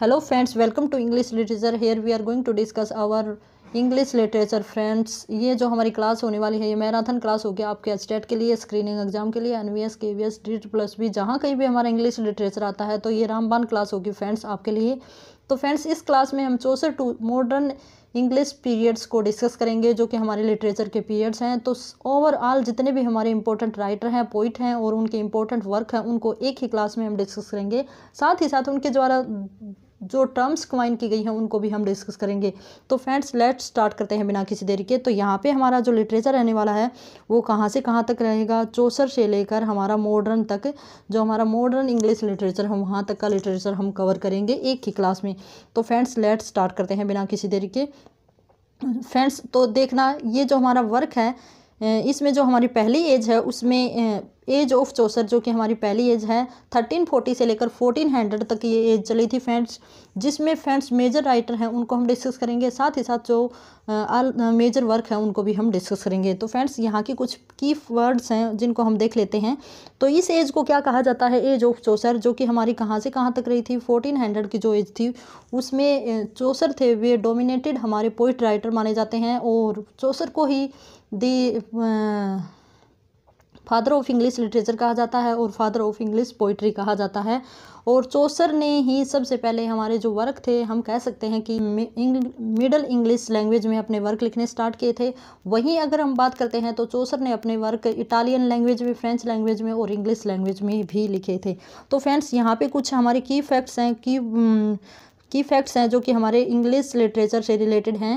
hello friends welcome to English literature here we are going to discuss our English literature friends ये जो हमारी class होने वाली है ये मैराथन क्लास होगी आपके स्टेट के लिए स्क्रीनिंग एग्जाम के लिए एनवीएस केवीएस डी प्लस भी जहाँ कहीं भी हमारा इंग्लिश लिटरेचर आता है तो ये रामबान क्लास होगी फ्रेंड्स आपके लिए तो फ्रेंड्स इस क्लास में हम चौसठ मॉडर्न इंग्लिश पीरियड्स को डिस्कस करेंगे जो कि हमारे लिटरेचर के पीरियड्स हैं तो ओवरऑल जितने भी हमारे इंपॉर्टेंट राइटर हैं पोइट हैं और उनके इंपॉर्टेंट वर्क हैं उनको एक ही क्लास में हम डिस्कस करेंगे साथ ही साथ उनके द्वारा जो टर्म्स क्वाइन की गई हैं उनको भी हम डिस्कस करेंगे तो फ्रेंड्स लेट्स स्टार्ट करते हैं बिना किसी देरी के तो यहाँ पे हमारा जो लिटरेचर रहने वाला है वो कहाँ से कहाँ तक रहेगा चौसर से लेकर हमारा मॉडर्न तक जो हमारा मॉडर्न इंग्लिश लिटरेचर है वहाँ तक का लिटरेचर हम कवर करेंगे एक ही क्लास में तो फ्रेंड्स लेट्स स्टार्ट करते हैं बिना किसी देरी के फ्रेंड्स तो देखना ये जो हमारा वर्क है इसमें जो हमारी पहली एज है उसमें एज ऑफ चौसर जो कि हमारी पहली एज है थर्टीन फोर्टी से लेकर फोर्टीन हंड्रेड तक ये एज चली थी फ्रेंड्स जिसमें फ्रेंड्स मेजर राइटर हैं उनको हम डिस्कस करेंगे साथ ही साथ जो आल मेजर वर्क है उनको भी हम डिस्कस करेंगे तो फ्रेंड्स यहाँ की कुछ की वर्ड्स हैं जिनको हम देख लेते हैं तो इस एज को क्या कहा जाता है एज ऑफ चौसर जो कि हमारी कहाँ से कहाँ तक रही थी फोर्टीन हंड्रेड की जो एज थी उसमें चौसर थे वे डोमिनेटेड हमारे पोइट राइटर माने जाते हैं और चौसर को ही the father of English literature कहा जाता है और फादर ऑफ इंग्लिश पोइट्री कहा जाता है और चौसर ने ही सबसे पहले हमारे जो वर्क थे हम कह सकते हैं कि मिडल इंग्लिश लैंग्वेज में अपने वर्क लिखने स्टार्ट किए थे वहीं अगर हम बात करते हैं तो चौसर ने अपने वर्क इटालियन लैंग्वेज में फ्रेंच लैंग्वेज में और इंग्लिश लैंग्वेज में भी लिखे थे तो फ्रेंड्स यहाँ पर कुछ हमारे की फैक्ट्स हैं कि um, की फैक्ट्स हैं जो कि हमारे इंग्लिश लिटरेचर से रिलेटेड हैं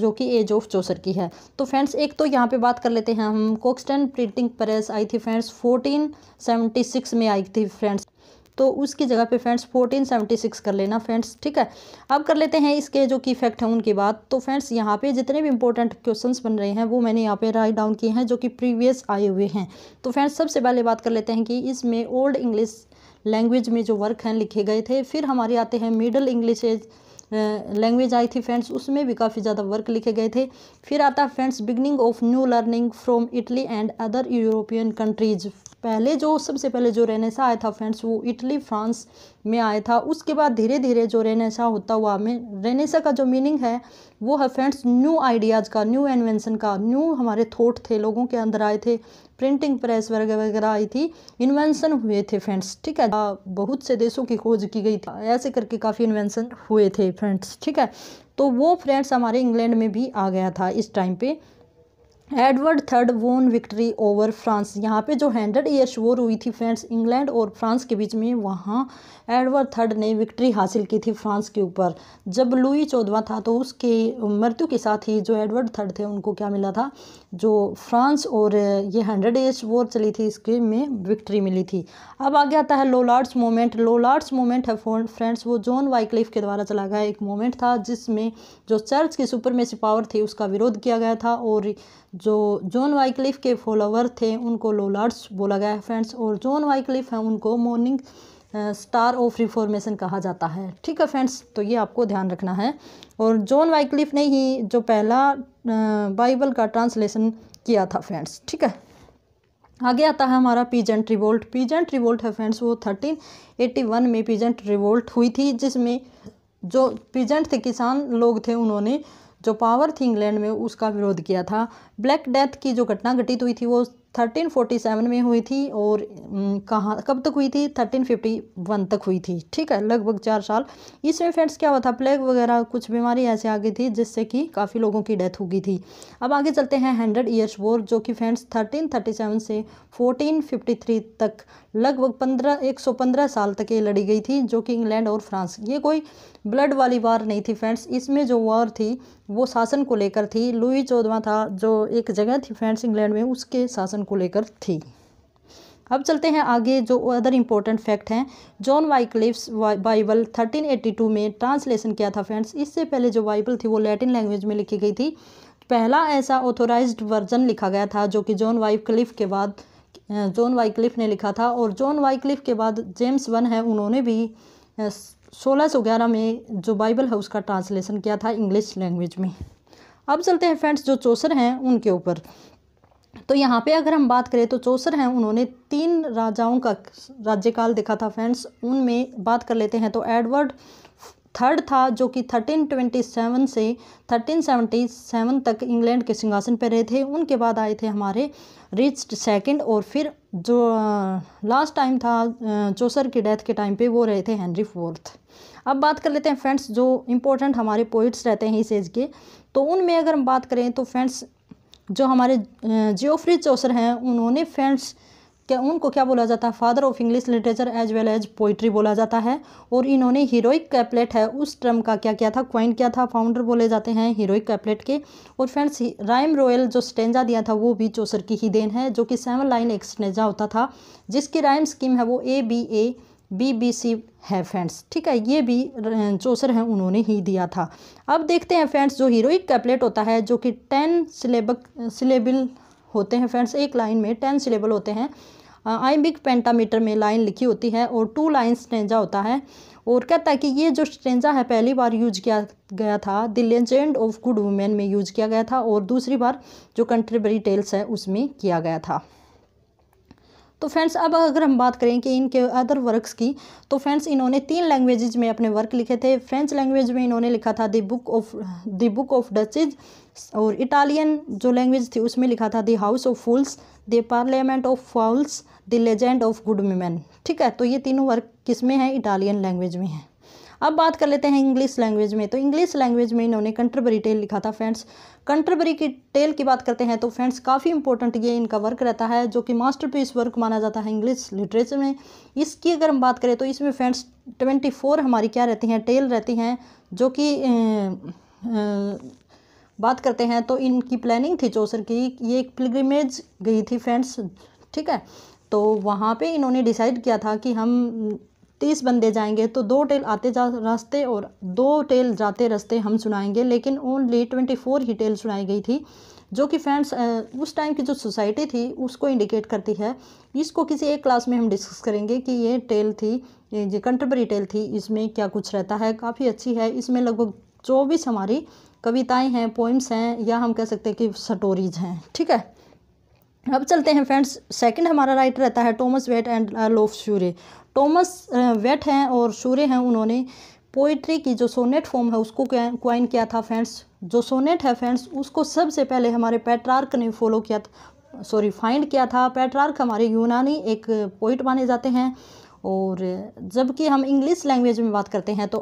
जो कि एज ऑफ चौसर की है तो फ्रेंड्स एक तो यहाँ पे बात कर लेते हैं हम कोक्सटन प्रिंटिंग प्रेस आई थी फ्रेंड्स फोर्टीन सेवेंटी सिक्स में आई थी फ्रेंड्स तो उसकी जगह पे फ्रेंड्स फोर्टीन सेवेंटी सिक्स कर लेना फ्रेंड्स ठीक है अब कर लेते हैं इसके जो की फैक्ट हैं उनकी बात तो फ्रेंड्स यहाँ पे जितने भी इंपॉर्टेंट क्वेश्चंस बन रहे हैं वो मैंने यहाँ पे राइट डाउन किए हैं जो कि प्रीवियस आए हुए हैं तो फ्रेंड्स सबसे पहले बात कर लेते हैं कि इसमें ओल्ड इंग्लिश लैंग्वेज में जो वर्क हैं लिखे गए थे फिर हमारे आते हैं मिडल इंग्लिश एज लैंग्वेज आई थी फ्रेंड्स उसमें भी काफ़ी ज़्यादा वर्क लिखे गए थे फिर आता है friends beginning of new learning from Italy and other European countries पहले जो सबसे पहले जो रेनेसा आया था फ्रेंड्स वो इटली फ्रांस में आया था उसके बाद धीरे धीरे जो रेनेसा होता हुआ में रेनेसा का जो मीनिंग है वो है फ्रेंड्स न्यू आइडियाज़ का न्यू इन्वेंशन का न्यू हमारे थॉट थे लोगों के अंदर आए थे प्रिंटिंग प्रेस वगैरह वगैरह आई थी इन्वेंशन हुए थे फ्रेंड्स ठीक है बहुत से देशों की खोज की गई थी ऐसे करके काफ़ी इन्वेंशन हुए थे फ्रेंड्स ठीक है तो वो फ्रेंड्स हमारे इंग्लैंड में भी आ गया था इस टाइम पे Edward third won victory over France यहाँ पे जो हंड्रेड ईयर्स शोर हुई थी फ्रेंड्स इंग्लैंड और फ्रांस के बीच में वहाँ एडवर्ड थर्ड ने विक्ट्री हासिल की थी फ्रांस के ऊपर जब लुई चौदवा था तो उसके मृत्यु के साथ ही जो एडवर्ड थर्ड थे उनको क्या मिला था जो फ्रांस और ये हंड्रेड एज वॉर चली थी इसके में विक्ट्री मिली थी अब आगे आता है लोलार्ड्स मोमेंट लोलार्ड्स मोमेंट है फ्रेंड्स वो जॉन वाइकलिफ के द्वारा चला गया एक मोमेंट था जिसमें जो चर्च की सुपरमेसी पावर थी उसका विरोध किया गया था और जो जॉन वाइकलिफ के फॉलोवर थे उनको लोलार्ड्स बोला गया है फ्रेंड्स और जॉन वाइकलिफ हैं उनको मॉर्निंग स्टार ऑफ रिफॉर्मेशन कहा जाता है ठीक है फ्रेंड्स तो ये आपको ध्यान रखना है और जॉन वाइक्लिफ ने ही जो पहला बाइबल का ट्रांसलेशन किया था फ्रेंड्स ठीक है आगे आता है हमारा पीजेंट रिवोल्ट पीजेंट रिवोल्ट है फ्रेंड्स वो थर्टीन एटी वन में पीजेंट रिवोल्ट हुई थी जिसमें जो पीजेंट थे किसान लोग थे उन्होंने जो पावर थी इंग्लैंड में उसका विरोध किया था ब्लैक डेथ की जो घटना घटित हुई थी वो थर्टीन फोर्टी सेवन में हुई थी और कहाँ कब तक हुई थी थर्टीन फिफ्टी वन तक हुई थी ठीक है लगभग चार साल इसमें फ्रेंड्स क्या हुआ था प्लेग वगैरह कुछ बीमारी ऐसे आ गई थी जिससे कि काफ़ी लोगों की डेथ हो गई थी अब आगे चलते हैं हंड्रेड ईयर्स वॉर जो कि फ्रेंड्स थर्टीन थर्टी सेवन से फोर्टीन फिफ्टी थ्री तक लगभग पंद्रह एक सौ पंद्रह साल तक ये लड़ी गई थी जो कि इंग्लैंड और फ्रांस ये कोई ब्लड वाली वार नहीं थी फ्रेंड्स इसमें जो वॉर थी वो शासन को लेकर थी लुई चौदवा था जो एक जगह थी फ्रेंड्स इंग्लैंड में उसके शासन को लेकर थी अब चलते हैं आगे जो अदर इम्पोर्टेंट फैक्ट हैं जॉन वाइकलिप्स बाइबल 1382 में ट्रांसलेशन किया था फ्रेंड्स इससे पहले जो बाइबल थी वो लैटिन लैंग्वेज में लिखी गई थी पहला ऐसा ऑथोराइज्ड वर्जन लिखा गया था जो कि जॉन वाइकलिफ क्लिफ के बाद जॉन वाइक्लिफ ने लिखा था और जॉन वाइक्लिफ के बाद जेम्स वन है उन्होंने भी सोलह सौ ग्यारह में जो बाइबल है उसका ट्रांसलेशन किया था इंग्लिश लैंग्वेज में अब चलते हैं फ्रेंड्स जो चौसर हैं उनके ऊपर तो यहाँ पे अगर हम बात करें तो चौसर हैं उन्होंने तीन राजाओं का राज्यकाल देखा था फ्रेंड्स उनमें बात कर लेते हैं तो एडवर्ड थर्ड था जो कि 1327 से 1377 तक इंग्लैंड के सिंहासन पर रहे थे उनके बाद आए थे हमारे रिच सेकंड और फिर जो लास्ट टाइम था चौसर की डेथ के टाइम पे वो रहे थे हेनरी फोर्थ अब बात कर लेते हैं फ्रेंड्स जो इम्पोर्टेंट हमारे पोइट्स रहते हैं इस एज के तो उनमें अगर हम बात करें तो फ्रेंड्स जो हमारे जियोफ्री चौसर हैं उन्होंने फ्रेंड्स क्या उनको क्या बोला जाता है father of English literature as well as poetry बोला जाता है और इन्होंने हीरोइक कैपलेट है उस टर्म का क्या क्या था क्वाइन क्या था फाउंडर बोले जाते हैं हीरोइक कैपलेट के और फ्रेंड्स राइम रॉयल जो स्टेंजा दिया था वो भी चौसर की ही देन है जो कि सेवन लाइन एक स्टेंजा होता था जिसकी राइम स्कीम है वो A B A B B C है फ्रेंड्स ठीक है ये भी चौसर हैं उन्होंने ही दिया था अब देखते हैं फ्रेंड्स जो हीरोइक कैपलेट होता है जो कि टेन सिलेबक सिलेबिल होते हैं फ्रेंड्स एक लाइन में टेन सिलेबल होते हैं आइम्बिक पेंटामीटर में लाइन लिखी होती है और टू लाइन स्टेंजा होता है और कहता है कि ये जो स्टेंजा है पहली बार यूज किया गया था the legend of good women में यूज किया गया था और दूसरी बार जो कंट्रीबरी टेल्स है उसमें किया गया था तो फ्रेंड्स अब अगर हम बात करें कि इनके अदर वर्क्स की तो फ्रेंड्स इन्होंने तीन लैंग्वेजेज में अपने वर्क लिखे थे फ्रेंच लैंग्वेज में इन्होंने लिखा था the book of the book of duchess और इटालियन जो लैंग्वेज थी उसमें लिखा था the house of fools the parliament of fowls the legend of good women ठीक है तो ये तीनों वर्क किस में हैं इटालियन लैंग्वेज में है अब बात कर लेते हैं इंग्लिश लैंग्वेज में तो इंग्लिश लैंग्वेज में इन्होंने कंट्रबरी टेल लिखा था फ्रेंड्स कंट्रबरी की टेल की बात करते हैं तो फ्रेंड्स काफ़ी इंपॉर्टेंट ये इनका वर्क रहता है जो कि मास्टरपीस वर्क माना जाता है इंग्लिश लिटरेचर में इसकी अगर हम बात करें तो इसमें फ्रेंड्स ट्वेंटी फोर हमारी क्या रहती हैं टेल रहती हैं जो कि बात करते हैं तो इनकी प्लानिंग थी चौसर की ये एक पिलग्रिमेज गई थी फ्रेंड्स ठीक है तो वहाँ पे इन्होंने डिसाइड किया था कि हम तीस बंदे जाएंगे तो दो टेल आते जा रास्ते और दो टेल जाते रास्ते हम सुनाएंगे लेकिन ओनली ट्वेंटी फोर ही टेल सुनाई गई थी जो कि फ्रेंड्स उस टाइम की जो सोसाइटी थी उसको इंडिकेट करती है इसको किसी एक क्लास में हम डिस्कस करेंगे कि ये टेल थी ये कंट्रबरी टेल थी इसमें क्या कुछ रहता है काफ़ी अच्छी है इसमें लगभग चौबीस हमारी कविताएं हैं पोइम्स हैं या हम कह सकते हैं कि स्टोरीज हैं ठीक है अब चलते हैं फ्रेंड्स सेकंड हमारा राइटर रहता है टॉमस वेट एंड लोफ शूरे टॉमस वेट हैं और शूरे हैं उन्होंने पोइट्री की जो सोनेट फॉर्म है उसको क्वाइन किया था फ्रेंड्स जो सोनेट है फ्रेंड्स उसको सबसे पहले हमारे पेट्रार्क ने फॉलो किया था सॉरी फाइंड किया था पेट्रार्क हमारे यूनानी एक पोइट माने जाते हैं और जबकि हम इंग्लिश लैंग्वेज में बात करते हैं तो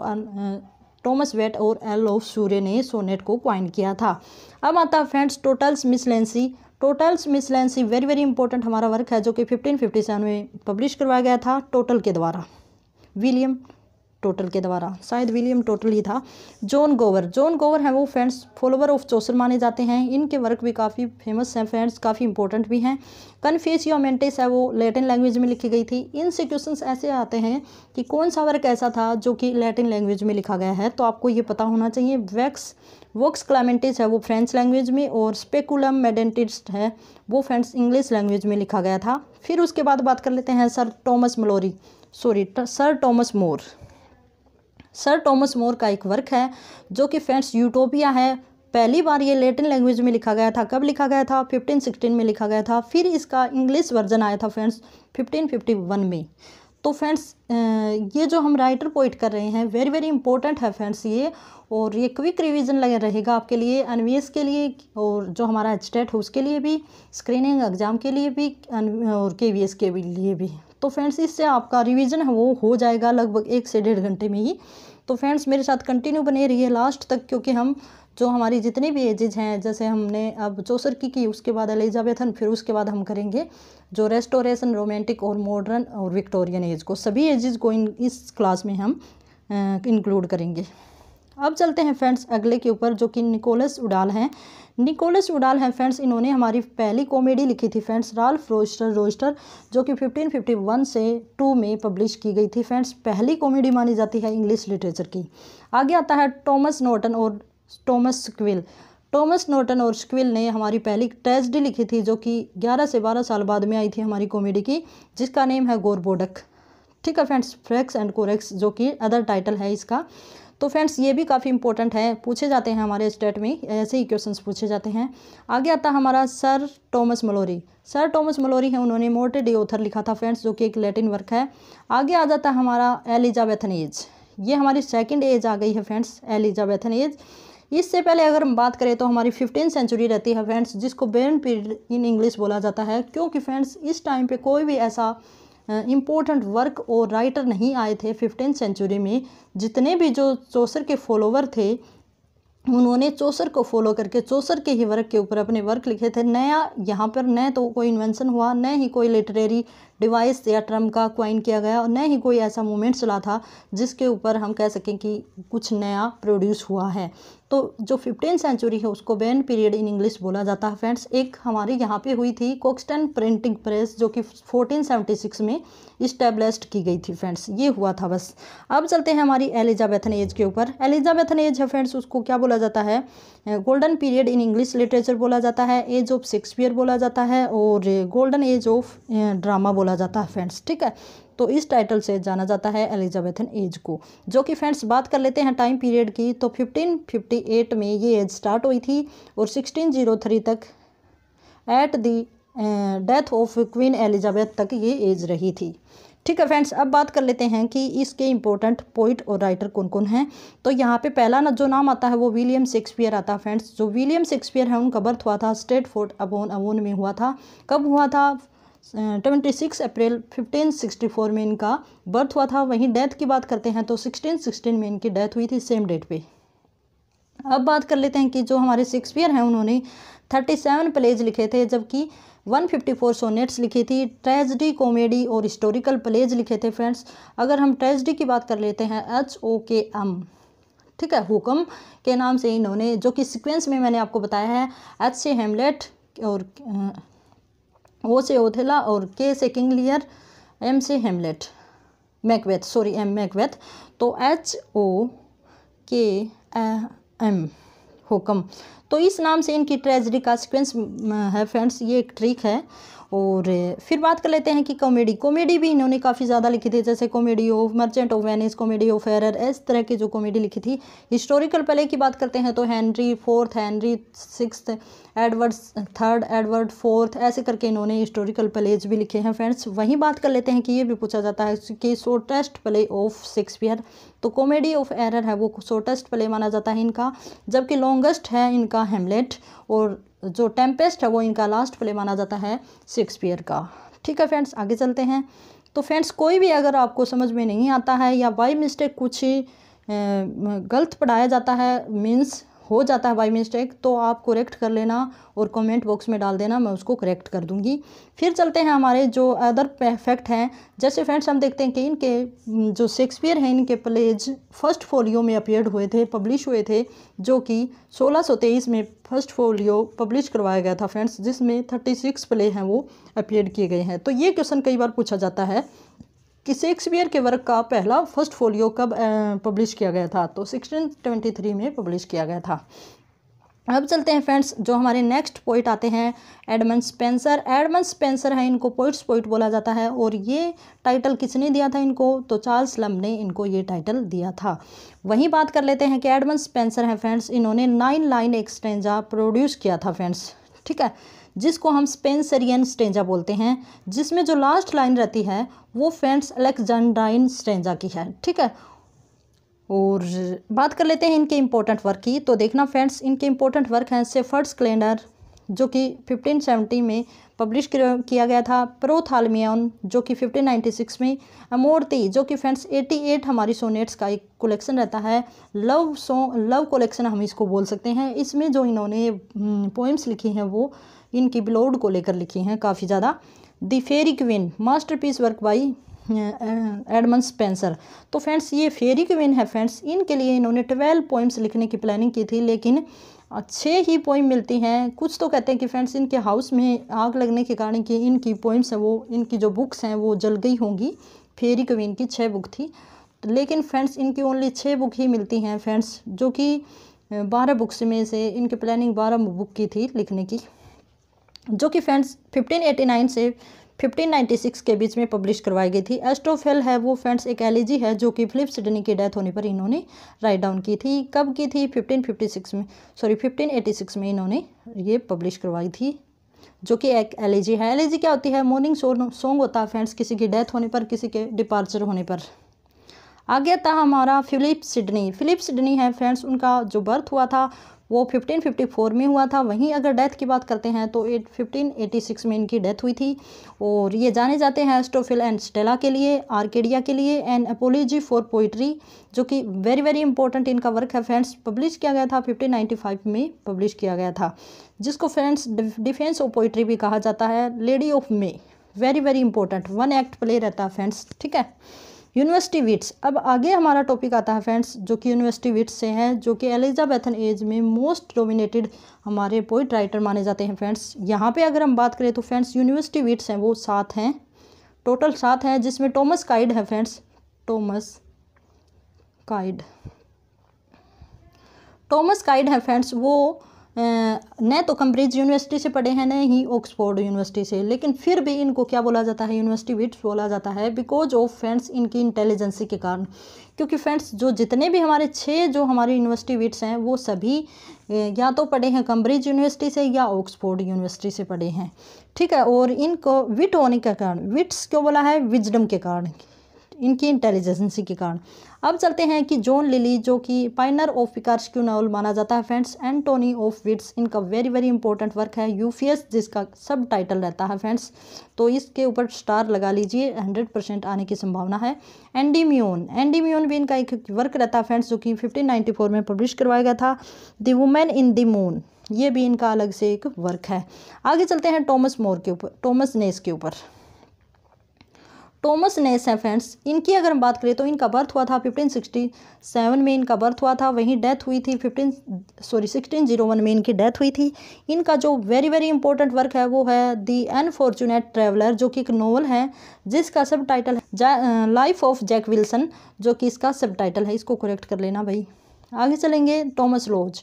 टॉमस वेट और एल ऑफ सूर्य ने सोनेट को क्वाइन किया था अब आता friends Tottel's miscellany Tottel's miscellany very very important हमारा वर्क है जो कि 1557 में पब्लिश करवाया गया था टोटल के द्वारा विलियम टोटल के द्वारा शायद विलियम टोटल ही था जॉन गोवर जॉन गोवर हैं वो फ्रेंड्स फॉलोवर ऑफ चौसर माने जाते हैं इनके वर्क भी काफ़ी फेमस हैं फ्रेंड्स काफ़ी इंपॉर्टेंट भी हैं कन्फेसियो मेंटेस है वो लेटिन लैंग्वेज में लिखी गई थी इन क्वेश्चन ऐसे आते हैं कि कौन सा वर्क ऐसा था जो कि लैटिन लैंग्वेज में लिखा गया है तो आपको ये पता होना चाहिए वैक्स वोक्स क्लामेंटिस है वो फ्रेंच लैंग्वेज में और स्पेकुलम मेडेंटिस्ट है वो फ्रेंड्स इंग्लिश लैंग्वेज में लिखा गया था फिर उसके बाद बात कर लेते हैं sir Thomas Malory sorry sir Thomas More sir Thomas More का एक वर्क है जो कि फ्रेंड्स यूटोपिया है पहली बार ये लेटिन लैंग्वेज में लिखा गया था कब लिखा गया था 1516 में लिखा गया था फिर इसका इंग्लिश वर्जन आया था फ्रेंड्स 1551 में तो फ्रेंड्स ये जो हम राइटर पोइट कर रहे हैं वेरी वेरी इंपॉर्टेंट है फ्रेंड्स ये और ये क्विक रिवीजन लगे रहेगा आपके लिए एन के लिए और जो हमारा एच है उसके लिए भी स्क्रीनिंग एग्ज़ाम के लिए भी और के के लिए भी तो फ्रेंड्स इससे आपका रिवीजन है वो हो जाएगा लगभग एक से डेढ़ घंटे में ही तो फ्रेंड्स मेरे साथ कंटिन्यू बने रहिए लास्ट तक क्योंकि हम जो हमारी जितने भी एजेज हैं जैसे हमने अब चौसर की की उसके बाद एलिजाबेथन फिर उसके बाद हम करेंगे जो रेस्टोरेशन रोमांटिक और मॉडर्न और विक्टोरियन एज को सभी एजेज को इन इस क्लास में हम इंक्लूड करेंगे अब चलते हैं फ्रेंड्स अगले के ऊपर जो कि निकोलस उडाल हैं निकोलस उडाल हैं फ्रेंड्स इन्होंने हमारी पहली कॉमेडी लिखी थी फ्रेंड्स राल फ्रोस्टर रोस्टर जो कि 1551 से 2 में पब्लिश की गई थी फ्रेंड्स पहली कॉमेडी मानी जाती है इंग्लिश लिटरेचर की आगे आता है टॉमस नोटन और टॉमस स्क्विल टॉमस नोटन और स्क्विल ने हमारी पहली ट्रेजडी लिखी थी जो कि ग्यारह से बारह साल बाद में आई थी हमारी कॉमेडी की जिसका नेम है गोरबोडक ठीक है फ्रेंड्स फ्रैक्स एंड कोरेक्स जो कि अदर टाइटल है इसका तो फ्रेंड्स ये भी काफ़ी इंपॉर्टेंट है पूछे जाते हैं हमारे स्टेट में ऐसे ही क्वेश्चन पूछे जाते हैं आगे आता हमारा sir Thomas Malory sir Thomas Malory हैं उन्होंने मोटे डे ऑथर लिखा था फ्रेंड्स जो कि एक लेटिन वर्क है आगे आ जाता हमारा एलिजाबेथन एज ये हमारी सेकेंड एज आ गई है फ्रेंड्स एलिजाबेथन एज इससे पहले अगर हम बात करें तो हमारी फिफ्टीन सेंचुरी रहती है फ्रेंड्स जिसको बेन पीरियड इन इंग्लिश बोला जाता है क्योंकि फ्रेंड्स इस टाइम पे कोई भी ऐसा इम्पोर्टेंट वर्क और राइटर नहीं आए थे फिफ्टीन सेंचुरी में जितने भी जो चौसर के फॉलोवर थे उन्होंने चौसर को फॉलो करके चौसर के ही वर्क के ऊपर अपने वर्क लिखे थे नया यहाँ पर न तो कोई इन्वेंशन हुआ न ही कोई लिटरेरी डिवाइस या ट्रम का क्वाइन किया गया और न ही कोई ऐसा मूवमेंट चला था जिसके ऊपर हम कह सकें कि कुछ नया प्रोड्यूस हुआ है तो जो फिफ्टीन सेंचुरी है उसको बैन पीरियड इन इंग्लिश बोला जाता है फ्रेंड्स एक हमारी यहाँ पे हुई थी कोक्सटन प्रिंटिंग प्रेस जो कि 1476 में इस्टेब्लिश की गई थी फ्रेंड्स ये हुआ था बस अब चलते हैं हमारी एलिजाबेथन एज के ऊपर एलिजाबेथन एज है फ्रेंड्स उसको क्या बोला जाता है golden period in English literature बोला जाता है एज ऑफ शेक्सपियर बोला जाता है और गोल्डन एज ऑफ ड्रामा बोला जाता है फ्रेंड्स ठीक है तो इस टाइटल से जाना जाता है एलिजाबेथन एज को जो कि फ्रेंड्स बात कर लेते हैं टाइम पीरियड की तो 1558 में ये एज स्टार्ट हुई थी और 1603 तक at the death of queen Elizabeth तक ये एज रही थी ठीक है फ्रेंड्स अब बात कर लेते हैं कि इसके इम्पोर्टेंट पोइट और राइटर कौन कौन हैं तो यहाँ पे पहला ना जो नाम आता है वो विलियम शेक्सपियर आता है फ्रेंड्स जो विलियम शेक्सपियर है उनका बर्थ हुआ था स्टेट फोर्ट अबोन अबोन में हुआ था कब हुआ था twenty six April fifteen sixty four में इनका बर्थ हुआ था वहीं डेथ की बात करते हैं तो सिक्सटीन सिक्सटीन में इनकी डेथ हुई थी सेम डेट पे अब बात कर लेते हैं कि जो हमारे शेक्सपियर हैं उन्होंने थर्टी सेवन प्लेज लिखे थे जबकि वन फिफ्टी फोर सोनेट्स लिखी थी ट्रेजडी कॉमेडी और हिस्टोरिकल प्लेज लिखे थे फ्रेंड्स अगर हम ट्रेजडी की बात कर लेते हैं एच ओ के एम ठीक है हुक्म के नाम से इन्होंने जो कि सीक्वेंस में मैंने आपको बताया है एच से हेमलेट और ओ से ओथेला और के से किंग लियर एम से Hamlet Macbeth sorry M Macbeth तो एच ओ के एम हुकम तो इस नाम से इनकी ट्रेजडी का सिक्वेंस है फ्रेंड्स ये एक ट्रिक है और फिर बात कर लेते हैं कि कॉमेडी कॉमेडी भी इन्होंने काफ़ी ज़्यादा लिखी थी जैसे comedy of merchant of Venice comedy of error इस तरह की जो कॉमेडी लिखी थी हिस्टोरिकल प्ले की बात करते हैं तो Henry fourth Henry six Edward third Edward fourth ऐसे करके इन्होंने हिस्टोरिकल प्लेज भी लिखे हैं फ्रेंड्स वहीं बात कर लेते हैं कि ये भी पूछा जाता है कि शोटेस्ट प्ले ऑफ शेक्सपियर तो कॉमेडी ऑफ एरर है वो शॉर्टेस्ट प्ले माना जाता है इनका जबकि लॉन्गेस्ट है इनका हेमलेट और जो टेम्पेस्ट है वो इनका लास्ट प्ले माना जाता है शेक्सपियर का ठीक है फ्रेंड्स आगे चलते हैं तो फ्रेंड्स कोई भी अगर आपको समझ में नहीं आता है या बाई मिस्टेक कुछ गलत पढ़ाया जाता है मीन्स हो जाता है बाई मिस्टेक तो आप करेक्ट कर लेना और कमेंट बॉक्स में डाल देना मैं उसको करेक्ट कर दूंगी फिर चलते हैं हमारे जो अदर फैक्ट हैं जैसे फ्रेंड्स हम देखते हैं कि इनके जो शेक्सपियर हैं इनके प्लेज फर्स्ट फोलियो में अपियर्ड हुए थे पब्लिश हुए थे जो कि 1623 में फर्स्ट फोलियो पब्लिश करवाया गया था फ्रेंड्स जिसमें थर्टी प्ले हैं वो अपेयर किए गए हैं तो ये क्वेश्चन कई बार पूछा जाता है कि शेक्सपियर के वर्क का पहला फर्स्ट फोलियो कब पब्लिश किया गया था तो 1623 में पब्लिश किया गया था अब चलते हैं फ्रेंड्स जो हमारे नेक्स्ट पोइट आते हैं एडमंड स्पेंसर एडमंड स्पेंसर है इनको पोइट्स पोइट बोला जाता है और ये टाइटल किसने दिया था इनको तो चार्ल्स लम ने इनको ये टाइटल दिया था वहीं बात कर लेते हैं कि एडमंड स्पेंसर हैं फ्रेंड्स इन्होंने नाइन लाइन एक्सटेंजा प्रोड्यूस किया था फ्रेंड्स ठीक है जिसको हम स्पेंसरियन स्टेंजा बोलते हैं जिसमें जो लास्ट लाइन रहती है वो फ्रेंड्स अलेक्जेंडाइन स्टेंजा की है ठीक है और बात कर लेते हैं इनके इम्पोर्टेंट वर्क की तो देखना फ्रेंड्स इनके इम्पोर्टेंट वर्क हैं सेफर्ड्स क्लेंडर जो कि 1570 में पब्लिश किया गया था प्रोथालमियन जो कि 1596 में अमोरती जो कि फ्रेंड्स 88 हमारी सोनेट्स का एक कलेक्शन रहता है लव सो लव कलेक्शन हम इसको बोल सकते हैं इसमें जो इन्होंने पोइम्स हम्म, लिखी हैं वो इनकी ब्लोड को लेकर लिखी हैं काफ़ी ज़्यादा the fairy queen masterpiece work by Edmund Spenser तो फ्रेंड्स ये फेरी क्वीन है फ्रेंड्स इनके लिए इन्होंने ट्वेल्व पोइम्स लिखने की प्लानिंग की थी लेकिन छः ही पोइम मिलती हैं कुछ तो कहते हैं कि फ्रेंड्स इनके हाउस में आग लगने के कारण कि इनकी पोइम्स हैं वो इनकी जो बुक्स हैं वो जल गई होंगी फेरी क्वीन की छः बुक थी लेकिन फ्रेंड्स इनकी ओनली छः बुक ही मिलती हैं फ्रेंड्स जो कि बारह बुक्स में से इनकी प्लानिंग बारह बुक की थी लिखने की जो कि फ्रेंड्स 1589 से 1596 के बीच में पब्लिश करवाई गई थी एस्ट्रोफेल है वो फ्रेंड्स एक एलिजी है जो कि फिलिप सिडनी की डेथ होने पर इन्होंने राइट डाउन की थी कब की थी 1556 में सॉरी 1586 में इन्होंने ये पब्लिश करवाई थी जो कि एक एलिजी है एलिजी क्या होती है मॉर्निंग सॉन्ग होता है फ्रेंड्स किसी की डेथ होने पर किसी के डिपार्चर होने पर आगे था हमारा फिलिप सिडनी फिलिप सिडनी है फ्रेंड्स उनका जो बर्थ हुआ था वो 1554 में हुआ था वहीं अगर डेथ की बात करते हैं तो एट 1586 में इनकी डेथ हुई थी और ये जाने जाते हैं एस्टोफिल एंड स्टेला के लिए आर्केडिया के लिए एंड अपोलोजी फॉर पोइट्री जो कि वेरी वेरी इंपॉर्टेंट इनका वर्क है फ्रेंड्स पब्लिश किया गया था 1595 में पब्लिश किया गया था जिसको फ्रेंड्स डिफेंस ऑफ पोइट्री भी कहा जाता है lady of May very very important one act play रहता है फ्रेंड्स ठीक है यूनिवर्सिटी विट्स अब आगे हमारा टॉपिक आता है फ्रेंड्स जो कि यूनिवर्सिटी विट्स से हैं जो कि एलिजाबैथन एज में मोस्ट डोमिनेटेड हमारे पोइट राइटर माने जाते हैं फ्रेंड्स यहाँ पे अगर हम बात करें तो फ्रेंड्स यूनिवर्सिटी विट्स हैं वो सात हैं टोटल सात हैं जिसमें टॉमस काइड है friends Thomas Kyd Thomas Kyd है फ्रेंड्स वो न तो कम्ब्रिज यूनिवर्सिटी से पढ़े हैं न ही ऑक्सफोर्ड यूनिवर्सिटी से लेकिन फिर भी इनको क्या बोला जाता है यूनिवर्सिटी विट्स बोला जाता है बिकॉज ऑफ फ्रेंड्स इनकी इंटेलिजेंसी के कारण क्योंकि फ्रेंड्स जो जितने भी हमारे छः जो हमारे यूनिवर्सिटी विट्स हैं वो सभी या तो पढ़े हैं कम्ब्रिज यूनिवर्सिटी से या ऑक्सफोर्ड यूनिवर्सिटी से पढ़े हैं ठीक है और इनको विट होने के कारण विट्स क्यों बोला है विजडम के कारण इनकी इंटेलिजेंसी के कारण अब चलते हैं कि जॉन लिली जो कि pioneer of picaresque novel माना जाता है फ्रेंड्स एंटोनी ऑफ विट्स इनका वेरी वेरी इंपॉर्टेंट वर्क है यूफीएस जिसका सब टाइटल रहता है फ्रेंड्स तो इसके ऊपर स्टार लगा लीजिए हंड्रेड परसेंट आने की संभावना है एंडीम्यून एंडीम्यून भी इनका एक वर्क रहता है फ्रेंड्स जो कि फिफ्टीन नाइन्टी फोर में पब्लिश करवाया गया था the woman in the moon ये भी इनका अलग से एक वर्क है आगे चलते हैं टॉमस मोर के ऊपर टॉमस नेस के ऊपर टोमस नेसेफेंट्स इनकी अगर हम बात करें तो इनका बर्थ हुआ था 1567 में इनका बर्थ हुआ था वहीं डेथ हुई थी 15 सॉरी 1601 में इनकी डेथ हुई थी इनका जो वेरी वेरी इंपॉर्टेंट वर्क है वो है दी अनफॉर्चुनेट ट्रेवलर जो कि एक नोवल है जिसका सब टाइटल है लाइफ ऑफ जैक विल्सन जो कि इसका सब टाइटल है इसको करेक्ट कर लेना भाई आगे चलेंगे टॉमस लॉज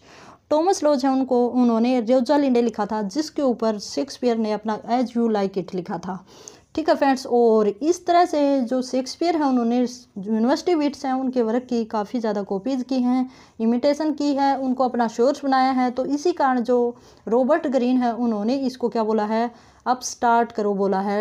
टॉमस लॉज है उनको उन्होंने रेजा लिंडे लिखा था जिसके ऊपर शेक्सपियर ने अपना एज यू लाइक इट लिखा था ठीक है फ्रेंड्स और इस तरह से जो शेक्सपियर हैं उन्होंने यूनिवर्सिटी विट्स हैं उनके वर्क की काफ़ी ज़्यादा कॉपीज़ की हैं इमिटेशन की है उनको अपना शोर्स बनाया है तो इसी कारण जो रॉबर्ट ग्रीन है उन्होंने इसको क्या बोला है अब स्टार्ट करो बोला है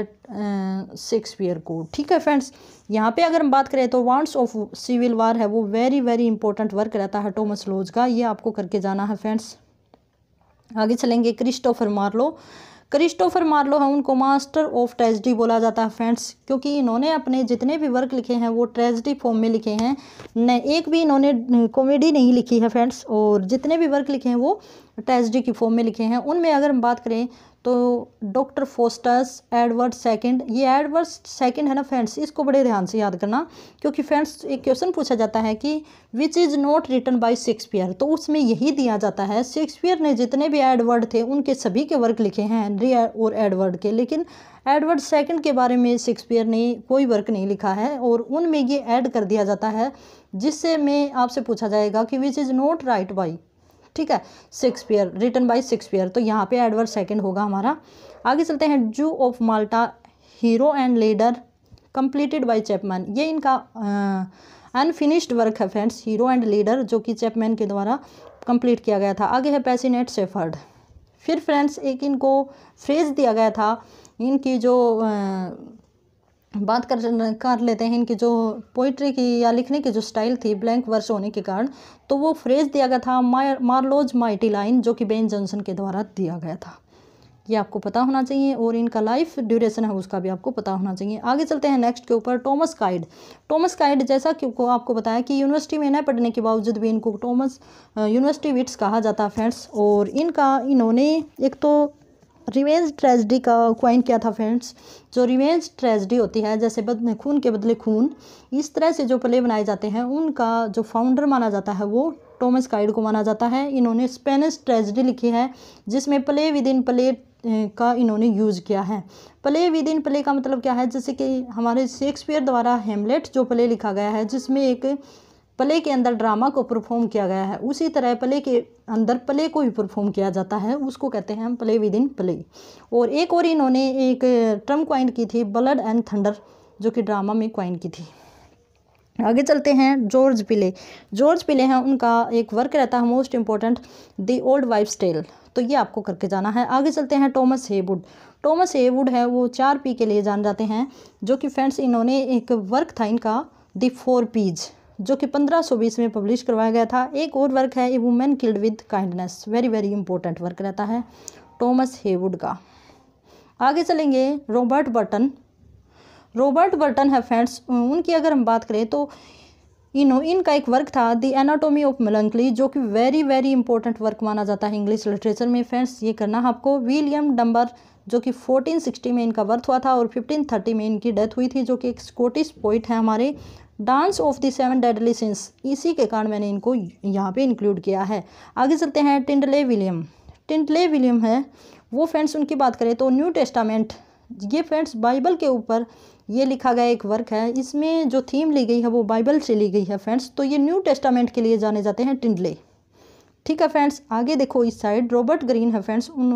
शेक्सपियर को ठीक है फ्रेंड्स यहाँ पे अगर हम बात करें तो वांट्स ऑफ सिविल वार है वो वेरी वेरी इंपॉर्टेंट वर्क रहता है टोमस लोज का ये आपको करके जाना है फ्रेंड्स आगे चलेंगे क्रिस्टोफर मार्लो क्रिस्टोफर मार्लो है उनको मास्टर ऑफ ट्रेजडी बोला जाता है फ्रेंड्स क्योंकि इन्होंने अपने जितने भी वर्क लिखे हैं वो ट्रेजडी फॉर्म में लिखे हैं न एक भी इन्होंने कॉमेडी नहीं लिखी है फ्रेंड्स और जितने भी वर्क लिखे हैं वो ट्रेजडी की फॉर्म में लिखे हैं उनमें अगर हम बात करें तो डॉक्टर फोस्टस एडवर्ड सेकंड ये एडवर्ड सेकंड है ना फ्रेंड्स इसको बड़े ध्यान से याद करना क्योंकि फ्रेंड्स एक क्वेश्चन पूछा जाता है कि which is not written by Shakespeare तो उसमें यही दिया जाता है शेक्सपियर ने जितने भी एडवर्ड थे उनके सभी के वर्क लिखे हैं हेनरी और एडवर्ड के लेकिन एडवर्ड सेकेंड के बारे में शेक्सपियर ने कोई वर्क नहीं लिखा है और उनमें ये ऐड कर दिया जाता है जिससे में आपसे पूछा जाएगा कि which is not write by ठीक है शेक्सपियर रिटर्न बाय शेक्सपियर तो यहाँ पे एडवर्ब सेकंड होगा हमारा आगे चलते हैं Jew of Malta Hero and Leander completed by Chapman ये इनका अनफिनिश्ड वर्क है फ्रेंड्स हीरो एंड लीडर जो कि चैपमैन के द्वारा कंप्लीट किया गया था आगे है पैसिनेट सेफर्ड फिर फ्रेंड्स एक इनको फ्रेज दिया गया था इनकी जो बात कर कर लेते हैं इनकी जो पोइट्री की या लिखने की जो स्टाइल थी ब्लैंक वर्स होने के कारण तो वो फ्रेज दिया गया था मा, मार्लोज माइटी लाइन जो कि बेन जॉनसन के द्वारा दिया गया था ये आपको पता होना चाहिए और इनका लाइफ ड्यूरेशन है उसका भी आपको पता होना चाहिए आगे चलते हैं नेक्स्ट के ऊपर टॉमस काइड टॉमस काइड जैसा कि आपको बताया कि यूनिवर्सिटी में न पढ़ने के बावजूद भी इनको टॉमस यूनिवर्सिटी विट्स कहा जाता है फ्रेंड्स और इनका इन्होंने एक तो रिवेंज ट्रेजडी का क्वाइन क्या था फ्रेंड्स जो रिवेंज ट्रेजडी होती है जैसे बद खून के बदले खून इस तरह से जो प्ले बनाए जाते हैं उनका जो फाउंडर माना जाता है वो टोमस काइड को माना जाता है इन्होंने स्पेनिश ट्रेजडी लिखी है जिसमें प्ले विद इन प्ले का इन्होंने यूज़ किया है प्ले विद इन प्ले का मतलब क्या है जैसे कि हमारे शेक्सपियर द्वारा हेमलेट जो प्ले लिखा गया है जिसमें एक प्ले के अंदर ड्रामा को परफॉर्म किया गया है उसी तरह प्ले के अंदर प्ले को भी परफॉर्म किया जाता है उसको कहते हैं हम प्ले विद इन प्ले और एक और इन्होंने एक ट्रम क्वाइन की थी ब्लड एंड थंडर जो कि ड्रामा में क्वाइन की थी आगे चलते हैं जॉर्ज पिले जॉर्ज पिले हैं उनका एक वर्क रहता है most important the old wife's tale तो ये आपको करके जाना है आगे चलते हैं टॉमस हेवुड टॉमस हेवुड है वो चार पी के लिए जान जाते हैं जो कि फ्रेंड्स इन्होंने एक वर्क था इनका द फोर पीज जो कि 1520 में पब्लिश करवाया गया था एक और वर्क है a woman killed with kindness very very important work रहता है टॉमस हेवुड का आगे चलेंगे रॉबर्ट बर्टन रॉबर्ट बर्टन है फ्रेंड्स उनकी अगर हम बात करें तो इन इनका एक वर्क था दी एनाटोमी ऑफ मलंकली जो कि वेरी वेरी इंपॉर्टेंट वर्क माना जाता है इंग्लिश लिटरेचर में फ्रेंड्स ये करना है आपको विलियम डम्बर जो कि 1460 में इनका बर्थ हुआ था और 1530 में इनकी डेथ हुई थी जो कि एक स्कॉटिश पोइट है हमारे dance of the seven deadly sins इसी के कारण मैंने इनको यहाँ पे इंक्लूड किया है आगे चलते हैं टिंडले विलियम टिंडले विलियम है वो फ्रेंड्स उनकी बात करें तो न्यू टेस्टामेंट ये फ्रेंड्स बाइबल के ऊपर ये लिखा गया एक वर्क है इसमें जो थीम ली गई है वो बाइबल से ली गई है फ्रेंड्स तो ये न्यू टेस्टामेंट के लिए जाने जाते हैं टिंडले ठीक है फ्रेंड्स आगे देखो इस साइड रॉबर्ट ग्रीन है फ्रेंड्स उन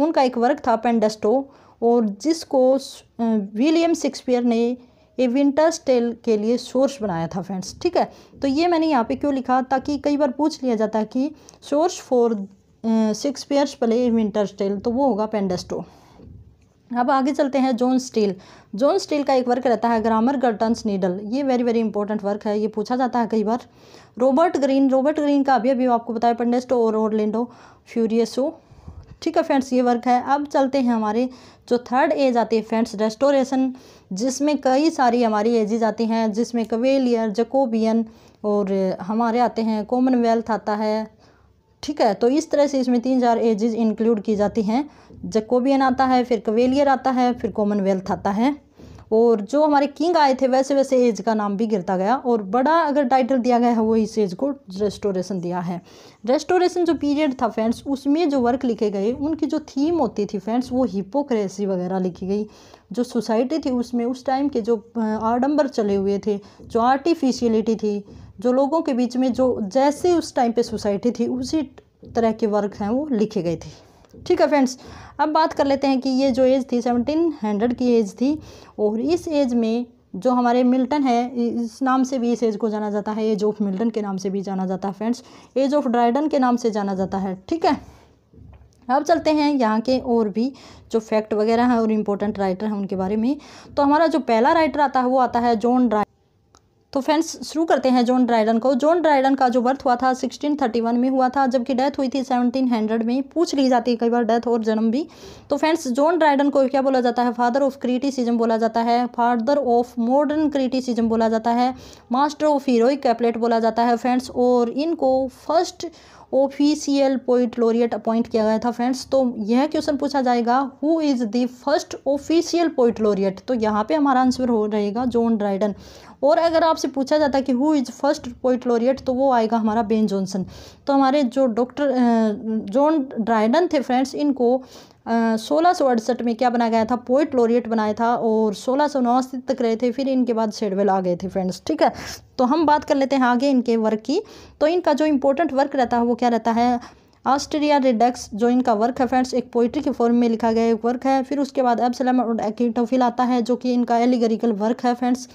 उनका एक वर्क था पेंडेस्टो और जिसको विलियम शेक्सपियर ने ये स्टेल टेल के लिए सोर्स बनाया था फ्रेंड्स ठीक है तो ये मैंने यहाँ पे क्यों लिखा ताकि कई बार पूछ लिया जाता है कि source for Shakespeare's play Winter's tale तो वो होगा पेंडेस्टो अब आगे चलते हैं जोन स्टील जोन स्टील का एक वर्क रहता है ग्रामर गर्टन्स नीडल ये वेरी वेरी इंपॉर्टेंट वर्क है ये पूछा जाता है कई बार रॉबर्ट ग्रीन रॉबर्ट ग्रीन का अभी अभी आपको बताया पेंडेस्टो और ओरलिंडो फ्यूरियसो ठीक है फ्रेंड्स ये वर्क है अब चलते हैं हमारे जो थर्ड एज आती है फ्रेंड्स रेस्टोरेशन जिसमें कई सारी हमारी एजेज आती हैं जिसमें कवेलियर जकोबियन और हमारे आते हैं कॉमनवेल्थ आता है ठीक है तो इस तरह से इसमें तीन चार एजेस इंक्लूड की जाती हैं जकोबियन आता है फिर कवेलियर आता है फिर कॉमनवेल्थ आता है और जो हमारे किंग आए थे वैसे वैसे एज का नाम भी गिरता गया और बड़ा अगर टाइटल दिया गया है वो इस एज को रेस्टोरेशन दिया है रेस्टोरेशन जो पीरियड था फ्रेंड्स उसमें जो वर्क लिखे गए उनकी जो थीम होती थी फ्रेंड्स वो हिपोक्रेसी वगैरह लिखी गई जो सोसाइटी थी उसमें उस टाइम के जो आडम्बर चले हुए थे जो आर्टिफिशियलिटी थी जो लोगों के बीच में जो जैसे उस टाइम पर सोसाइटी थी उसी तरह के वर्क हैं वो लिखे गए थे ठीक है फ्रेंड्स अब बात कर लेते हैं कि ये जो एज थी सेवनटीन हंड्रेड की एज थी और इस एज में जो हमारे मिल्टन है इस नाम से भी इस एज को जाना जाता है एज ऑफ मिल्टन के नाम से भी जाना जाता है फ्रेंड्स एज ऑफ ड्राइडन के नाम से जाना जाता है ठीक है अब चलते हैं यहाँ के और भी जो फैक्ट वगैरह हैं और इम्पोर्टेंट राइटर हैं उनके बारे में तो हमारा जो पहला राइटर आता है वो आता है जॉन ड्राइडन तो फ्रेंड्स शुरू करते हैं जॉन ड्राइडन को जॉन ड्राइडन का जो बर्थ हुआ था 1631 में हुआ था जबकि डेथ हुई थी 1700 में पूछ ली जाती है कई बार डेथ और जन्म भी तो फ्रेंड्स जॉन ड्राइडन को क्या बोला जाता है फादर ऑफ क्रिटिसिज्म बोला जाता है फादर ऑफ मॉडर्न क्रिटिसिज्म बोला जाता है मास्टर ऑफ हीरोइक कैपलेट बोला जाता है फ्रेंड्स और इनको first official poet laureate appoint किया गया था फ्रेंड्स तो यह क्वेश्चन पूछा जाएगा who is the first official poet laureate तो यहाँ पे हमारा आंसर हो रहेगा जॉन ड्राइडन और अगर आपसे पूछा जाता कि who is first poet laureate तो वो आएगा हमारा बेन जॉनसन तो हमारे जो डॉक्टर जॉन ड्राइडन थे फ्रेंड्स इनको सोलह सौ अड़सठ में क्या बनाया गया था पोइट लॉरियट बनाया था और सोलह सौ नवासी तक रहे थे फिर इनके बाद शेडवेल आ गए थे फ्रेंड्स ठीक है तो हम बात कर लेते हैं आगे इनके वर्क की तो इनका जो इम्पोर्टेंट वर्क रहता है वो क्या रहता है ऑस्ट्रेलिया रिडक्स जो इनका वर्क है फ्रेंड्स एक पोइट्री के फॉर्म में लिखा गया एक वर्क है फिर उसके बाद एब्सलम और एक्टोफिल आता है जो कि इनका एलिगरिकल वर्क है फ्रेंड्स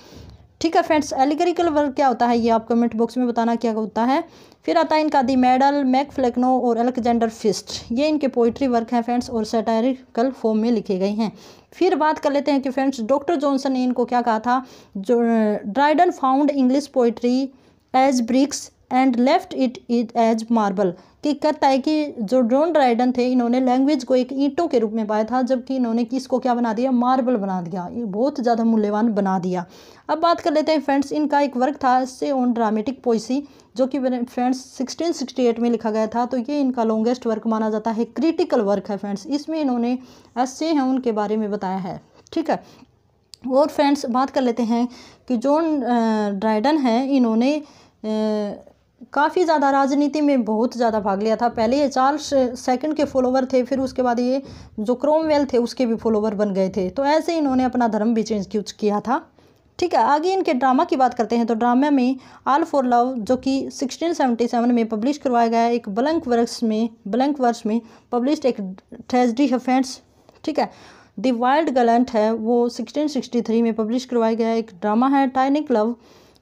ठीक है फ्रेंड्स एलिगरिकल वर्क क्या होता है ये आप कमेंट बॉक्स में बताना क्या होता है फिर आता है इनका दी मेडल मैक फ्लेक्नो और अलेक्जेंडर फिस्ट ये इनके पोइट्री वर्क हैं फ्रेंड्स और सेटारिकल फॉर्म में लिखे गए हैं फिर बात कर लेते हैं कि फ्रेंड्स डॉक्टर जॉनसन ने इनको क्या कहा था जो Dryden found English poetry as bricks and left it it as marble कि कहता है कि जो ड्रोन ड्राइडन थे इन्होंने लैंग्वेज को एक ईंटों के रूप में पाया था जबकि इन्होंने किसको क्या बना दिया मार्बल बना दिया ये बहुत ज़्यादा मूल्यवान बना दिया अब बात कर लेते हैं फ्रेंड्स इनका एक वर्क था से ऑन ड्रामेटिक पोइसी जो कि फ्रेंड्स 1668 में लिखा गया था तो ये इनका लॉन्गेस्ट वर्क माना जाता है क्रिटिकल वर्क है फ्रेंड्स इसमें इन्होंने ऐसे हैं उनके बारे में बताया है ठीक है और फ्रेंड्स बात कर लेते हैं कि जो ड्राइडन हैं इन्होंने काफ़ी ज़्यादा राजनीति में बहुत ज़्यादा भाग लिया था पहले ये चार्ल्स सेकंड के फॉलोवर थे फिर उसके बाद ये जो क्रोमवेल थे उसके भी फॉलोवर बन गए थे तो ऐसे इन्होंने अपना धर्म भी चेंज किया था ठीक है आगे इनके ड्रामा की बात करते हैं तो ड्रामा में आल फॉर लव जो कि 1677 में पब्लिश करवाया गया एक ब्लैंक वर्ष में ब्लैंक वर्ष में पब्लिश एक ट्रेजडी हफेंट्स ठीक है दी वाइल्ड गलेंट है वो 1663 में पब्लिश करवाया गया एक ड्रामा है टाइनिक लव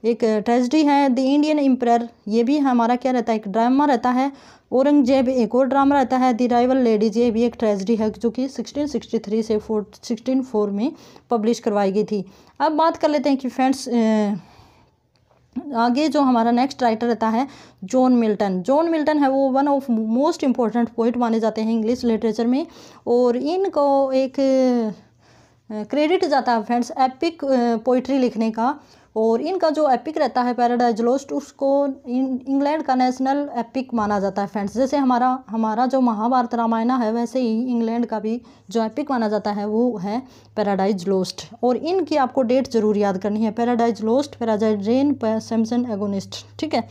एक ट्रेजडी है द इंडियन एम्प्रर ये भी हमारा क्या रहता है एक ड्रामा रहता है औरंगजेब एक और ड्रामा रहता है दी राइवल लेडीज ये भी एक ट्रेजडी है जो कि 1663 से फोर सिक्सटीन फोर में पब्लिश करवाई गई थी अब बात कर लेते हैं कि फ्रेंड्स आगे जो हमारा नेक्स्ट राइटर रहता है जॉन मिल्टन जॉन मिल्टन है वो one of most important poet माने जाते हैं इंग्लिश लिटरेचर में और इनको एक क्रेडिट जाता है फ्रेंड्स एपिक पोइट्री लिखने का और इनका जो एपिक रहता है पैराडाइज लोस्ट उसको इंग्लैंड का नेशनल एपिक माना जाता है फ्रेंड्स जैसे हमारा हमारा जो महाभारत रामायण है वैसे ही इंग्लैंड का भी जो एपिक माना जाता है वो है पैराडाइज लोस्ट और इनकी आपको डेट ज़रूर याद करनी है paradise lost paradise regained Samson Agonistes ठीक है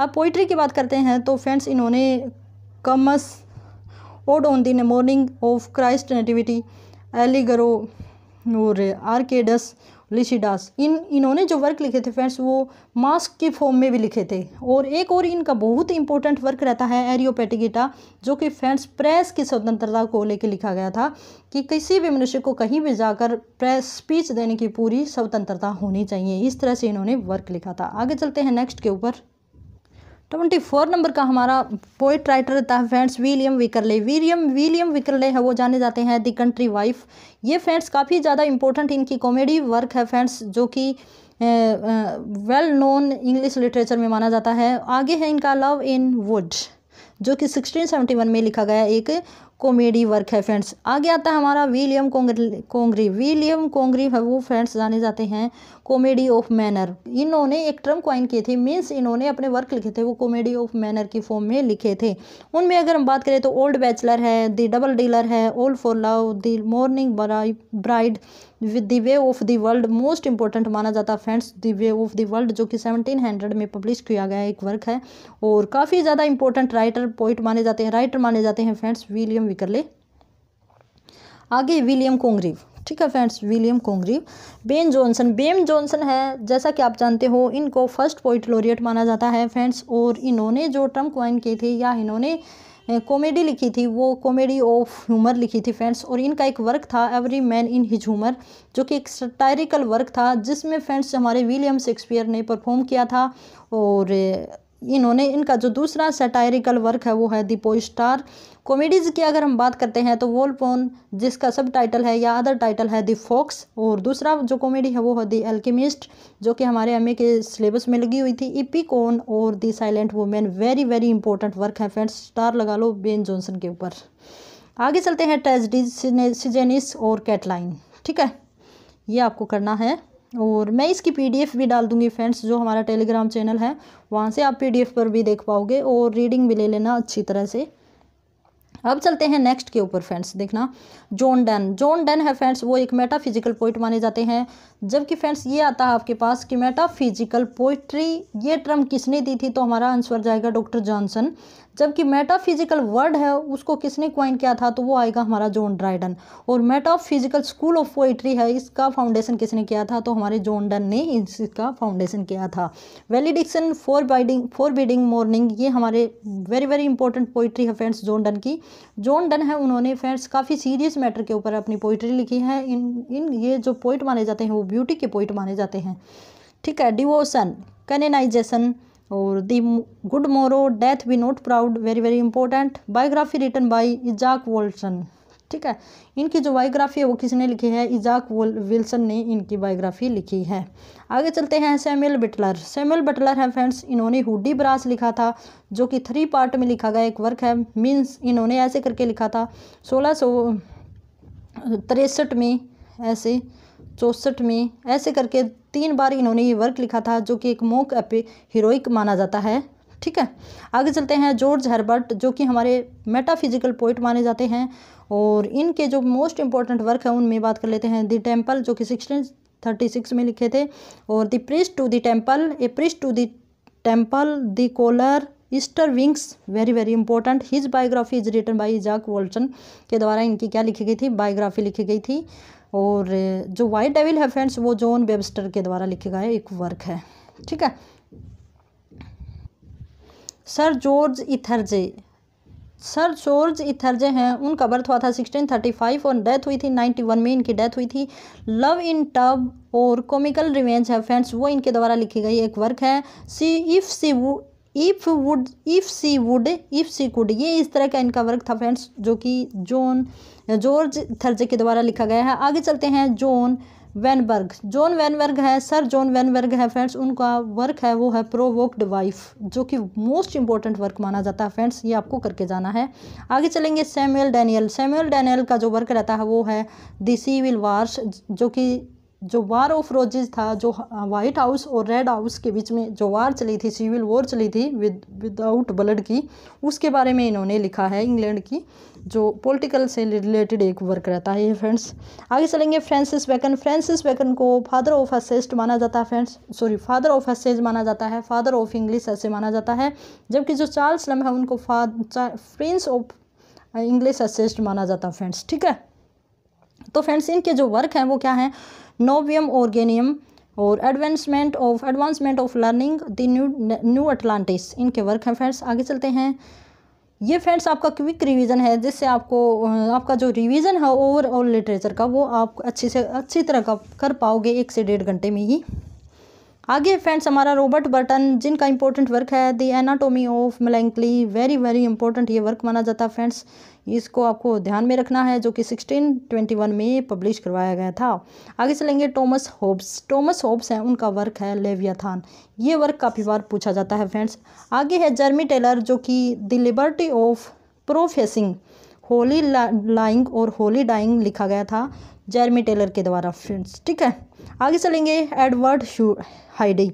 अब पोइट्री की बात करते हैं तो फ्रेंड्स इन्होंने Comus ode on the morning of Christ nativity L'Allegro और आर्केडस लिशिडास इन इन्होंने जो वर्क लिखे थे फ्रेंड्स वो मास्क के फॉर्म में भी लिखे थे और एक और इनका बहुत इंपॉर्टेंट वर्क रहता है एरियोपेटिगिटा जो कि फ्रेंड्स प्रेस की स्वतंत्रता को लेकर लिखा गया था कि किसी भी मनुष्य को कहीं भी जाकर प्रेस स्पीच देने की पूरी स्वतंत्रता होनी चाहिए इस तरह से इन्होंने वर्क लिखा था आगे चलते हैं नेक्स्ट के ऊपर ट्वेंटी फोर नंबर का हमारा पोइट राइटर रहता है friends William Wycherley William William Wycherley है वो जाने जाते हैं दी कंट्री वाइफ ये फ्रेंड्स काफ़ी ज़्यादा इंपॉर्टेंट इनकी कॉमेडी वर्क है फ्रेंड्स जो कि वेल नोन इंग्लिश लिटरेचर में माना जाता है आगे है इनका लव इन वुड जो कि 1671 में लिखा गया एक कॉमेडी वर्क है फ्रेंड्स आगे आता है हमारा विलियम कोंगरी विलियम कोंगरी है वो फ्रेंड्स जाने जाते हैं कॉमेडी ऑफ मैनर इन्होंने एक टर्म क्वाइन किए थे मीन्स इन्होंने अपने वर्क लिखे थे वो कॉमेडी ऑफ मैनर की फॉर्म में लिखे थे उनमें अगर हम बात करें तो ओल्ड बैचलर है दी डबल डीलर है old for love the morning bride with the way of the world most important माना जाता है friends the way of the world जो कि 1700 में पब्लिश किया गया एक वर्क है और काफ़ी ज़्यादा इंपॉर्टेंट राइटर पोइट माने जाते हैं राइटर माने जाते हैं फ्रेंड्स विलियम विकरले आगे विलियम कोंग्रीव ठीक है friends William Congreve Ben Jonson Ben Jonson है जैसा कि आप जानते हो इनको फर्स्ट पोइट लोरियट माना जाता है फ्रेंड्स और इन्होंने जो ट्रम्प क्वाइन किए थे या इन्होंने कॉमेडी लिखी थी वो कॉमेडी ऑफ ह्यूमर लिखी थी फ्रेंड्स और इनका एक वर्क था every man in his humour जो कि एक सटायरिकल वर्क था जिसमें फ्रेंड्स हमारे विलियम शेक्सपियर ने परफॉर्म किया था और इन्होंने इनका जो दूसरा सेटायरिकल वर्क है वो है दी स्टार कॉमेडीज़ की अगर हम बात करते हैं तो वोलपोन जिसका सब टाइटल है या अदर टाइटल है दी फॉक्स और दूसरा जो कॉमेडी है वो है दी एल्केमिस्ट जो कि हमारे एम के सिलेबस में लगी हुई थी इपिकोन और the silent woman very very important work है फ्रेंड्स स्टार लगा लो बेन जॉनसन के ऊपर आगे चलते हैं ट्रेजडी और कैटलाइन ठीक है ये आपको करना है और मैं इसकी पीडीएफ भी डाल दूंगी फ्रेंड्स जो हमारा टेलीग्राम चैनल है वहाँ से आप पीडीएफ पर भी देख पाओगे और रीडिंग भी ले लेना अच्छी तरह से अब चलते हैं नेक्स्ट के ऊपर फ्रेंड्स देखना जॉन डन जॉन डन है फ्रेंड्स वो एक मेटाफिजिकल पोइट माने जाते हैं जबकि फ्रेंड्स ये आता है आपके पास कि मेटाफिजिकल पोइट्री ये टर्म किसने दी थी तो हमारा आंसर जाएगा डॉक्टर जॉनसन जबकि मेटाफिजिकल वर्ड है उसको किसने क्वाइन किया था तो वो आएगा हमारा जॉन ड्राइडन और मेटाफिजिकल स्कूल ऑफ पोइट्री है इसका फाउंडेशन किसने किया था तो हमारे जॉन डन ने इसका फाउंडेशन किया था valediction forbidding forbidding mourning ये हमारे वेरी वेरी इंपॉर्टेंट पोइट्री है फ्रेंड्स जॉन डन की जॉन डन है उन्होंने फ्रेंड्स काफ़ी सीरियस मैटर के ऊपर अपनी पोइट्री लिखी है इन इन ये जो पोइट माने जाते हैं वो ब्यूटी के पोइट माने जाते हैं ठीक है डिवोशन कैनेनाइजेशन और the good morrow death be not proud very very important biography written by Izaak Walton ठीक है इनकी जो बायोग्राफी है वो किसने लिखी है इजाक विल्सन ने इनकी बायोग्राफी लिखी है आगे चलते हैं सैमुअल बटलर सैमुअल बटलर हैं फ्रेंड्स इन्होंने हुडी ब्रास लिखा था जो कि थ्री पार्ट में लिखा गया एक वर्क है मीन्स इन्होंने ऐसे करके लिखा था सोलह सौ तिरसठ में ऐसे चौंसठ में ऐसे करके तीन बार इन्होंने ये वर्क लिखा था जो कि एक मोक एपे हीरोइक माना जाता है ठीक है आगे चलते हैं जॉर्ज हर्बर्ट जो कि हमारे मेटाफिजिकल पोइट माने जाते हैं और इनके जो मोस्ट इंपॉर्टेंट वर्क है उनमें बात कर लेते हैं दी टेम्पल जो कि सिक्सटीन थर्टी सिक्स में लिखे थे और the priest to the temple a priest to the temple the collar Easter wings very very important his biography is written by Izaak Walton के द्वारा इनकी क्या लिखी गई थी बायोग्राफी लिखी गई थी और जो वाइट डेविल है फ्रेंड्स वो जॉन वेबस्टर के द्वारा लिखे गए एक वर्क है ठीक है sir George Etherege sir George Etherege हैं उनका बर्थ हुआ था 1635 और डेथ हुई थी 91 में इनकी डेथ हुई थी लव इन टब और कॉमिकल रिवेंज है फ्रेंड्स वो इनके द्वारा लिखी गई एक वर्क है she if she if would if she would if she could ये इस तरह का इनका वर्क था फ्रेंड्स जो कि जॉन जॉर्ज थर्जे के द्वारा लिखा गया है आगे चलते हैं जॉन वैनबर्ग जॉन वैनबर्ग है सर जॉन वैनबर्ग है फ्रेंड्स उनका वर्क है वो है प्रोवोक्ड वाइफ जो कि मोस्ट इंपॉर्टेंट वर्क माना जाता है फ्रेंड्स ये आपको करके जाना है आगे चलेंगे सैमुअल डैनियल सैमुअल डैनियल का जो वर्क रहता है वो है दी विल वार्स जो कि जो वार ऑफ रोजेज था जो वाइट हाउस और रेड हाउस के बीच में जो वार चली थी सिविल वॉर चली थी विद विदाउट ब्लड की उसके बारे में इन्होंने लिखा है इंग्लैंड की जो पॉलिटिकल से रिलेटेड एक वर्क रहता है ये फ्रेंड्स आगे चलेंगे फ्रांसिस बैकन फ्रांसिस बैकन को फादर ऑफ असेस्ट माना जाता है friends sorry father of essays माना जाता है फादर ऑफ इंग्लिश ऐसे माना जाता है जबकि जो चार्ल्स लम है उनको फ्रेंस ऑफ इंग्लिश असेस्ट माना जाता है फ्रेंड्स ठीक है तो फ्रेंड्स इनके जो वर्क हैं वो क्या हैं नोवियम ऑर्गेनियम और advancement of advancement of learning the new new Atlantis इनके वर्क हैं फ्रेंड्स आगे चलते हैं ये फ्रेंड्स आपका क्विक रिवीजन है जिससे आपको आपका जो रिवीजन है ओवरऑल लिटरेचर का वो आप अच्छे से अच्छी तरह का कर पाओगे एक से डेढ़ घंटे में ही आगे फ्रेंड्स हमारा रॉबर्ट बर्टन जिनका इंपॉर्टेंट वर्क है the anatomy of melancholy very very important ये वर्क माना जाता है फ्रेंड्स इसको आपको ध्यान में रखना है जो कि 1621 में पब्लिश करवाया गया था आगे चलेंगे टॉमस होब्स टॉमस होब्स हैं उनका वर्क है लेवियाथान ये वर्क काफ़ी बार पूछा जाता है फ्रेंड्स आगे है जर्मी टेलर जो कि the liberty of prophesying holy living और होली डाइंग लिखा गया था जेरमी टेलर के द्वारा फ्रेंड्स ठीक है आगे चलेंगे एडवर्ड शू हाइडी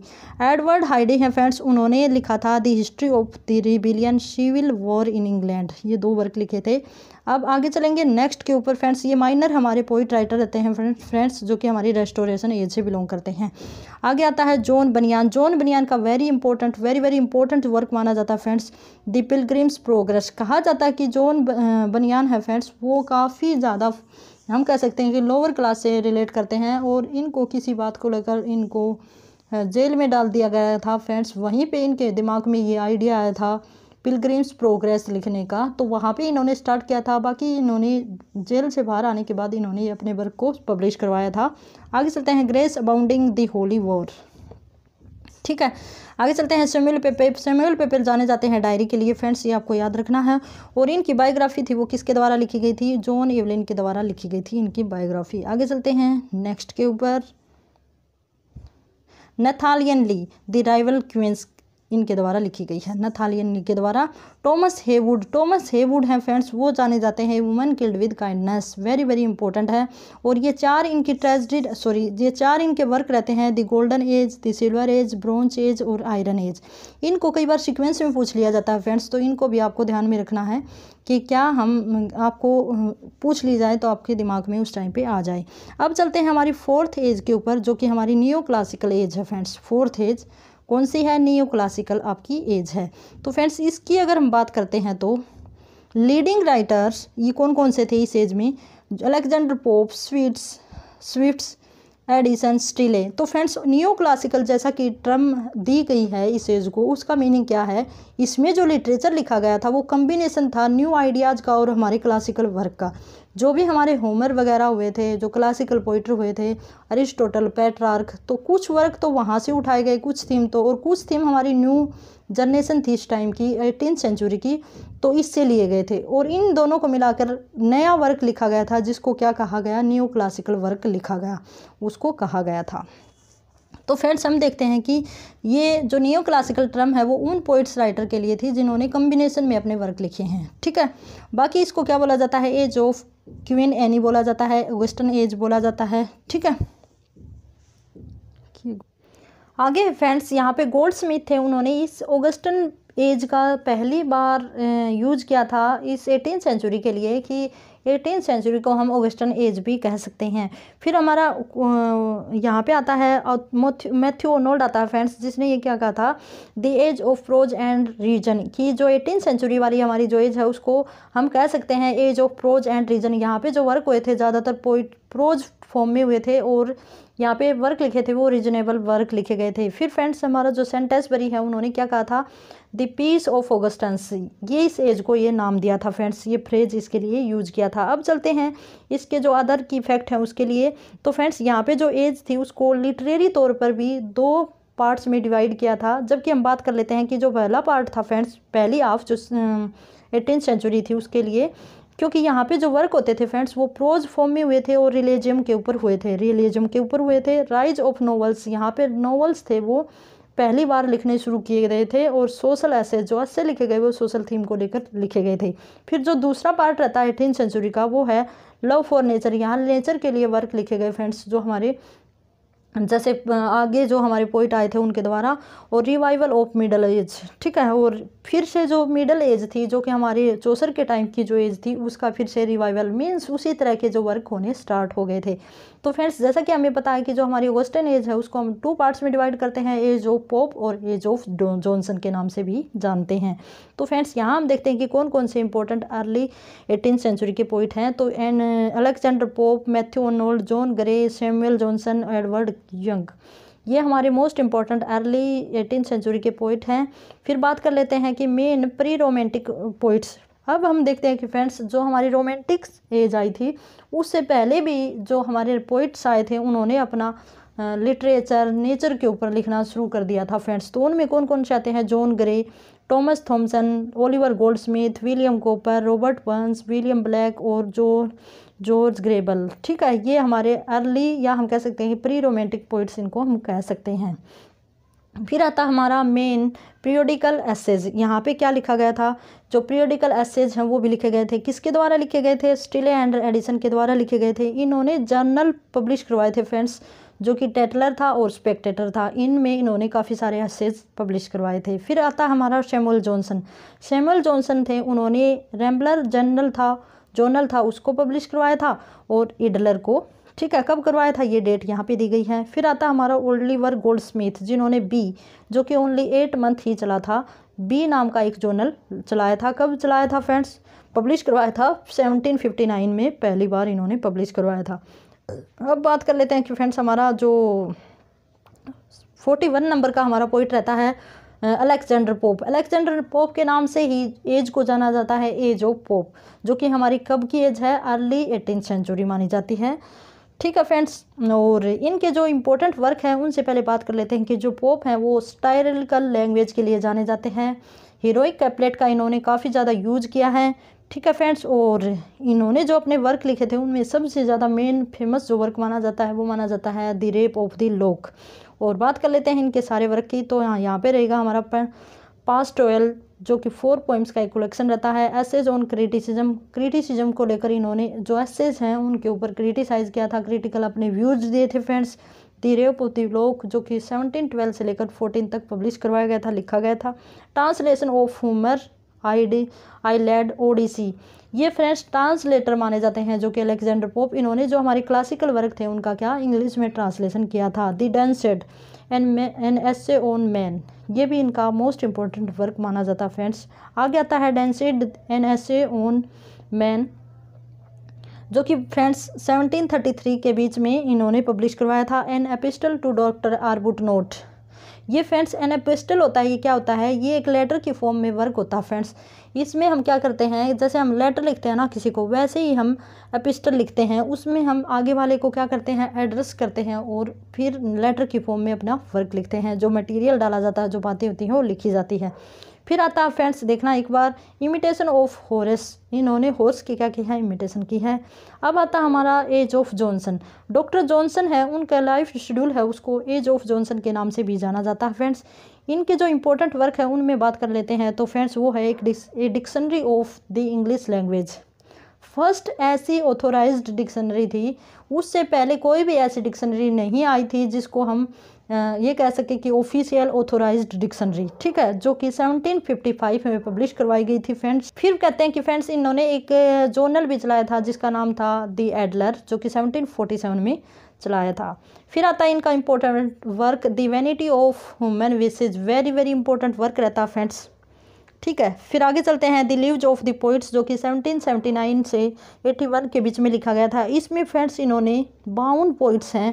एडवर्ड हाइडी हैं फ्रेंड्स उन्होंने लिखा था the history of the rebellion civil war in England ये दो वर्क लिखे थे अब आगे चलेंगे नेक्स्ट के ऊपर फ्रेंड्स ये माइनर हमारे पोइट राइटर रहते हैं फ्रेंड्स फ्रेंड्स जो कि हमारी रेस्टोरेशन एज से बिलोंग करते हैं आगे आता है जॉन बनियान जॉन बनियान का very important very very important work माना जाता है फ्रेंड्स द पिलग्रिम्स प्रोग्रेस कहा जाता है कि जॉन बनियान है फ्रेंड्स वो काफ़ी ज़्यादा हम कह सकते हैं कि लोअर क्लास से रिलेट करते हैं और इनको किसी बात को लेकर इनको जेल में डाल दिया गया था फ्रेंड्स वहीं पे इनके दिमाग में ये आइडिया आया था पिलग्रीम्स प्रोग्रेस लिखने का तो वहाँ पे इन्होंने स्टार्ट किया था बाकी इन्होंने जेल से बाहर आने के बाद इन्होंने अपने वर्क को पब्लिश करवाया था आगे चलते हैं grace abounding the holy war ठीक है आगे चलते हैं सेम्यूल पेपेल सेम्यूल पेपेल जाने जाते हैं डायरी के लिए फ्रेंड्स ये आपको याद रखना है और इनकी बायोग्राफी थी वो किसके द्वारा लिखी गई थी जॉन एवलिन के द्वारा लिखी गई थी इनकी बायोग्राफी आगे चलते हैं नेक्स्ट के ऊपर Nathaniel Lee the rival queens इनके द्वारा लिखी गई है नथालियन के द्वारा टॉमस हेवुड टॉमस हेवुड हैं फ्रेंड्स वो जाने जाते हैं woman killed with kindness very very important है और ये चार इनकी ट्रेजडी सॉरी ये चार इनके वर्क रहते हैं the golden age the silver age bronze age और आयरन एज इनको कई बार सिक्वेंस में पूछ लिया जाता है फ्रेंड्स तो इनको भी आपको ध्यान में रखना है कि क्या हम आपको पूछ ली जाए तो आपके दिमाग में उस टाइम पे आ जाए अब चलते हैं हमारी फोर्थ एज के ऊपर जो कि हमारी न्यू क्लासिकल एज है फ्रेंड्स फोर्थ एज कौन सी है नियो क्लासिकल आपकी एज है तो फ्रेंड्स इसकी अगर हम बात करते हैं तो लीडिंग राइटर्स ये कौन कौन से थे इस एज में अलेक्जेंडर पोप स्वीट्स स्विफ्ट्स एडिसन स्टीले तो फ्रेंड्स न्यू क्लासिकल जैसा कि टर्म दी गई है इस एज को उसका मीनिंग क्या है इसमें जो लिटरेचर लिखा गया था वो कम्बिनेशन था न्यू आइडियाज़ का और हमारे क्लासिकल वर्क का जो भी हमारे होमर वगैरह हुए थे जो क्लासिकल पोइट्री हुए थे अरिस्टोटल पेट्रार्क तो कुछ वर्क तो वहाँ से उठाए गए कुछ थीम तो और कुछ थीम हमारी न्यू जनरेशन थी इस टाइम की एटीन सेंचुरी की तो इससे लिए गए थे और इन दोनों को मिलाकर नया वर्क लिखा गया था जिसको क्या कहा गया न्यू क्लासिकल वर्क लिखा गया उसको कहा गया था तो फ्रेंड्स हम देखते हैं कि ये जो नियो क्लासिकल टर्म है वो उन पोइट्स राइटर के लिए थी जिन्होंने कम्बिनेशन में अपने वर्क लिखे हैं ठीक है बाकी इसको क्या बोला जाता है एज ऑफ क्वीन एनी बोला जाता है वेस्टर्न एज बोला जाता है ठीक है आगे फ्रेंड्स यहाँ पे गोल्ड स्मिथ थे उन्होंने इस ओगस्टन एज का पहली बार यूज किया था इस एटीन सेंचुरी के लिए कि एटीन सेंचुरी को हम वेस्टर्न एज भी कह सकते हैं फिर हमारा यहाँ पे आता है मैथ्यू ओनोल्ड आता है फ्रेंड्स जिसने ये क्या कहा था the age of prose and reason कि जो एटीन सेंचुरी वाली हमारी जो एज है उसको हम कह सकते हैं age of prose and reason यहाँ पे जो वर्क हुए थे ज़्यादातर पोइट प्रोज फॉर्म में हुए थे और यहाँ पे वर्क लिखे थे वो रीजनेबल वर्क लिखे गए थे फिर फ्रेंड्स हमारा जो बरी है उन्होंने क्या कहा था द पीस ऑफ ऑगस्टन्स ये इस एज को ये नाम दिया था फ्रेंड्स ये फ्रेज इसके लिए यूज किया था अब चलते हैं इसके जो अदर की फैक्ट हैं उसके लिए तो फ्रेंड्स यहाँ पे जो एज थी उसको लिटरेरी तौर पर भी दो पार्ट्स में डिवाइड किया था जबकि हम बात कर लेते हैं कि जो पहला पार्ट था फ्रेंड्स पहली हाफ जो एटीन सेंचुरी थी उसके लिए क्योंकि यहाँ पे जो वर्क होते थे फ्रेंड्स वो प्रोज फॉर्म में हुए थे और रिलीजियम के ऊपर हुए थे रिलीजियम के ऊपर हुए थे राइज ऑफ नॉवल्स यहाँ पे नॉवल्स थे वो पहली बार लिखने शुरू किए गए थे और सोशल ऐसे जो ऐसे लिखे गए वो सोशल थीम को लेकर लिखे गए थे फिर जो दूसरा पार्ट रहता है एटीन सेंचुरी का वो है लव फॉर नेचर यहाँ नेचर के लिए वर्क लिखे गए फ्रेंड्स जो हमारे जैसे आगे जो हमारे पोइट आए थे उनके द्वारा और रिवाइवल ऑफ मिडल एज ठीक है और फिर से जो मिडल एज थी जो कि हमारे चौसर के टाइम की जो एज थी उसका फिर से रिवाइवल मीन्स उसी तरह के जो वर्क होने स्टार्ट हो गए थे तो फ्रेंड्स जैसा कि हमें पता है कि जो हमारी वेस्टर्न एज है उसको हम टू पार्ट्स में डिवाइड करते हैं एज ऑफ पोप और एज ऑफ जॉनसन के नाम से भी जानते हैं तो फ्रेंड्स यहाँ हम देखते हैं कि कौन कौन से इंपॉर्टेंट अर्ली एटीन सेंचुरी के पोइट हैं तो an Alexander Pope Matthew Arnold John Gray Samuel Johnson Edward Young ये हमारे most important early eighteen century के पोइट हैं फिर बात कर लेते हैं कि मेन प्री रोमेंटिक पोइट्स अब हम देखते हैं कि फ्रेंड्स जो हमारी रोमांटिक्स एज आई थी उससे पहले भी जो हमारे पोइट्स आए थे उन्होंने अपना लिटरेचर नेचर के ऊपर लिखना शुरू कर दिया था फ्रेंड्स तो उनमें कौन कौन से आते हैं John Gray Thomas Thomson Oliver Smith William Cowper Robert Burns William Blake और जो जॉर्ज ग्रेबल ठीक है ये हमारे अर्ली या हम कह सकते हैं प्री रोमांटिक पोइट्स इनको हम कह सकते हैं फिर आता हमारा मेन पीरियोडिकल एसेज यहाँ पे क्या लिखा गया था जो पीरियडिकल एसेज हैं वो भी लिखे गए थे किसके द्वारा लिखे गए थे स्टिले एंड एडिसन के द्वारा लिखे गए थे इन्होंने जर्नल पब्लिश करवाए थे फ्रेंड्स जो कि टेटलर था और स्पेक्टेटर था इनमें इन्होंने काफ़ी सारे एसेज पब्लिश करवाए थे फिर आता हमारा शेमुल जॉनसन शेमुल जॉनसन थे उन्होंने रेम्बलर जर्नल था जर्नल था उसको पब्लिश करवाया था और इडलर को ठीक है कब करवाया था ये डेट यहाँ पे दी गई है फिर आता हमारा ओल्डलीवर गोल्ड स्मिथ जिन्होंने बी जो कि ओनली एट मंथ ही चला था बी नाम का एक जर्नल चलाया था कब चलाया था फ्रेंड्स पब्लिश करवाया था 1759 में पहली बार इन्होंने पब्लिश करवाया था अब बात कर लेते हैं कि फ्रेंड्स हमारा जो 41 नंबर का हमारा पोइट रहता है अलेक्जेंडर पोप अलेक्जेंडर पोप के नाम से ही एज को जाना जाता है एज ऑफ पोप जो कि हमारी कब की एज है अर्ली एटीन सेंचुरी मानी जाती है ठीक है फ्रेंड्स और इनके जो इम्पोर्टेंट वर्क हैं उनसे पहले बात कर लेते हैं कि जो पोप हैं वो स्टाइरिकल लैंग्वेज के लिए जाने जाते हैं हीरोइक कैपलेट का इन्होंने काफ़ी ज़्यादा यूज किया है ठीक है फ्रेंड्स और इन्होंने जो अपने वर्क लिखे थे उनमें सबसे ज़्यादा मेन फेमस जो वर्क माना जाता है वो माना जाता है द रेप ऑफ द लोक और बात कर लेते हैं इनके सारे वर्क की तो यहाँ यहाँ पर रहेगा हमारा पास्ट ट्वेल्व जो कि फोर पोइम्स का एक कलेक्शन रहता है एसेज ऑन क्रिटिसिज्म क्रिटिसिज्म को लेकर इन्होंने जो एसेज हैं उनके ऊपर क्रिटिसाइज़ किया था क्रिटिकल अपने व्यूज दिए थे फ्रेंड्स दी रेप लोक जो कि सेवनटीन ट्वेल्व से लेकर फोर्टीन तक पब्लिश करवाया गया था लिखा गया था translation of Homer Iliad Odyssey ये फ्रेंड्स ट्रांसलेटर माने जाते हैं जो कि अलेक्जेंडर पोप इन्होंने जो हमारे क्लासिकल वर्क थे उनका क्या इंग्लिश में ट्रांसलेशन किया था the Dunciad an an essay on man ये भी इनका मोस्ट इम्पॉर्टेंट वर्क माना जाता है फ्रेंड्स आगे आता है Dunciad an essay on man जो कि फ्रेंड्स 1733 के बीच में इन्होंने पब्लिश करवाया था an epistle to doctor Arbuthnot ये फ्रेंड्स एन एपिस्टल होता है ये क्या होता है ये एक लेटर के फॉर्म में वर्क होता है फ्रेंड्स इसमें हम क्या करते हैं जैसे हम लेटर लिखते हैं ना किसी को वैसे ही हम एपिस्टल लिखते हैं उसमें हम आगे वाले को क्या करते हैं एड्रेस करते हैं और फिर लेटर की फॉर्म में अपना वर्क लिखते हैं जो मटीरियल डाला जाता है जो बातें होती हैं वो लिखी जाती है फिर आता है फ्रेंड्स देखना एक बार इमिटेशन ऑफ होरस इन्होंने होर्स की क्या की है इमिटेशन की है अब आता हमारा age of Johnson doctor Johnson है उनका लाइफ शेड्यूल है उसको एज ऑफ जॉनसन के नाम से भी जाना जाता है फ्रेंड्स इनके जो इम्पोर्टेंट वर्क है उनमें बात कर लेते हैं तो फ्रेंड्स वो है एक dictionary of the English language first ऐसी ऑथोराइज्ड डिक्शनरी थी उससे पहले कोई भी ऐसी डिक्शनरी नहीं आई थी जिसको हम ये कह सके कि ऑफिशियल ऑथोराइज्ड डिक्शनरी ठीक है जो कि 1755 में पब्लिश करवाई गई थी फ्रेंड्स फिर कहते हैं कि फ्रेंड्स इन्होंने एक जर्नल भी चलाया था जिसका नाम था दी एडलर जो कि 1747 में चलाया था फिर आता है इनका important work the of human wishes is very very important work रहता फ्रेंड्स ठीक है फिर आगे चलते हैं the lives of the poets जो कि 1779 से 81 के बीच में लिखा गया था इसमें फ्रेंड्स इन्होंने बावन पोइट्स हैं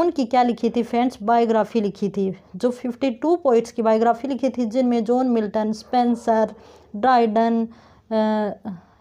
उनकी क्या लिखी थी फ्रेंड्स बायोग्राफी लिखी थी जो 52 पोइट्स की बायोग्राफी लिखी थी जिनमें John Milton Spenser Dryden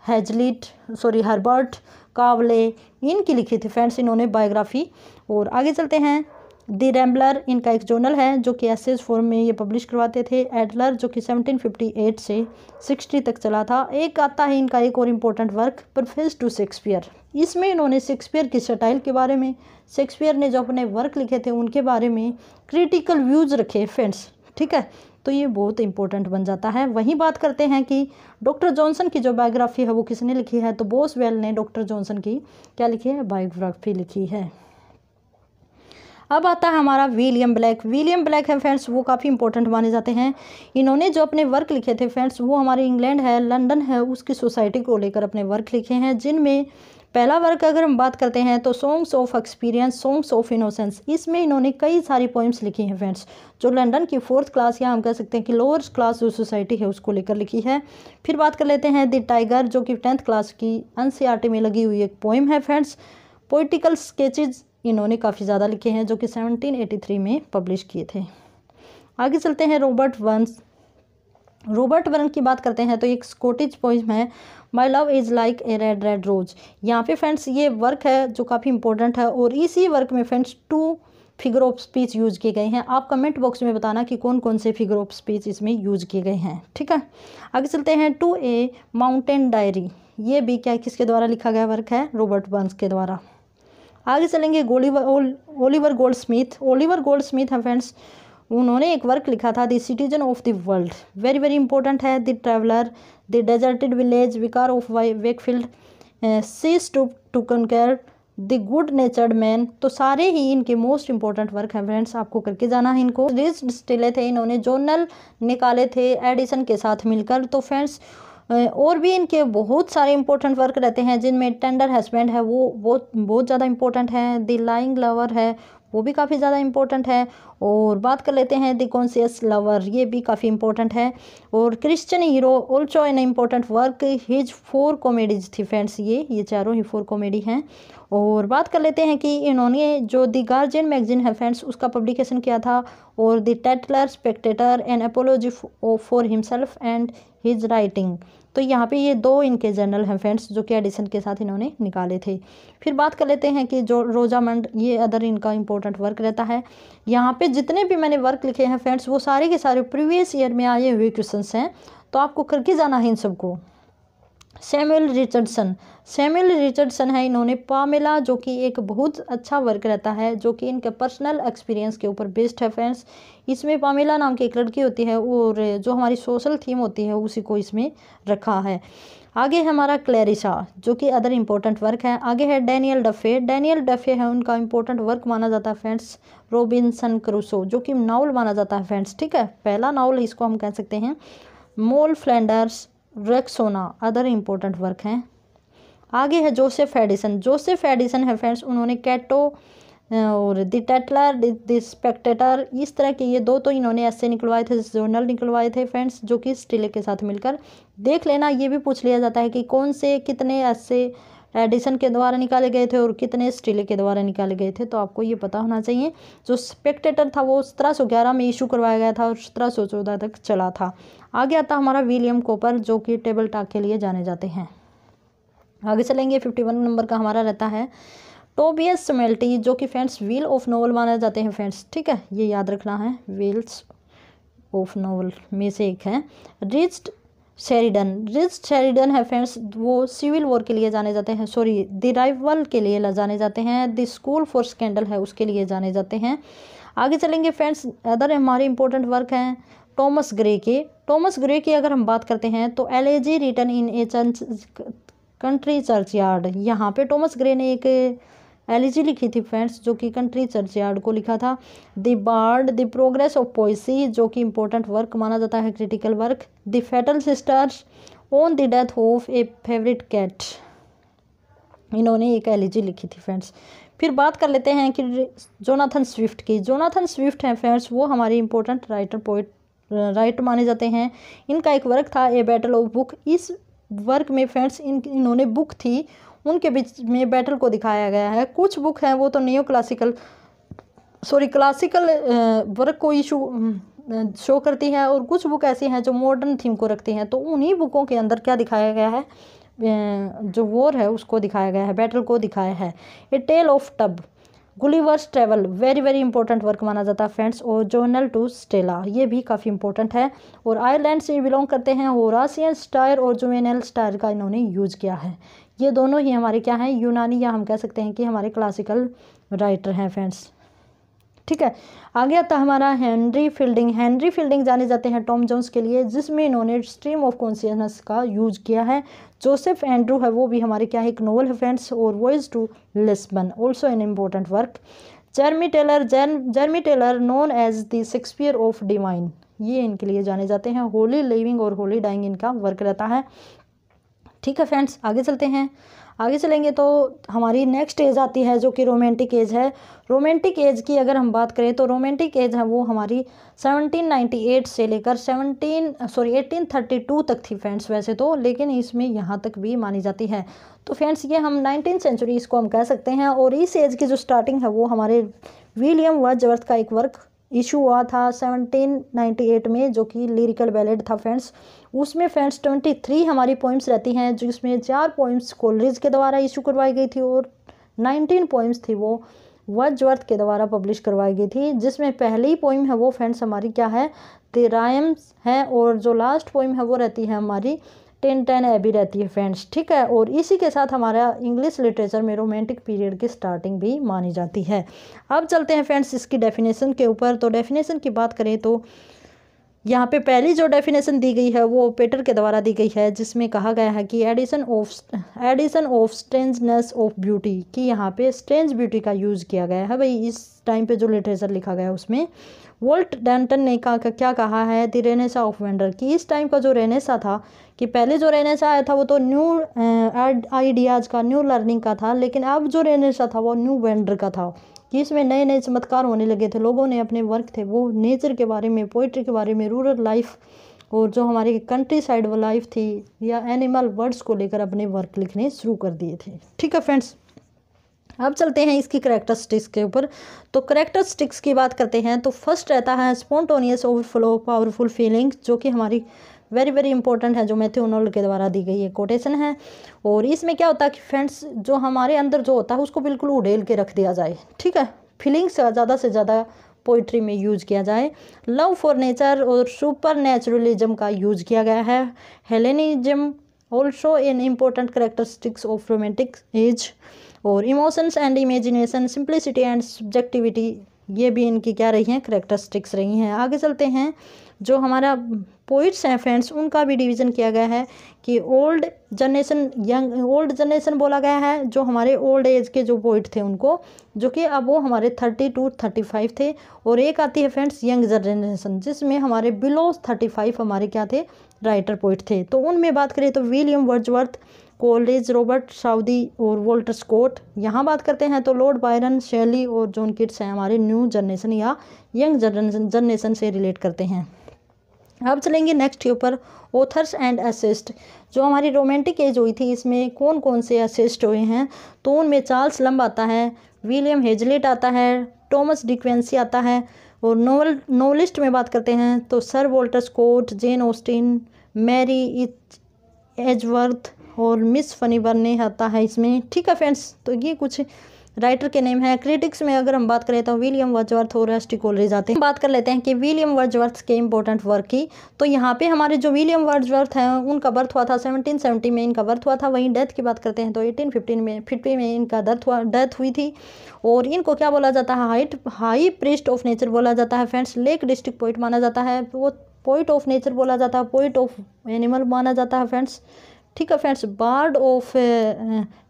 Hazlitt sorry Herbert Cowley इनकी लिखी थी फ्रेंड्स इन्होंने बायोग्राफी और आगे चलते हैं दी रैम्बलर इनका एक जोनल है जो कि एसेज फॉर्म में ये पब्लिश करवाते थे एडलर जो कि 1758 से 60 तक चला था एक आता है इनका एक और important work preface to Shakespeare इसमें इन्होंने शेक्सपियर की स्टाइल के बारे में शेक्सपियर ने जो अपने वर्क लिखे थे उनके बारे में क्रिटिकल व्यूज़ रखे फ्रेंड्स ठीक है तो ये बहुत इंपॉर्टेंट बन जाता है वहीं बात करते हैं कि डॉक्टर जॉनसन की जो बायोग्राफी है वो किसने लिखी है तो बोसवेल ने डॉक्टर जॉनसन की क्या लिखी है बायोग्राफी लिखी है अब आता है हमारा विलियम ब्लैक विलियम ब्लैक है फ्रेंड्स वो काफ़ी इंपॉर्टेंट माने जाते हैं इन्होंने जो अपने वर्क लिखे थे फ्रेंड्स वो हमारे इंग्लैंड है लंदन है उसकी सोसाइटी को लेकर अपने वर्क लिखे हैं जिनमें पहला वर्क अगर हम बात करते हैं तो songs of experience songs of innocence इसमें इन्होंने कई सारी पोइम्स लिखी हैं फ्रेंड्स जो लंदन की फोर्थ क्लास या हम कह सकते हैं कि लोअर क्लास जो सोसाइटी है उसको लेकर लिखी है फिर बात कर लेते हैं द टाइगर जो कि टेंथ क्लास की एन e में लगी हुई एक पोइम है फ्रेंड्स पोइटिकल स्केचेज इन्होंने काफ़ी ज़्यादा लिखे हैं जो कि 1783 में पब्लिश किए थे आगे चलते हैं रॉबर्ट वंस रॉबर्ट वर्न की बात करते हैं तो एक स्कॉटिश पोइम है my love is like a red red rose यहाँ पे फ्रेंड्स ये वर्क है जो काफ़ी इंपॉर्टेंट है और इसी वर्क में friends two figure of speech use किए गए हैं आप कमेंट बॉक्स में बताना कि कौन कौन से फिगर ऑफ स्पीच इसमें यूज किए गए हैं ठीक है आगे चलते हैं टू ए माउंटेन डायरी ये भी क्या किसके द्वारा लिखा गया वर्क है रॉबर्ट बंस के द्वारा आगे चलेंगे गोलीवर Oliver Goldsmith Oliver Goldsmith है फ्रेंड्स उन्होंने एक वर्क लिखा था the citizen of the world very very important है the traveller the deserted village vicar of Wakefield she टू to conquer the good natured man तो सारे ही इनके मोस्ट इंपॉर्टेंट वर्क हैं फ्रेंड्स आपको करके जाना है इनको रिज डिस्टिले थे इन्होंने जर्नल निकाले थे एडिसन के साथ मिलकर तो फ्रेंड्स और भी इनके बहुत सारे इंपॉर्टेंट वर्क रहते हैं जिनमें टेंडर हस्बैंड है वो बहुत बहुत ज़्यादा इंपॉर्टेंट है द लाइंग लवर है वो भी काफ़ी ज़्यादा इम्पोर्टेंट है और बात कर लेते हैं द कॉन्सियस लवर ये भी काफ़ी इंपॉर्टेंट है और Christian hero also an important work his four comedies थी फ्रेंड्स ये ये चारों ही फोर कॉमेडी हैं और बात कर लेते हैं कि इन्होंने जो द गार्जियन मैगजीन है फ्रेंड्स उसका पब्लिकेशन किया था और the Tatler Spectator and apology for himself and his writing तो यहाँ पे ये दो इनके जर्नल हैं फ्रेंड्स जो कि एडिसन के साथ इन्होंने निकाले थे फिर बात कर लेते हैं कि जो रोजामंड ये अदर इनका इंपॉर्टेंट वर्क रहता है यहाँ पे जितने भी मैंने वर्क लिखे हैं फ्रेंड्स वो सारे के सारे प्रीवियस ईयर में आए हुए क्वेश्चन हैं तो आपको करके जाना है इन सबको सैमुअल रिचर्डसन सैमुअल रिचर्डसन है इन्होंने पामेला जो कि एक बहुत अच्छा वर्क रहता है जो कि इनके पर्सनल एक्सपीरियंस के ऊपर बेस्ड है फ्रेंड्स इसमें पामेला नाम की एक लड़की होती है और जो हमारी सोशल थीम होती है उसी को इसमें रखा है आगे है हमारा क्लैरिशा जो कि अदर इम्पोर्टेंट वर्क है आगे है डैनियल डफे डैनियल डफे है उनका इम्पोर्टेंट वर्क माना जाता है फ्रेंड्स रोबिनसन क्रूसो जो कि नावल माना जाता है फ्रेंड्स ठीक है पहला नावल इसको हम कह सकते हैं Moll Flanders Roxana other important work हैं आगे है जोसेफ एडिसन जोसेफ एडिसन है फ्रेंड्स उन्होंने कैटो और द टेटलर द स्पेक्टेटर इस तरह के ये दो तो इन्होंने ऐसे निकलवाए थे जर्नल निकलवाए थे फ्रेंड्स जो कि स्टिले के साथ मिलकर देख लेना ये भी पूछ लिया जाता है कि कौन से कितने ऐसे एडिसन के द्वारा निकाले गए थे और कितने स्टीले के द्वारा निकाले गए थे तो आपको ये पता होना चाहिए जो स्पेक्टेटर था वो सत्रह में इशू करवाया गया था और सत्रह तक चला था आगे आता हमारा विलियम कोपर जो कि टेबल टाक के लिए जाने जाते हैं आगे चलेंगे फिफ्टी वन नंबर का हमारा रहता है टोबियस स्मेल्टी जो कि फ्रेंड्स व्हील ऑफ नोवल माने जाते हैं फ्रेंड्स ठीक है ये याद रखना है व्हील्स ऑफ नोवल में से एक है रिच्ड शेरिडन रिज शेरिडन है फ्रेंड्स वो सिविल वॉर के लिए जाने जाते हैं सॉरी द राइवल के लिए जाने जाते हैं द स्कूल फॉर स्कैंडल है उसके लिए जाने जाते हैं आगे चलेंगे फ्रेंड्स अदर हमारे इंपॉर्टेंट वर्क हैं टॉमस ग्रे के टॉमस ग्रे की अगर हम बात करते हैं तो elegy written in a चंच कंट्री चर्च यार्ड यहाँ पे टॉमस ग्रे ने एक एलिजी लिखी थी फ्रेंड्स जो कि कंट्री चर्चयार्ड को लिखा था the bard the progress of poesy जो कि इंपॉर्टेंट वर्क माना जाता है critical work the fatal sisters on the death of a favourite cat इन्होंने एक एलिजी लिखी थी फ्रेंड्स फिर बात कर लेते हैं कि जोनाथन स्विफ्ट की जोनाथन स्विफ्ट हैं फ्रेंड्स वो हमारे इंपॉर्टेंट राइटर पोइट राइट माने जाते हैं इनका एक वर्क था ए बैटल ऑफ बुक इस वर्क में फ्रेंड्स इन इन्होंने बुक थी उनके बीच में बैटल को दिखाया गया है कुछ बुक हैं वो तो neo classical sorry classical work को इशू शो करती हैं और कुछ बुक ऐसी हैं जो मॉडर्न थीम को रखती हैं तो उन्हीं बुकों के अंदर क्या दिखाया गया है जो वॉर है उसको दिखाया गया है बैटल को दिखाया है a tale of tub Gulliver's travel very very important work माना जाता है फ्रेंड्स और जर्नल टू स्टेला ये भी काफ़ी इंपॉर्टेंट है और आयरलैंड से बिलोंग करते हैं होरासियन स्टायर और जोवेनल स्टायर का इन्होंने यूज किया है ये दोनों ही हमारे क्या हैं यूनानी या हम कह सकते हैं कि हमारे क्लासिकल राइटर हैं फ्रेंड्स ठीक है आगे आता हमारा हेनरी फील्डिंग हेनरी फील्डिंग जाने जाते हैं टॉम जोन्स के लिए जिसमें इन्होंने स्ट्रीम ऑफ कॉन्सियसनेस का यूज किया है जोसेफ एंड्रू है वो भी हमारे क्या है एक नोवल है फ्रेंड्स और voice to Lisbon also an important work Jeremy Taylor जैन Jeremy Taylor known as the Shakespeare of divine ये इनके लिए जाने जाते हैं होली लिविंग और होली डाइंग इनका वर्क रहता है ठीक है फ्रेंड्स आगे चलते हैं आगे चलेंगे तो हमारी नेक्स्ट एज आती है जो कि रोमांटिक एज है रोमांटिक एज की अगर हम बात करें तो रोमांटिक एज है वो हमारी 1798 से लेकर 17 सॉरी 1832 तक थी फ्रेंड्स वैसे तो लेकिन इसमें यहाँ तक भी मानी जाती है तो फ्रेंड्स ये हम नाइनटीन सेंचुरी इसको हम कह सकते हैं और इस एज की जो स्टार्टिंग है वो हमारे विलियम व का एक वर्क इशू हुआ था 1798 में जो कि लिरिकल बैलेड था फ्रेंड्स उसमें फ्रेंड्स 23 हमारी पोइम्स रहती हैं जिसमें चार पोइम्स कोलरिज के द्वारा इशू करवाई गई थी और 19 पोइम्स थी वो वजवर्थ के द्वारा पब्लिश करवाई गई थी जिसमें पहली पोइम है वो फ्रेंड्स हमारी क्या है तेरायम्स है और जो लास्ट पोइम है वो रहती है हमारी टेन टेन ए भी रहती है फ्रेंड्स ठीक है और इसी के साथ हमारा इंग्लिश लिटरेचर में रोमांटिक पीरियड की स्टार्टिंग भी मानी जाती है अब चलते हैं फ्रेंड्स इसकी डेफिनेशन के ऊपर तो डेफिनेशन की बात करें तो यहाँ पे पहली जो डेफिनेशन दी गई है वो पेटर के द्वारा दी गई है जिसमें कहा गया है कि addition of addition of strangeness of beauty कि यहाँ पे स्ट्रेंज ब्यूटी का यूज़ किया गया है भाई इस टाइम पे जो लिटरेचर लिखा गया है उसमें वोल्ट डेंटन ने कहा क्या कहा है द रेनेसा ऑफ वेंडर कि इस टाइम का जो रेनेसा था कि पहले जो रेनेसा आया था वो तो न्यू आइडियाज़ का न्यू लर्निंग का था लेकिन अब जो रेनेसा था वो न्यू वेंडर का था कि इसमें नए नए चमत्कार होने लगे थे लोगों ने अपने वर्क थे वो नेचर के बारे में पोइट्री के बारे में रूरल लाइफ और जो हमारी कंट्री साइड लाइफ थी या एनिमल वर्ड्स को लेकर अपने वर्क लिखने शुरू कर दिए थे ठीक है फ्रेंड्स अब चलते हैं इसकी स्टिक्स के ऊपर तो स्टिक्स की बात करते हैं तो फर्स्ट रहता है स्पॉन्टोनियस ओवरफ्लो पावरफुल फीलिंग जो कि हमारी वेरी वेरी इंपॉर्टेंट है जो मैथ्यू के द्वारा दी गई है कोटेशन है और इसमें क्या होता है कि फ्रेंड्स जो हमारे अंदर जो होता है उसको बिल्कुल उड़ेल के रख दिया जाए ठीक है फीलिंग्स ज़्यादा से ज़्यादा पोइट्री में यूज किया जाए लव फॉर नेचर और सुपर नेचुरलिज्म का यूज किया गया है Hellenism also an important characteristics of romantic age और emotions and imagination simplicity and subjectivity ये भी इनकी क्या रही हैं करेक्टरिस्टिक्स रही हैं आगे चलते हैं जो हमारा पोइट्स हैं फ्रेंड्स उनका भी डिवीज़न किया गया है कि old generation young old generation बोला गया है जो हमारे ओल्ड एज के जो पोइट थे उनको जो कि अब वो हमारे थर्टी टू थर्टी फाइव थे और एक आती है फ्रेंड्स यंग जनरेशन जिसमें हमारे बिलो थर्टी फाइव हमारे क्या थे राइटर पोइट थे तो उनमें बात करें तो William Wordsworth Coleridge Robert Southey और वोल्टर स्कॉट यहाँ बात करते हैं तो लॉर्ड बायरन शैली और जॉन किट्स हैं हमारे न्यू जनरेशन या यंग जनरेशन जनरेशन से रिलेट करते हैं अब चलेंगे नेक्स्ट के ऊपर ऑथर्स एंड असिस्ट जो हमारी रोमांटिक एज हुई थी इसमें कौन कौन से असिस्ट हुए हैं तो उनमें चार्ल्स लम्ब आता है विलियम हेजलेट आता है टॉमस डिक्वेंसी आता है और नोवल नोवलिस्ट में बात करते हैं तो sir Walter Scott Jane Austen Mary इच एजवर्थ और मिस फनीवर ने आता है इसमें ठीक है फ्रेंड्स तो ये कुछ राइटर के नेम है क्रिटिक्स में अगर हम बात करें तो विलियम वर्जवर्थ और एस्टिकोलरीज आते हैं बात कर लेते हैं कि विलियम वर्जवर्थ के इंपॉर्टेंट वर्क की तो यहाँ पे हमारे जो विलियम वर्जवर्थ हैं उनका बर्थ हुआ था 1770 में इनका बर्थ हुआ था वहीं डेथ की बात करते हैं तो एटीन फिफ्टीन में फिफ्टी में इनका डेथ हुआ डेथ हुई थी और इनको क्या बोला जाता है height high priest of nature बोला जाता है फ्रेंड्स लेक डिस्ट्रिक्ट पॉइंट माना जाता है वो पॉइंट ऑफ नेचर बोला जाता है पॉइंट ऑफ एनिमल माना जाता है फ्रेंड्स ठीक है फ्रेंड्स बार्ड ऑफ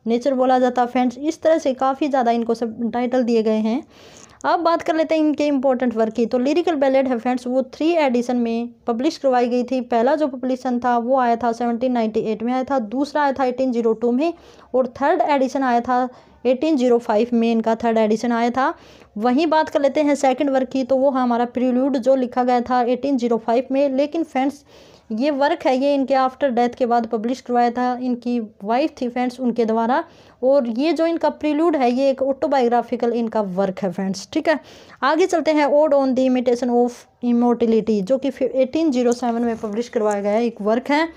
नेचर बोला जाता है फ्रेंड्स इस तरह से काफ़ी ज़्यादा इनको सब टाइटल दिए गए हैं अब बात कर लेते हैं इनके इम्पोर्टेंट वर्क की तो लिरिकल बैलेड है फ्रेंड्स वो थ्री एडिशन में पब्लिश करवाई गई थी पहला जो पब्लिशन था वो आया था 1798 में आया था दूसरा आया था 1802 में और थर्ड एडिशन आया था 1805 में इनका थर्ड एडिशन आया था वहीं बात कर लेते हैं सेकंड वर्क की तो वो हमारा प्रील्यूड जो लिखा गया था एटीन oh में लेकिन फ्रेंड्स ये वर्क है ये इनके आफ्टर डेथ के बाद पब्लिश करवाया था इनकी वाइफ थी फ्रेंड्स उनके द्वारा और ये जो इनका प्रिल्यूड है ये एक ऑटोबायोग्राफिकल इनका वर्क है फ्रेंड्स ठीक है आगे चलते हैं ode on the imitation of immortality जो कि एटीन जीरो सेवन में पब्लिश करवाया गया एक वर्क है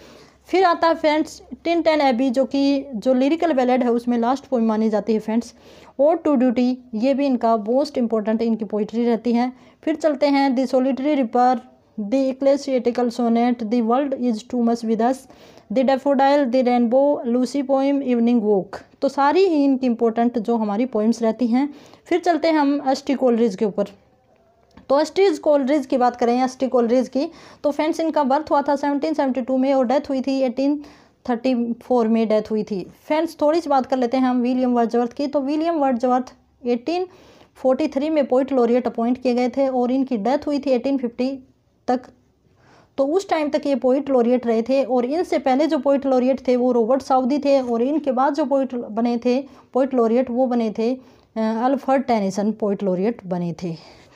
फिर आता है फ्रेंड्स टिन टेन एबी जो कि जो लिरिकल वैलेड है उसमें लास्ट पोइम मानी जाती है फ्रेंड्स और टू ड्यूटी ये भी इनका मोस्ट इंपॉर्टेंट इनकी पोइट्री रहती है फिर चलते हैं the solitary reaper the ecclesiastical sonnet the world is too much with us the daffodil the rainbow Lucy poem evening walk तो सारी ही इनकी इंपॉर्टेंट जो हमारी पोइम्स रहती हैं फिर चलते हैं हम अस्टी कोलरिज के ऊपर तो अस्टीज कोलरिज की बात करें अस्टी कोलरिज की तो फ्रेंड्स इनका बर्थ हुआ था 1772 में और डेथ हुई थी 1834 में डेथ हुई थी फ्रेंड्स थोड़ी सी बात कर लेते हैं हम विलियम वर्जवर्थ की तो विलियम वर्जवर्थ 1843 में पोइट लॉरियट अपॉइंट किए गए थे और इनकी डेथ हुई थी फिफ्टी तक तो उस टाइम तक ये पोइट लॉरिएट रहे थे और इनसे पहले जो पोइट लॉरिएट थे वो रॉबर्ट साउदी थे और इनके बाद जो पोइट बने थे पोइट लॉरिएट वो बने थे अल्फर्ड टेनिसन पोइट लॉरिएट बने थे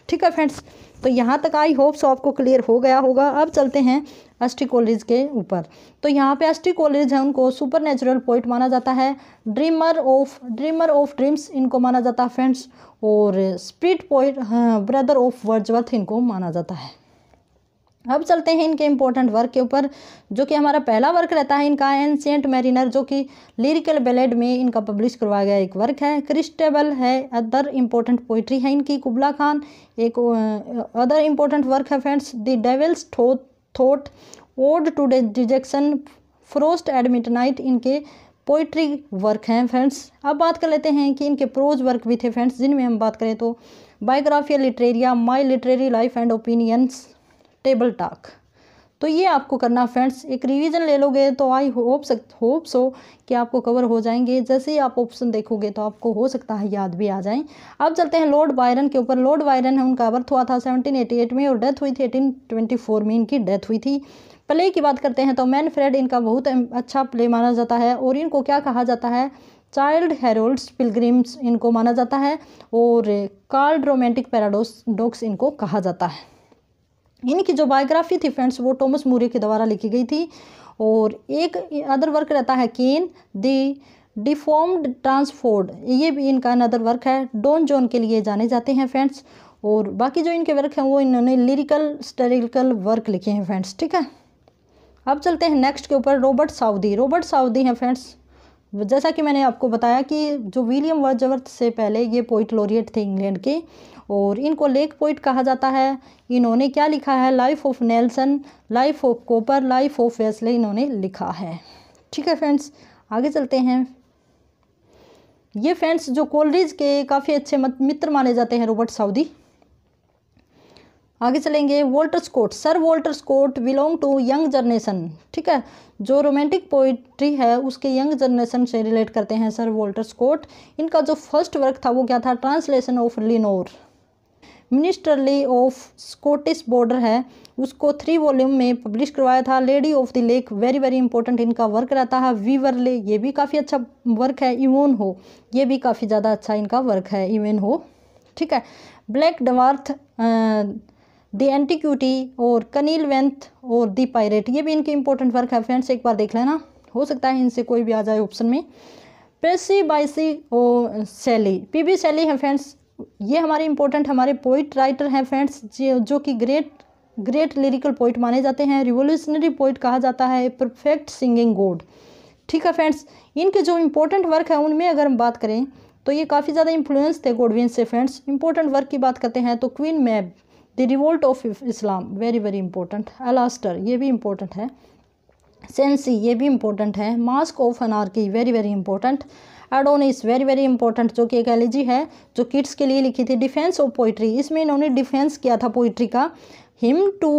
ठीक है फ्रेंड्स तो यहाँ तक आई होप सो आपको क्लियर हो गया होगा अब चलते हैं अस्टी कॉलेज के ऊपर तो यहाँ पे अस्टी कॉलेज है उनको सुपर नेचुरल पोइट माना जाता है dreamer of dreamer of dreams इनको माना जाता है फ्रेंड्स और spirit poet brother of Wordsworth इनको माना जाता है अब चलते हैं इनके इम्पोर्टेंट वर्क के ऊपर जो कि हमारा पहला वर्क रहता है इनका एंशियंट मेरिनर जो कि लिरिकल बेलेड में इनका पब्लिश करवाया गया एक वर्क है क्रिस्टेबल है अदर इम्पोर्टेंट पोइट्री है इनकी कुबला खान एक अदर इम्पोर्टेंट वर्क है friends the devil's thought ode to dejection frost at midnight इनके पोइट्री वर्क हैं फ्रेंड्स अब बात कर लेते हैं कि इनके प्रोज वर्क भी थे फ्रेंड्स जिनमें हम बात करें तो Biographia Literaria my literary life and opinions table talk तो ये आपको करना फ्रेंड्स एक रिवीजन ले लोगे तो आई होप सक होप सो कि आपको कवर हो जाएंगे जैसे ही आप ऑप्शन देखोगे तो आपको हो सकता है याद भी आ जाए अब चलते हैं लॉर्ड बायरन के ऊपर लॉर्ड बायरन है उनका बर्थ हुआ था 1788 में और डेथ हुई थी 1824 में इनकी डेथ हुई थी प्ले की बात करते हैं तो मैन फ्रेड इनका बहुत अच्छा प्ले माना जाता है और इनको क्या कहा जाता है चाइल्ड हेरोल्ड्स पिलग्रिम्स इनको माना जाता है और कार्ल्ड रोमांटिक पैराडोस डॉक्स इनको कहा जाता है इनकी जो बायोग्राफी थी फ्रेंड्स वो टॉमस मूरे के द्वारा लिखी गई थी और एक अदर वर्क रहता है केन द डिफॉर्म्ड ट्रांसफोर्ड ये भी इनका अनदर वर्क है डॉन जॉन के लिए जाने जाते हैं फ्रेंड्स और बाकी जो इनके वर्क हैं वो इन्होंने लिरिकल स्टेरिकल वर्क लिखे हैं फ्रेंड्स ठीक है अब चलते हैं नेक्स्ट के ऊपर रॉबर्ट साउदी रॉबर्ट साउदी हैं फ्रेंड्स जैसा कि मैंने आपको बताया कि जो विलियम वर्जवर्थ से पहले ये पोइट लॉरिएट थे इंग्लैंड के और इनको लेक पोइट कहा जाता है इन्होंने क्या लिखा है life of Nelson life of Cowper life of Wesley इन्होंने लिखा है ठीक है फ्रेंड्स आगे चलते हैं ये फ्रेंड्स जो कोलरिज के काफ़ी अच्छे मित्र माने जाते हैं रॉबर्ट साउदी आगे चलेंगे Walter Scott sir Walter Scott belong to young generation ठीक है जो रोमांटिक पोइट्री है उसके यंग जनरेशन से रिलेट करते हैं सर वॉल्टर स्कॉट इनका जो फर्स्ट वर्क था वो क्या था translation of Lenore minstrelsy of Scottish border है उसको थ्री वॉल्यूम में पब्लिश करवाया था lady of the lake very very important इनका वर्क रहता है वीवर ले ये भी काफ़ी अच्छा वर्क है इवन हो ये भी काफ़ी ज़्यादा अच्छा इनका वर्क है इवेन हो ठीक है ब्लैक डवार्थ द एंटीक्यूटी और वेंथ और दी पायरेट ये भी इनके इंपॉर्टेंट वर्क है फ्रेंड्स एक बार देख लेना हो सकता है इनसे कोई भी आ जाए ऑप्शन में पेसी बाइसी और सैली पी बी सैली है फ्रेंड्स ये हमारे इंपॉर्टेंट हमारे पोइट राइटर हैं फ्रेंड्स जो, कि ग्रेट ग्रेट लिरिकल पोइट माने जाते हैं रिवोल्यूशनरी पोइट कहा जाता है परफेक्ट सिंगिंग गोड ठीक है फ्रेंड्स इनके जो इम्पोर्टेंट वर्क है उनमें अगर हम बात करें तो ये काफ़ी ज़्यादा इन्फ्लुएंस थे गोडविन से फ्रेंड्स इंपॉर्टेंट वर्क की बात करते हैं तो Queen Mab the revolt of Islam very very important Alastor ये भी इम्पोर्टेंट है सेंसी ये भी इम्पोर्टेंट है mask of anarchy very very important Adonais very very important जो कि एक एलिजी है जो किड्स के लिए लिखी थी डिफेंस ऑफ पोइट्री इसमें इन्होंने डिफेंस किया था पोइट्री का हिम टू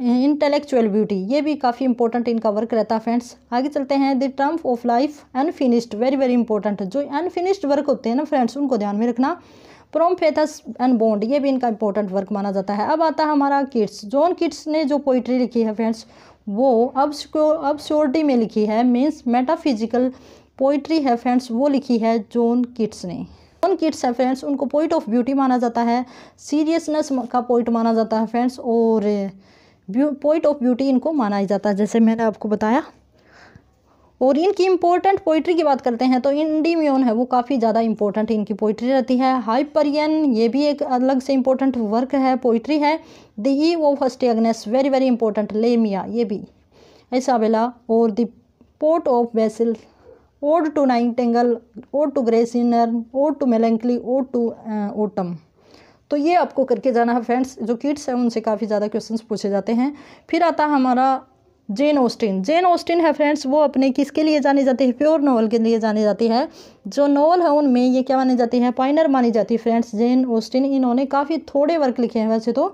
इंटेलेक्चुअल ब्यूटी ये भी काफ़ी इंपॉर्टेंट इनका वर्क रहता है फ्रेंड्स आगे चलते हैं the triumph of life unfinished very very important जो अनफिनिश्ड वर्क होते हैं ना फ्रेंड्स उनको ध्यान में रखना प्रोम फेथस एंड बॉन्ड ये भी इनका इंपॉर्टेंट वर्क माना जाता है अब आता है हमारा किड्स जॉन किड्स ने जो पोइट्री लिखी है फ्रेंड्स वो अब अब श्योरिटी में लिखी है मीन्स मेटाफिजिकल पोइट्री है फ्रेंड्स वो लिखी है जोन किट्स ने जोन किट्स है फ्रेंड्स उनको पोइट ऑफ ब्यूटी माना जाता है सीरियसनेस का पोइट माना जाता है फ्रेंड्स और पोइट ऑफ ब्यूटी इनको माना जाता है जैसे मैंने आपको बताया और इनकी इम्पोर्टेंट पोइट्री की बात करते हैं तो इंडीमियोन है वो काफ़ी ज़्यादा इंपॉर्टेंट इनकी पोइट्री रहती है हाइपरियन ये भी एक अलग से इम्पोर्टेंट वर्क है पोइट्री है द ई फर्स्ट हस्टियगनेस वेरी वेरी इंपॉर्टेंट लेमिया ये भी ऐसा और the pot of basil ode to nightingale ode to Grecian urn ode to melancholy ode to autumn तो ये आपको करके जाना है फ्रेंड्स जो किड्स हैं उनसे काफ़ी ज़्यादा क्वेश्चंस पूछे जाते हैं फिर आता हमारा जेन ऑस्टिन जेन ऑस्टिन है फ्रेंड्स वो अपने किसके लिए जाने जाते हैं प्योर नॉवल के लिए जाने जाती है जो नॉवल है उनमें ये क्या मानी जाती है पाइनर मानी जाती है फ्रेंड्स जेन ऑस्टिन इन्होंने काफ़ी थोड़े वर्क लिखे हैं वैसे तो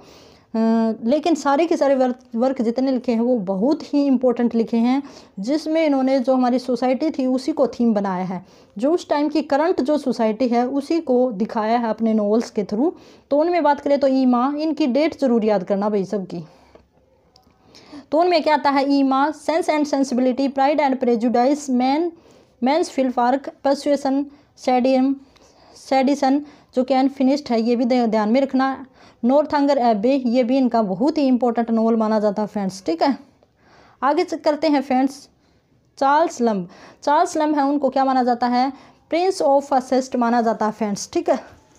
लेकिन सारे के सारे वर्क वर्क जितने लिखे हैं वो बहुत ही इम्पोर्टेंट लिखे हैं जिसमें इन्होंने जो हमारी सोसाइटी थी उसी को थीम बनाया है जो उस टाइम की करंट जो सोसाइटी है उसी को दिखाया है अपने नॉवल्स के थ्रू तो उनमें बात करें तो ई माँ इनकी डेट ज़रूर याद करना भाई सबकी तो उनमें क्या आता है Emma sense and sensibility pride and prejudice man Mansfield Park persuasion Sanditon Sanditon जो कि अनफिनिश्ड है ये भी ध्यान में रखना नॉर्थांगर एबे ये भी इनका बहुत ही इंपॉर्टेंट नॉवल माना जाता है फ्रेंड्स ठीक है आगे चेक करते हैं friends Charles Lamb Charles Lamb है उनको क्या माना जाता है प्रिंस ऑफ असिस्ट माना जाता है फ्रेंड्स ठीक है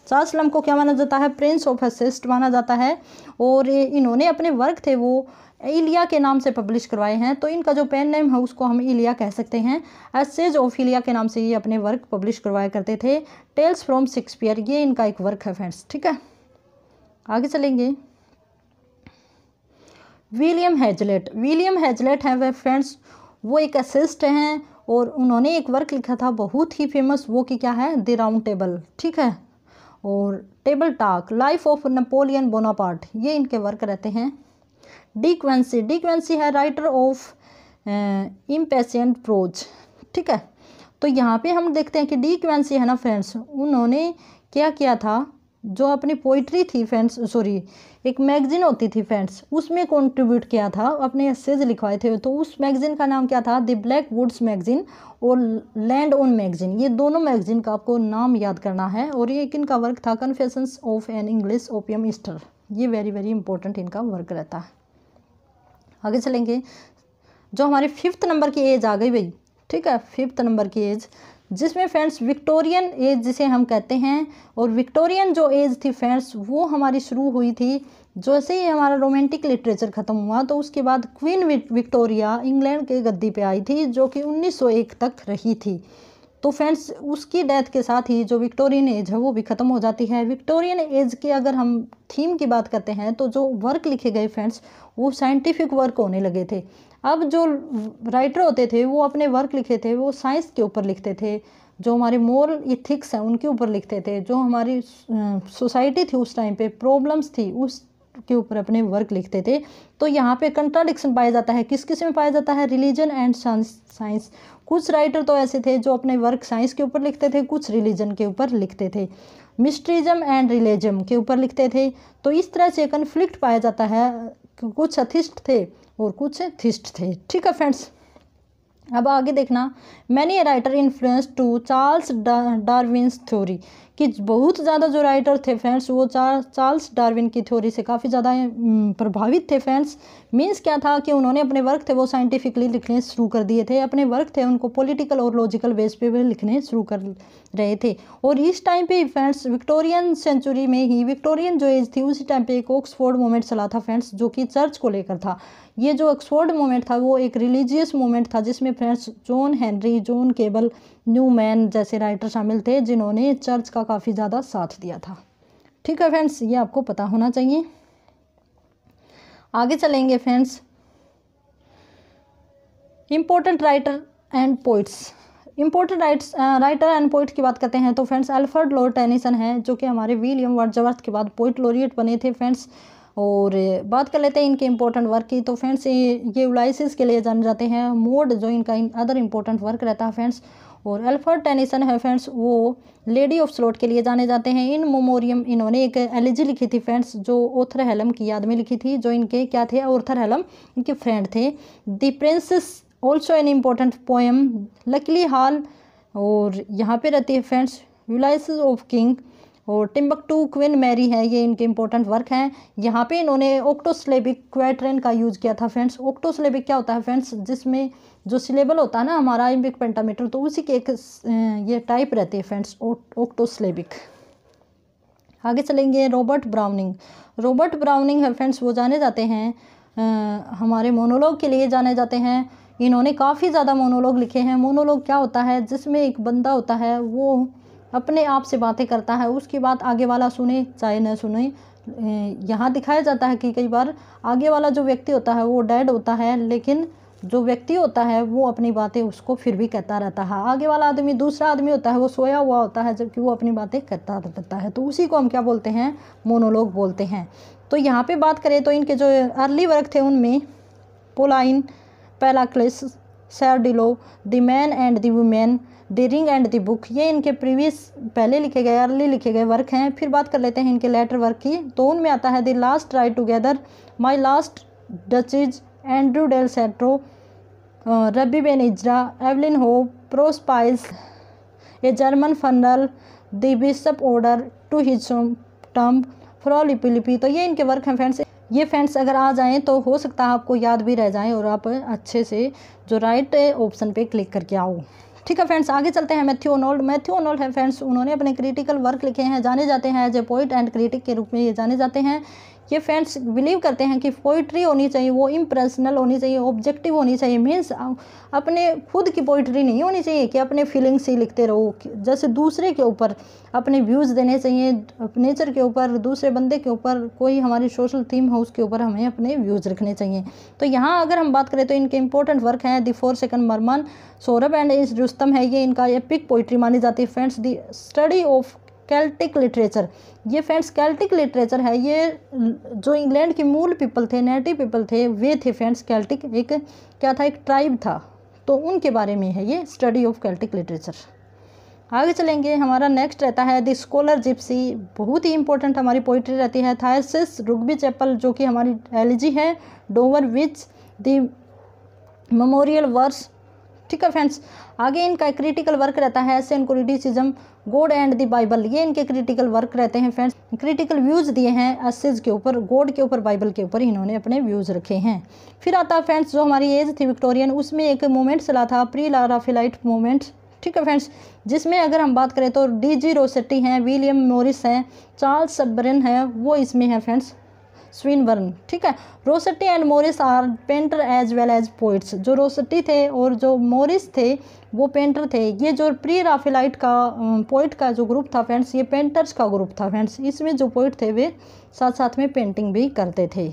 चार्ल्स लम्ब को क्या माना जाता है प्रिंस ऑफ असिस्ट माना जाता है और इन्होंने अपने वर्क थे वो इलिया के नाम से पब्लिश करवाए हैं तो इनका जो पेन नेम है उसको हम इलिया कह सकते हैं एसेज ऑफ इलिया के नाम से ये अपने वर्क पब्लिश करवाया करते थे टेल्स फ्रॉम शेक्सपियर ये इनका एक वर्क है फ्रेंड्स ठीक है आगे चलेंगे विलियम हैजलेट विलियम हैजलेट हैं वह फ्रेंड्स वो एक असिस्ट हैं और उन्होंने एक वर्क लिखा था बहुत ही फेमस वो कि क्या है द राउंड टेबल ठीक है और table talk life of Napoleon Bonaparte ये इनके वर्क रहते हैं डी क्वेंसी डी क्वेंसी है राइटर ऑफ इम्पेसेंट प्रोज ठीक है तो यहाँ पे हम देखते हैं कि डी क्वेंसी है ना फ्रेंड्स उन्होंने क्या किया था जो अपनी पोइट्री थी फ्रेंड्स सॉरी एक मैगजीन होती थी फ्रेंड्स उसमें कंट्रीब्यूट किया था अपने एसेज लिखवाए थे तो उस मैगजीन का नाम क्या था द ब्लैक वुड्स मैगजीन और लैंड ओन मैगजीन ये दोनों मैगजीन का आपको नाम याद करना है और ये एक इनका वर्क था confessions of an English opium eater ये वेरी वेरी इंपॉर्टेंट इनका वर्क रहता है आगे चलेंगे जो हमारी फिफ्थ नंबर की एज आ गई भाई ठीक है फिफ्थ नंबर की एज जिसमें फ्रेंड्स विक्टोरियन एज जिसे हम कहते हैं और विक्टोरियन जो एज थी फ्रेंड्स वो हमारी शुरू हुई थी जैसे ही हमारा रोमांटिक लिटरेचर ख़त्म हुआ तो उसके बाद क्वीन विक्टोरिया इंग्लैंड के गद्दी पे आई थी जो कि 1901 तक रही थी तो फ्रेंड्स उसकी डेथ के साथ ही जो विक्टोरियन एज है वो भी ख़त्म हो जाती है विक्टोरियन एज के अगर हम थीम की बात करते हैं तो जो वर्क लिखे गए फ्रेंड्स वो साइंटिफिक वर्क होने लगे थे अब जो राइटर होते थे वो अपने वर्क लिखे थे वो साइंस के ऊपर लिखते थे जो हमारे मोरल इथिक्स हैं उनके ऊपर लिखते थे जो हमारी सोसाइटी थी उस टाइम पे प्रॉब्लम्स थी उस के ऊपर अपने वर्क लिखते थे तो यहाँ पे कंट्राडिक्शन पाया जाता है किस किस में पाया जाता है रिलीजन एंड साइंस कुछ राइटर तो ऐसे थे जो अपने वर्क साइंस के ऊपर लिखते थे कुछ रिलीजन के ऊपर लिखते थे मिस्ट्रीजम एंड रिलीजम के ऊपर लिखते थे तो इस तरह से कन्फ्लिक्ट पाया जाता है कुछ अथिस्ट थे और कुछ थिस्ट थे ठीक है फ्रेंड्स अब आगे देखना many writer influence to Charles Darwin's theory कि बहुत ज़्यादा जो राइटर थे फ्रेंड्स वो चार चार्ल्स डार्विन की थ्योरी से काफ़ी ज़्यादा प्रभावित थे फ्रेंड्स मींस क्या था कि उन्होंने अपने वर्क थे वो साइंटिफिकली लिखने शुरू कर दिए थे अपने वर्क थे उनको पॉलिटिकल और लॉजिकल बेस पे भी लिखने शुरू कर रहे थे और इस टाइम पे फ्रेंड्स विक्टोरियन सेंचुरी में ही विक्टोरियन जो एज थी उसी टाइम पे एक ऑक्सफोर्ड मूवमेंट चला था फ्रेंड्स जो कि चर्च को लेकर था ये जो ऑक्सफोर्ड मूवमेंट था वो एक रिलीजियस मूवमेंट था जिसमें friends John Henry John Keble Newman जैसे राइटर शामिल थे जिन्होंने चर्च का काफ़ी ज़्यादा साथ दिया था ठीक है फ्रेंड्स ये आपको पता होना चाहिए आगे चलेंगे friends important writer and poets important writes writer and poet की बात करते हैं तो फ्रेंड्स अल्फर्ड लॉर्ड टेनिसन हैं जो कि हमारे विलियम वर्जवर्थ के बाद पोइट लॉरिएट बने थे फ्रेंड्स और बात कर लेते हैं इनके इंपॉर्टेंट वर्क की तो फ्रेंड्स ये उलाइसिस के लिए जाने जाते हैं मोड जो इनका अदर इंपॉर्टेंट वर्क रहता है फ्रेंड्स और अल्फर्ड टेनिसन है फ्रेंड्स वो लेडी ऑफ स्लॉट के लिए जाने जाते हैं इन मोमोरियम इन्होंने एक एलिजी लिखी थी फ्रेंड्स जो ओथर हेलम की याद में लिखी थी जो इनके क्या थे ओथर हेलम इनके फ्रेंड थे the princess also an important poem Locksley Hall और यहाँ पे रहती है फ्रेंड्स यूलाइसिस ऑफ किंग और टिम्बक टू क्विन मैरी है ये इनके इंपॉर्टेंट वर्क हैं यहाँ पे इन्होंने ओक्टोसलेबिक क्वेट्रेन का यूज़ किया था फ्रेंड्स ओक्टोसलेबिक क्या होता है फ्रेंड्स जिसमें जो सिलेबल होता है ना हमारा एम्बिक पेंटामीटर तो उसी के एक अं, ये टाइप रहती है फ्रेंड्स ओक्टोसलेबिक आगे चलेंगे रॉबर्ट ब्राउनिंग रॉबर्ट ब्राउनिंग है फ्रेंड्स वो जाने जाते हैं आ, अं, हमारे मोनोलॉग के लिए जाने जाते हैं इन्होंने काफ़ी ज़्यादा मोनोलॉग लिखे हैं मोनोलॉग क्या होता है जिसमें एक बंदा होता है वो अपने आप से बातें करता है उसकी बात आगे वाला सुने चाहे न सुने यहाँ दिखाया जाता है कि कई बार आगे वाला जो व्यक्ति होता है वो डैड होता है लेकिन जो व्यक्ति होता है वो अपनी बातें उसको फिर भी कहता रहता है आगे वाला आदमी दूसरा आदमी होता है वो सोया हुआ होता है जबकि वो अपनी बातें करता रहता है तो उसी को हम क्या बोलते हैं मोनोलोग बोलते हैं तो यहाँ पे बात करें तो इनके जो अर्ली वर्क थे उनमें Pauline Paracelsus Sordello the man and the women the ring and the book ये इनके प्रीवियस पहले लिखे गए अर्ली लिखे गए वर्क हैं फिर बात कर लेते हैं इनके लेटर वर्क की तो उनमें आता है the last ride together my last duchess Andrea del सेट्रो Rabbi Ben Ezra Evelyn Hope Prospice a German funeral the bishop order to his tomb Fra Lippi Lippi तो ये इनके वर्क हैं फ्रेंड्स ये फ्रेंड्स अगर आ जाएँ तो हो सकता है आपको याद भी रह जाएँ और आप अच्छे से जो राइट ऑप्शन पे क्लिक करके आओ ठीक है फ्रेंड्स आगे चलते हैं मैथ्यू ओनोल्ड मैथ्यू ओनोल्ड है फ्रेंड्स उन्होंने अपने क्रिटिकल वर्क लिखे हैं जाने जाते हैं as a poet and critic के रूप में ये जाने जाते हैं ये फ्रेंड्स बिलीव करते हैं कि पोइट्री होनी चाहिए वो इम्प्रेशनल होनी चाहिए ऑब्जेक्टिव होनी चाहिए मीन्स अपने खुद की पोइट्री नहीं होनी चाहिए कि अपने फीलिंग्स से लिखते रहो जैसे दूसरे के ऊपर अपने व्यूज़ देने चाहिए नेचर के ऊपर दूसरे बंदे के ऊपर कोई हमारी सोशल थीम हो उसके ऊपर हमें अपने व्यूज़ रखने चाहिए तो यहाँ अगर हम बात करें तो इनके इंपॉर्टेंट वर्क हैं the forsaken merman Sohrab and Rustum है ये इनका ये पिक पोइट्री मानी जाती है friends the study of Celtic literature ये फ्रेंड्स कैल्टिक लिटरेचर है ये जो इंग्लैंड के मूल पीपल थे नेटिव पीपल थे वे थे फ्रेंड्स कैल्टिक एक क्या था एक ट्राइब था तो उनके बारे में है ये स्टडी ऑफ कैल्टिक लिटरेचर आगे चलेंगे हमारा नेक्स्ट रहता है द स्कॉलर जिप्सी बहुत ही इंपॉर्टेंट हमारी पोइट्री रहती है थायसिस रुगबी चैपल जो कि हमारी एलिजी है Dover beach the memorial verse ठीक है फ्रेंड्स आगे इनका क्रिटिकल वर्क रहता है ऐसे इनको criticism God and the Bible ये इनके क्रिटिकल वर्क रहते हैं फ्रेंड्स क्रिटिकल व्यूज़ दिए हैं एसेज के ऊपर गॉड के ऊपर बाइबल के ऊपर इन्होंने अपने व्यूज़ रखे हैं फिर आता फ्रेंड्स जो हमारी एज थी विक्टोरियन उसमें एक मूवमेंट चला था प्री लाराफिलाइट मूवमेंट ठीक है फ्रेंड्स जिसमें अगर हम बात करें तो डी जी रोसेटी हैं विलियम मोरिस हैं चार्ल्स सबरन हैं वो इसमें हैं फ्रेंड्स स्विनबर्न ठीक है Rossetti and Morris are painter as well as poets जो रोसटी थे और जो मोरिस थे वो पेंटर थे ये जो प्री राफेलाइट का पोइट का जो ग्रुप था फ्रेंड्स ये पेंटर्स का ग्रुप था फ्रेंड्स इसमें जो पोइट थे वे साथ साथ में पेंटिंग भी करते थे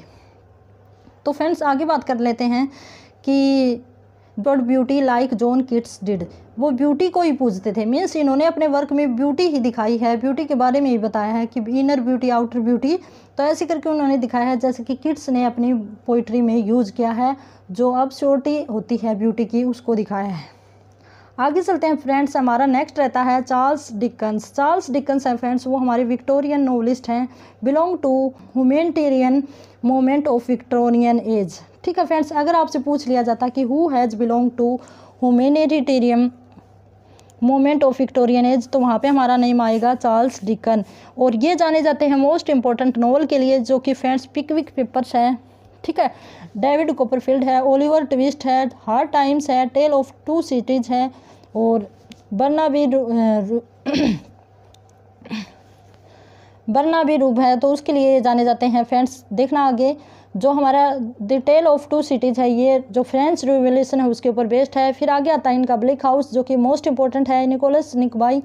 तो फ्रेंड्स आगे बात कर लेते हैं कि but beauty like John Keats did वो ब्यूटी को ही पूजते थे मीन्स इन्होंने अपने वर्क में ब्यूटी ही दिखाई है ब्यूटी के बारे में ही बताया है कि इनर ब्यूटी आउटर ब्यूटी तो ऐसे करके उन्होंने दिखाया है जैसे कि किड्स ने अपनी पोइट्री में यूज़ किया है जो अब श्योरिटी होती है ब्यूटी की उसको दिखाया है आगे चलते हैं फ्रेंड्स हमारा नेक्स्ट रहता है चार्ल्स डिकन्स चार्ल्स डिकन्स हैं फ्रेंड्स वो हमारे विक्टोरियन नोवलिस्ट हैं belong to humanitarian movement of Victorian age ठीक है फ्रेंड्स अगर आपसे पूछ लिया जाता कि who has belong to humanitarian movement of Victorian age तो वहाँ पे हमारा नेम आएगा चार्ल्स डिकन और ये जाने जाते हैं मोस्ट इंपॉर्टेंट नॉवल के लिए जो कि फ्रेंड्स पिकविक पेपर्स हैं ठीक है डेविड कोपरफील्ड है ओलिवर ट्विस्ट है हार्ड टाइम्स है टेल ऑफ टू सिटीज है और बरना भी बरना भी रूप है तो उसके लिए जाने जाते हैं फ्रेंड्स देखना आगे जो हमारा the tale of two cities है ये जो फ्रेंच रिवोल्यूशन है उसके ऊपर बेस्ड है फिर आगे आता है इनका ब्लिक हाउस जो कि मोस्ट इंपॉर्टेंट है निकोलस निकबाई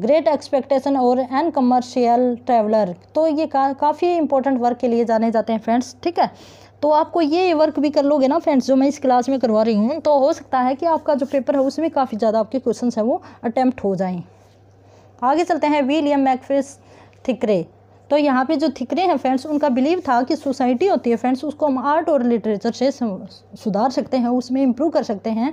ग्रेट एक्सपेक्टेशन और एन कमर्शियल ट्रैवलर तो ये का, काफ़ी इंपॉर्टेंट वर्क के लिए जाने जाते हैं फ्रेंड्स ठीक है तो आपको ये वर्क भी कर लोगे ना फ्रेंड्स जो मैं इस क्लास में करवा रही हूँ तो हो सकता है कि आपका जो पेपर है उसमें काफ़ी ज़्यादा आपके क्वेश्चन हैं वो अटैम्प्ट हो जाएँ आगे चलते हैं विलियम मैकफिस थिकरे तो यहाँ पे जो थिकरे हैं फ्रेंड्स उनका बिलीव था कि सोसाइटी होती है फ्रेंड्स उसको हम आर्ट और लिटरेचर से सुधार सकते हैं उसमें इम्प्रूव कर सकते हैं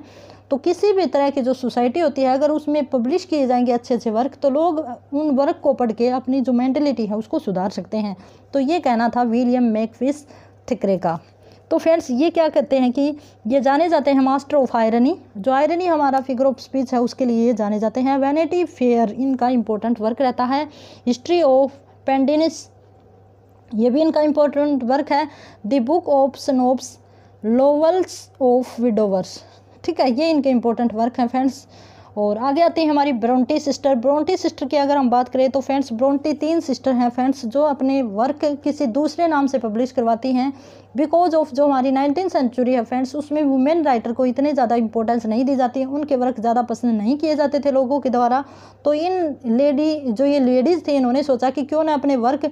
तो किसी भी तरह की जो सोसाइटी होती है अगर उसमें पब्लिश किए जाएंगे अच्छे अच्छे वर्क तो लोग उन वर्क को पढ़ के अपनी जो मैंटेलिटी है उसको सुधार सकते हैं तो ये कहना था विलियम मैकफिस थिकरे का तो फ्रेंड्स ये क्या कहते हैं कि ये जाने जाते हैं मास्टर ऑफ आयरनी जो आयरनी हमारा फिगर ऑफ स्पीच है उसके लिए ये जाने जाते हैं वैनिटी फेयर इनका इंपॉर्टेंट वर्क रहता है हिस्ट्री ऑफ पेंडिनिस ये भी इनका इम्पोर्टेंट वर्क है the book of snobs Lovels of widowers ठीक है ये इनके इम्पोर्टेंट वर्क हैं फ्रेंड्स और आगे आती है हमारी ब्रोंटे सिस्टर ब्रोंटे सिस्टर की अगर हम बात करें तो फ्रेंड्स ब्रोंटे तीन सिस्टर हैं फ्रेंड्स जो अपने वर्क किसी दूसरे नाम से पब्लिश करवाती हैं बिकॉज ऑफ जो हमारी नाइनटीन सेंचुरी है फ्रेंड्स उसमें वुमेन राइटर को इतने ज़्यादा इंपॉर्टेंस नहीं दी जाती है उनके वर्क ज़्यादा पसंद नहीं किए जाते थे लोगों के द्वारा तो इन लेडी जो ये लेडीज़ थी इन्होंने सोचा कि क्यों ना अपने वर्क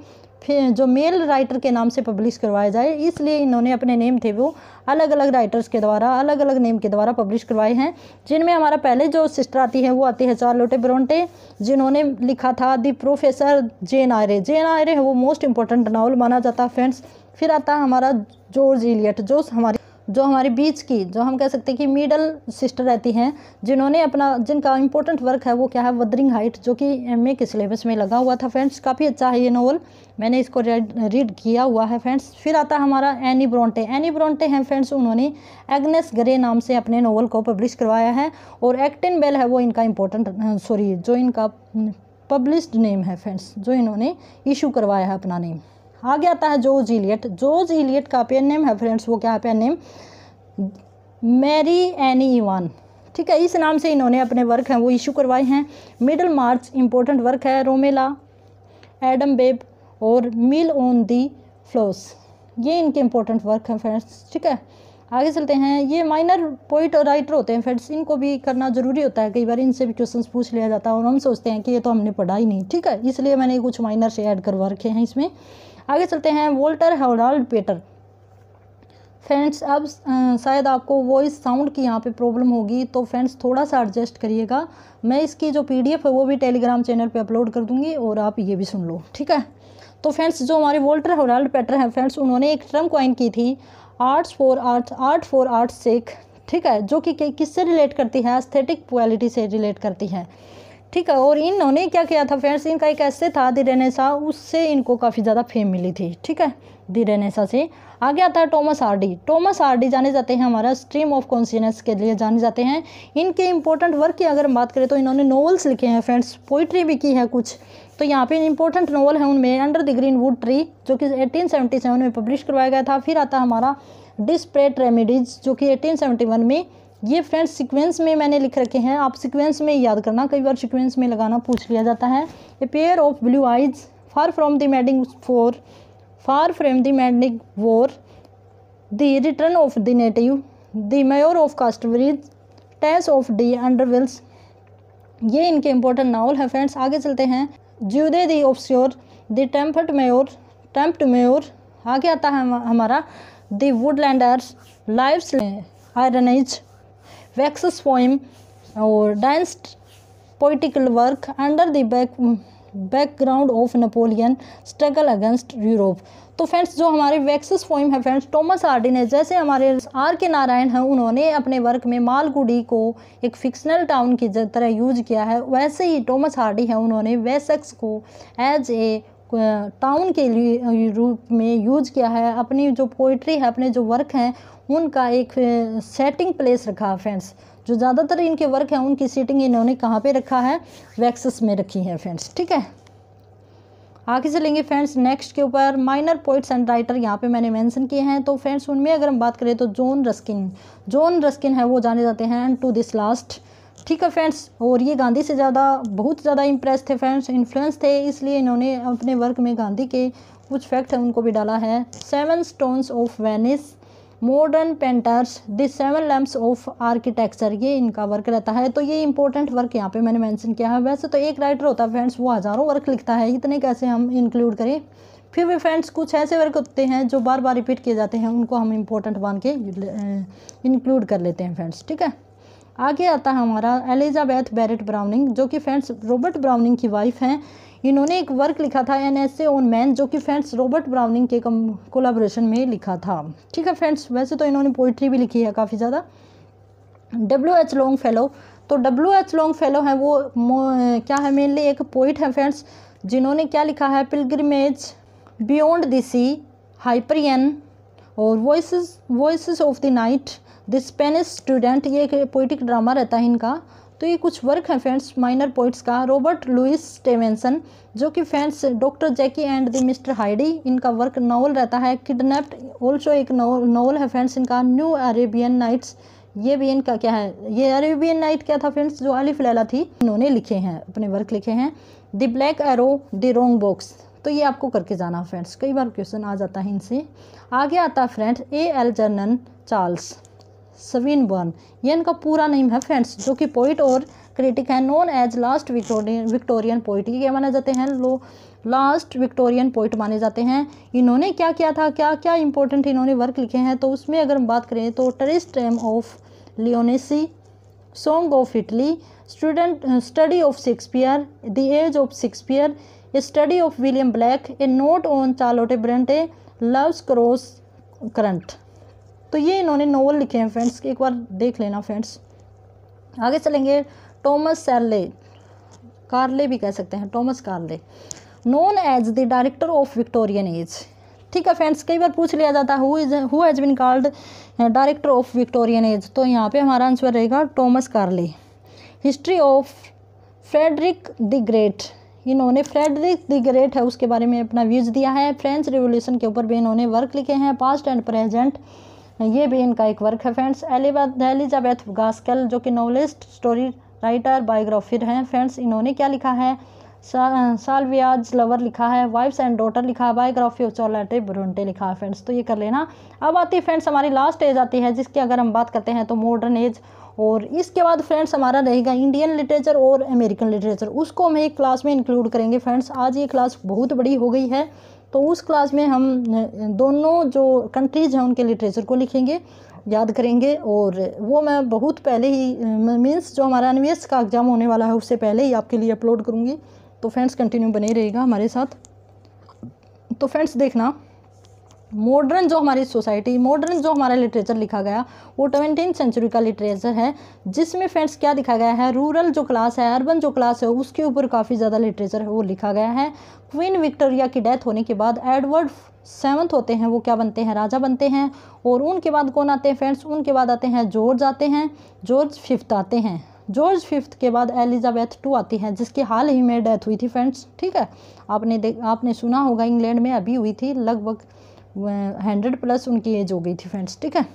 जो मेल राइटर के नाम से पब्लिश करवाया जाए इसलिए इन्होंने अपने नेम थे वो अलग अलग राइटर्स के द्वारा अलग अलग नेम के द्वारा पब्लिश करवाए हैं जिनमें हमारा पहले जो सिस्टर आती है वो आती है चार्लोटे ब्रोंटे जिन्होंने लिखा था the professor Jane Eyre Jane Eyre है वो मोस्ट इंपॉर्टेंट नावल माना जाता है फ्रेंड्स फिर आता है हमारा जॉर्ज इलियट जो हमारी जो हमारे बीच की जो हम कह सकते हैं कि मिडल सिस्टर रहती हैं जिन्होंने अपना जिनका इंपॉर्टेंट वर्क है वो क्या है वदरिंग हाइट जो कि ए के सिलेबस में लगा हुआ था फ्रेंड्स काफ़ी अच्छा है ये नॉवल मैंने इसको रीड किया हुआ है फ्रेंड्स फिर आता है हमारा एनी ब्रॉन्टे एनी ब्रॉन्टे हैं फ्रेंड्स उन्होंने एग्नेस ग्रे नाम से अपने नावल को पब्लिश करवाया है और एक्टिन बेल है वो इनका इंपॉर्टेंट सॉरी जो इनका पब्लिश्ड नेम है फ्रेंड्स जो इन्होंने इशू करवाया है अपना नेम आगे आता है जॉर्ज इलियट जॉर्ज इलियट का पेन नेम है फ्रेंड्स वो क्या है pen name Mary Anne Evans ठीक है इस नाम से इन्होंने अपने वर्क हैं वो इशू करवाए हैं मिडल मार्च इंपॉर्टेंट वर्क है रोमेला एडम बेब और मिल ऑन दी फ्लोस ये इनके इम्पोर्टेंट वर्क हैं फ्रेंड्स ठीक है आगे चलते हैं ये माइनर पोइट और राइटर होते हैं फ्रेंड्स इनको भी करना ज़रूरी होता है कई बार इनसे भी क्वेश्चन पूछ लिया जाता है और हम सोचते हैं कि ये तो हमने पढ़ा ही नहीं ठीक है इसलिए मैंने कुछ माइनर से ऐड करवा रखे हैं इसमें आगे चलते हैं वोल्टर होराल्ड पेटर फ्रेंड्स अब शायद आपको वॉइस साउंड की यहाँ पे प्रॉब्लम होगी तो फ्रेंड्स थोड़ा सा एडजस्ट करिएगा मैं इसकी जो पीडीएफ है वो भी टेलीग्राम चैनल पे अपलोड कर दूंगी और आप ये भी सुन लो ठीक है तो फ्रेंड्स जो हमारे वोल्टर होराल्ड पेटर हैं फ्रेंड्स उन्होंने एक ट्रम क्वाइन की थी arts for art art for arts sake ठीक है जो कि किससे रिलेट करती है एस्थेटिक क्वालिटी से रिलेट करती है ठीक है और इन्होंने क्या किया था फ्रेंड्स इनका एक ऐसे था दिरेनेसा उससे इनको काफ़ी ज़्यादा फेम मिली थी ठीक है दिरेनेसा से आगे आता है टॉमस आरडी टॉमस आरडी जाने जाते हैं हमारा स्ट्रीम ऑफ कॉन्सियनेस के लिए जाने जाते हैं इनके इंपॉर्टेंट वर्क की अगर हम बात करें तो इन्होंने नॉवल्स लिखे हैं फ्रेंड्स पोइट्री भी की है कुछ तो यहाँ पे इंपॉर्टेंट नॉवल है उनमें under the greenwood tree जो कि 1877 में पब्लिश करवाया गया था फिर आता हमारा डिस्प्रेट रेमिडीज जो कि 1871 में ये फ्रेंड्स सीक्वेंस में मैंने लिख रखे हैं आप सीक्वेंस में याद करना कई बार सीक्वेंस में लगाना पूछ लिया जाता है a pair of blue eyes far from the madding far far from the madding war the return of the native the mayor of Casterbridge Tess of d'Urbervilles ये इनके इंपॉर्टेंट नावल हैं friends आगे चलते हैं Jude the obscure the trumpet major trumpet major आगे आता है हमारा the woodlanders life's ironies Wessex poem और dynasts poetical work under the background of Napoleon struggle against Europe तो फ्रेंड्स जो हमारे वैक्सस पोइम है फ्रेंड्स टॉमस आर्डिन ने जैसे हमारे आर के नारायण हैं उन्होंने अपने वर्क में मालगुडी को एक फिक्शनल टाउन की तरह यूज किया है वैसे ही टॉमस हार्डी हैं उन्होंने वैसेक्स को एज ए टाउन के लिए रूप में यूज किया है अपनी जो पोइट्री है अपने जो वर्क हैं उनका एक सेटिंग प्लेस रखा है फ्रेंड्स जो ज़्यादातर इनके वर्क हैं उनकी सीटिंग इन्होंने कहाँ पे रखा है वैक्सस में रखी है फ्रेंड्स ठीक है आगे चलेंगे फ्रेंड्स नेक्स्ट के ऊपर माइनर पोइट्स एंड राइटर यहाँ पे मैंने मेंशन किए हैं तो फ्रेंड्स उनमें अगर हम बात करें तो जॉन रस्किन जॉन रस्किन है वो जाने जाते हैं टू दिस लास्ट ठीक है फ्रेंड्स और ये गांधी से ज़्यादा बहुत ज़्यादा इम्प्रेस थे फ्रेंड्स इन्फ्लुएंस थे इसलिए इन्होंने अपने वर्क में गांधी के कुछ फैक्ट हैं उनको भी डाला है seven stones of Venice modern painters the seven lamps of architecture ये इनका वर्क रहता है तो ये इंपॉर्टेंट वर्क यहाँ पे मैंने मेंशन किया है वैसे तो एक राइटर होता है फ्रेंड्स वो हज़ारों वर्क लिखता है इतने कैसे हम इंक्लूड करें फिर भी फ्रेंड्स कुछ ऐसे वर्क होते हैं जो बार बार रिपीट किए जाते हैं उनको हम इम्पोर्टेंट मान के इंक्लूड कर लेते हैं फ्रेंड्स ठीक है आगे आता है हमारा एलिजाबैथ बैरेट ब्राउनिंग जो कि फ्रेंड्स रॉबर्ट ब्राउनिंग की वाइफ हैं इन्होंने एक वर्क लिखा था an essay on man जो कि फ्रेंड्स रॉबर्ट ब्राउनिंग के कोलाब्रेशन में लिखा था ठीक है फ्रेंड्स वैसे तो इन्होंने पोइट्री भी लिखी है काफ़ी ज़्यादा डब्ल्यू एच लॉन्ग फेलो तो डब्ल्यू एच लॉन्ग फेलो हैं वो क्या है मेनली एक पोइट है फ्रेंड्स जिन्होंने क्या लिखा है pilgrimage beyond the sea Hyperion और voice voice of the night the Spanish student ये एक पोइटिक ड्रामा रहता है इनका तो ये कुछ वर्क हैं फ्रेंड्स माइनर पोइट्स का रॉबर्ट लुइस स्टेवेंसन जो कि friends doctor Jekyll and the mister Hyde इनका वर्क नावल रहता है किडनेप्ड ऑल्सो एक नावल है फ्रेंड्स इनका न्यू अरेबियन नाइट्स ये भी इनका क्या है ये अरेबियन नाइट क्या था फ्रेंड्स जो अलिफ लैला थी इन्होंने लिखे हैं अपने वर्क लिखे हैं the black arrow the wrong box तो ये आपको करके जाना फ्रेंड्स कई बार क्वेश्चन आ जाता है इनसे आगे आता friends Algernon Charles Swinburne ये इनका पूरा नेम है फ्रेंड्स जो कि पोइट और क्रिटिक है known as last Victorian Victorian poet ये माने जाते हैं लो लास्ट विक्टोरियन पोइट माने जाते हैं इन्होंने क्या किया था क्या क्या इंपॉर्टेंट इन्होंने वर्क लिखे हैं तो उसमें अगर हम बात करें तो टेम of Lyonesse song of Italy student study of Shakespeare the age of Shakespeare a study of William Blake a note on Charlotte Bronte love's cross current तो ये इन्होंने नोवल लिखे हैं फ्रेंड्स एक बार देख लेना फ्रेंड्स आगे चलेंगे टॉमस सैरले कार्ले भी कह सकते हैं Thomas Carlyle known as the director of Victorian age ठीक है फ्रेंड्स कई बार पूछ लिया जाता है who has been called director of Victorian age तो यहाँ पे हमारा आंसर रहेगा Thomas Carlyle history of Frederick the great इन्होंने फ्रेडरिक द ग्रेट है उसके बारे में अपना व्यूज दिया है फ्रेंच रिवोल्यूशन के ऊपर भी इन्होंने वर्क लिखे हैं पास्ट एंड प्रेजेंट ये भी इनका एक वर्क है फ्रेंड्स एलिजाबैथ गास्कल जो कि नॉवलिस्ट स्टोरी राइटर बायोग्राफर हैं फ्रेंड्स इन्होंने क्या लिखा है सा, सालवियाज लवर लिखा है वाइफ्स एंड डॉटर लिखा है बायोग्राफी ऑफ चौलाटे ब्रोंटे लिखा है फ्रेंड्स तो ये कर लेना अब आती है फ्रेंड्स हमारी लास्ट एज आती है जिसकी अगर हम बात करते हैं तो मॉडर्न एज और इसके बाद फ्रेंड्स हमारा रहेगा इंडियन लिटरेचर और अमेरिकन लिटरेचर उसको हम एक क्लास में इंक्लूड करेंगे फ्रेंड्स आज ये क्लास बहुत बड़ी हो गई है तो उस क्लास में हम दोनों जो कंट्रीज़ हैं उनके लिटरेचर को लिखेंगे याद करेंगे और वो मैं बहुत पहले ही मीन्स जो हमारा एन का एग्ज़ाम होने वाला है उससे पहले ही आपके लिए अपलोड करूँगी तो फ्रेंड्स कंटिन्यू बने रहेगा हमारे साथ तो फ्रेंड्स देखना मॉडर्न जो हमारी सोसाइटी मॉडर्न जो हमारा लिटरेचर लिखा गया वो ट्वेंटीन सेंचुरी का लिटरेचर है जिसमें फ्रेंड्स क्या लिखा गया है रूरल जो क्लास है अर्बन जो क्लास है उसके ऊपर काफ़ी ज़्यादा लिटरेचर है वो लिखा गया है क्वीन विक्टोरिया की डेथ होने के बाद एडवर्ड सेवन्थ होते हैं वो क्या बनते हैं राजा बनते हैं और उनके बाद कौन आते हैं फ्रेंड्स उनके बाद आते हैं जॉर्ज आते हैं जॉर्ज फिफ्थ आते हैं जॉर्ज फिफ्थ के बाद एलिजाबेथ टू आती है जिसकी हाल ही में डेथ हुई थी फ्रेंड्स ठीक है आपने आपने सुना होगा इंग्लैंड में अभी हुई थी लगभग हंड्रेड प्लस उनकी एज हो गई थी फ्रेंड्स ठीक है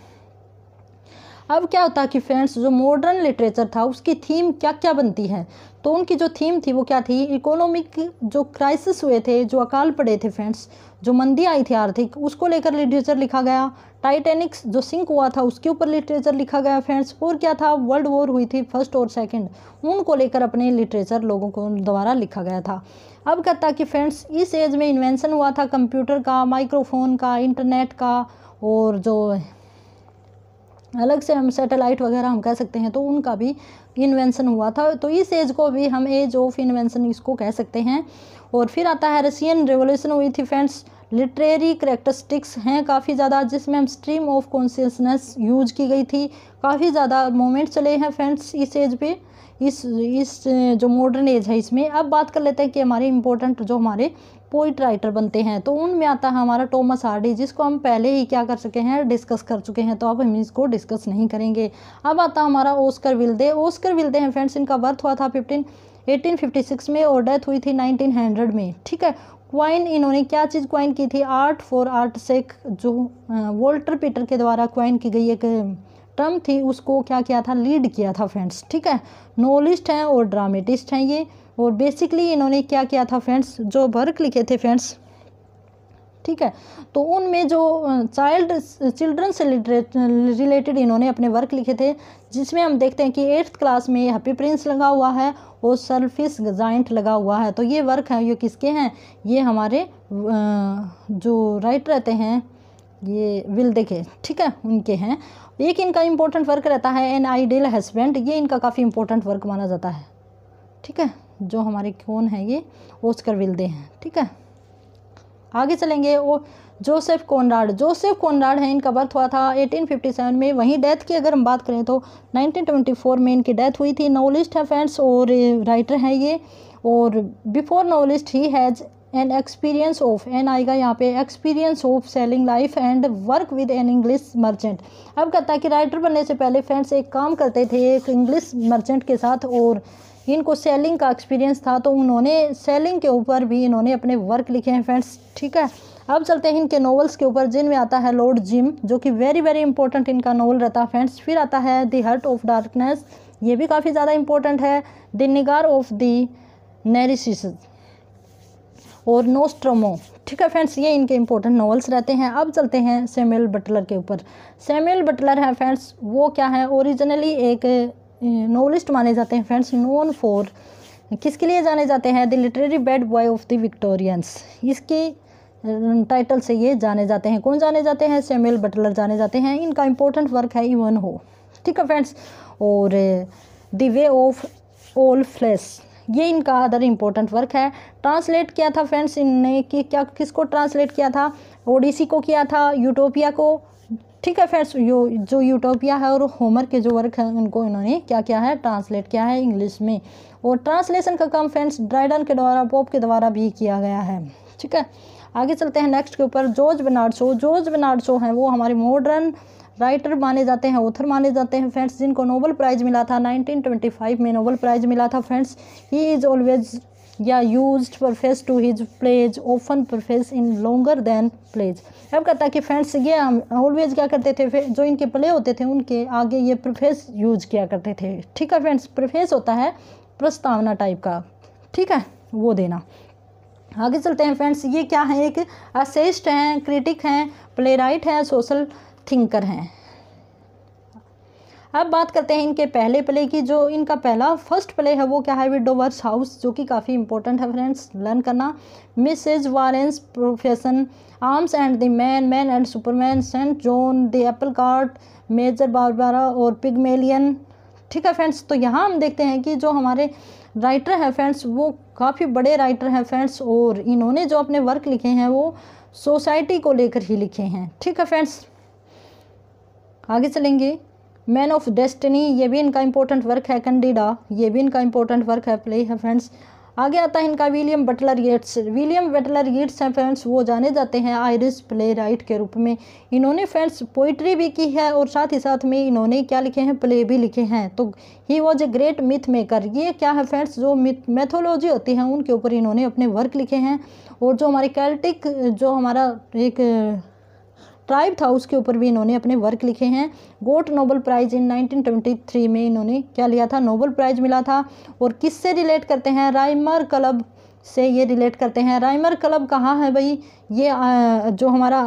अब क्या होता कि फ्रेंड्स जो मॉडर्न लिटरेचर था उसकी थीम क्या क्या बनती है तो उनकी जो थीम थी वो क्या थी इकोनॉमिक जो क्राइसिस हुए थे जो अकाल पड़े थे फ्रेंड्स जो मंदी आई थी आर्थिक उसको लेकर लिटरेचर लिखा गया टाइटेनिक्स जो सिंक हुआ था उसके ऊपर लिटरेचर लिखा गया फ्रेंड्स और क्या था वर्ल्ड वॉर हुई थी फर्स्ट और सेकंड उनको लेकर अपने लिटरेचर लोगों को द्वारा लिखा गया था अब कहता कि फ्रेंड्स इस एज में इन्वेंशन हुआ था कंप्यूटर का माइक्रोफोन का इंटरनेट का और जो अलग से हम सैटेलाइट वगैरह हम कह सकते हैं तो उनका भी इन्वेंसन हुआ था तो इस एज को भी हम एज ऑफ इन्वेंसन इसको कह सकते हैं और फिर आता है रशियन रेवोल्यूशन थी फ्रेंड्स लिटरेरी करेक्टरिस्टिक्स हैं काफ़ी ज़्यादा जिसमें हम स्ट्रीम ऑफ कॉन्सियसनेस यूज की गई थी काफ़ी ज़्यादा मोमेंट चले हैं फ्रेंड्स इस एज पे इस इस जो मॉडर्न एज है इसमें अब बात कर लेते हैं कि हमारे इम्पोर्टेंट जो हमारे पोइट राइटर बनते हैं तो उनमें आता है हमारा टोमस हार्डी जिसको हम पहले ही क्या कर चुके हैं डिस्कस कर चुके हैं तो अब हम इसको डिस्कस नहीं करेंगे अब आता हमारा ओस्कर विल्दे ओस्कर विल्दे हैं फ्रेंड्स इनका बर्थ हुआ था फिफ्टीन एटीन में और डेथ हुई थी नाइनटीन में ठीक है क्वाइन इन्होंने क्या चीज़ क्वाइन की थी आर्ट फॉर आर्ट सेक जो वोल्टर पीटर के द्वारा क्वाइन की गई एक टर्म थी उसको क्या किया था लीड किया था फ्रेंड्स ठीक है नॉलिस्ट हैं और ड्रामेटिस्ट हैं ये और बेसिकली इन्होंने क्या किया था फ्रेंड्स जो वर्क लिखे थे फ्रेंड्स ठीक है तो उनमें जो चाइल्ड चिल्ड्रन से रिलेटेड इन्होंने अपने वर्क लिखे थे जिसमें हम देखते हैं कि एट्थ क्लास में हैप्पी प्रिंस लगा हुआ है और सर्फिस जॉइंट लगा हुआ है तो ये वर्क है ये किसके हैं ये हमारे जो राइट रहते हैं ये विल देखे ठीक है उनके हैं एक इनका इम्पोर्टेंट वर्क रहता है एन आइडियल हस्बैंड ये इनका काफ़ी इम्पोर्टेंट वर्क माना जाता है ठीक है जो हमारे कौन है ये ओस्कर विल्दे हैं ठीक है आगे चलेंगे वो जोसेफ कोनराड जोसेफ कोनराड हैं इनका बर्थ हुआ था 1857 में वहीं डेथ की अगर हम बात करें तो 1924 में इनकी डेथ हुई थी नॉवलिस्ट है फ्रेंड्स और राइटर हैं ये और before novelist he has an experience of an आएगा यहाँ पे experience of sailing life and work with an English merchant अब कहता है कि राइटर बनने से पहले फ्रेंड्स एक काम करते थे एक इंग्लिश मर्चेंट के साथ और इनको सेलिंग का एक्सपीरियंस था तो उन्होंने सेलिंग के ऊपर भी इन्होंने अपने वर्क लिखे हैं फ्रेंड्स ठीक है अब चलते हैं इनके नॉवल्स के ऊपर जिनमें आता है लॉर्ड जिम जो कि वेरी वेरी इंपॉर्टेंट इनका नॉवल रहता है फ्रेंड्स फिर आता है दी हर्ट ऑफ डार्कनेस ये भी काफ़ी ज़्यादा इंपॉर्टेंट है the nigger of the Narcissus और नोस्ट्रोमो ठीक है फ्रेंड्स ये इनके इंपॉर्टेंट नॉवल्स रहते हैं अब चलते हैं सेम्यूल बटलर के ऊपर सेम्यूल बटलर है फ्रेंड्स वो क्या है ओरिजिनली एक नॉवलिस्ट माने जाते हैं फ्रेंड्स नोन फॉर किसके लिए जाने जाते हैं the literary bad boy of the Victorians इसके टाइटल से ये जाने जाते हैं कौन जाने जाते हैं सैमुअल बटलर जाने जाते हैं इनका इंपॉर्टेंट वर्क है इवन हो ठीक है फ्रेंड्स और the way of all flesh ये इनका अदर इम्पोर्टेंट वर्क है ट्रांसलेट किया था फ्रेंड्स इनने कि क्या किसको ट्रांसलेट किया था ओडिसी को किया था यूटोपिया को ठीक है फ्रेंड्स यो जो यूटोपिया है और होमर के जो वर्क है उनको इन्होंने क्या किया है ट्रांसलेट किया है इंग्लिश में और ट्रांसलेशन का काम फ्रेंड्स ड्राइडन के द्वारा पोप के द्वारा भी किया गया है ठीक है आगे चलते हैं नेक्स्ट के ऊपर जॉर्ज बेनार्ड जॉर्ज बेनार्ड हैं वो हमारे मॉडर्न राइटर माने जाते हैं ऑथर माने जाते हैं फ्रेंड्स जिनको नोबल प्राइज़ मिला था 1925 में नोबल प्राइज़ मिला था फ्रेंड्स ही इज़ ऑलवेज या use preface to his plays often preface in longer than plays अब कहता कि फ्रेंड्स ये हम ऑलवेज क्या करते थे जो इनके प्ले होते थे उनके आगे ये प्रोफेस यूज किया करते थे ठीक है फ्रेंड्स प्रोफेस होता है प्रस्तावना टाइप का ठीक है वो देना आगे चलते हैं फ्रेंड्स ये क्या है एक असेस्ट हैं क्रिटिक हैं प्ले राइट हैं सोशल थिंकर हैं अब बात करते हैं इनके पहले प्ले की जो इनका पहला फर्स्ट प्ले है वो क्या है वर्स हाउस जो कि काफ़ी इंपॉर्टेंट है फ्रेंड्स लर्न करना Mrs Warren's profession arms and the man man and superman saint Joan the apple cart major Barbara और पिगमेलियन ठीक है फ्रेंड्स तो यहाँ हम देखते हैं कि जो हमारे राइटर हैं फ्रेंड्स वो काफ़ी बड़े राइटर हैं फ्रेंड्स और इन्होंने जो अपने वर्क लिखे हैं वो सोसाइटी को लेकर ही लिखे हैं ठीक है फ्रेंड्स आगे चलेंगे मैन ऑफ डेस्टिनी ये भी इनका इंपॉर्टेंट वर्क है कैंडिडा ये भी इनका इंपॉर्टेंट वर्क है प्ले है फ्रेंड्स आगे आता है इनका William Butler Yeats William Butler Yeats हैं फ्रेंड्स वो जाने जाते हैं आयरिस प्ले राइट के रूप में इन्होंने फ्रेंड्स पोइट्री भी की है और साथ ही साथ में इन्होंने क्या लिखे हैं प्ले भी लिखे हैं तो he was a great myth maker ये क्या है फ्रेंड्स जो मैथोलॉजी होती है उनके ऊपर इन्होंने अपने वर्क लिखे हैं और जो हमारे कैल्टिक जो हमारा एक ट्राइब था उसके ऊपर भी इन्होंने अपने वर्क लिखे हैं गोट नोबल प्राइज़ इन 1923 में इन्होंने क्या लिया था नोबल प्राइज़ मिला था और किससे रिलेट करते हैं राइमर क्लब से ये रिलेट करते हैं राइमर क्लब कहाँ है भाई ये जो हमारा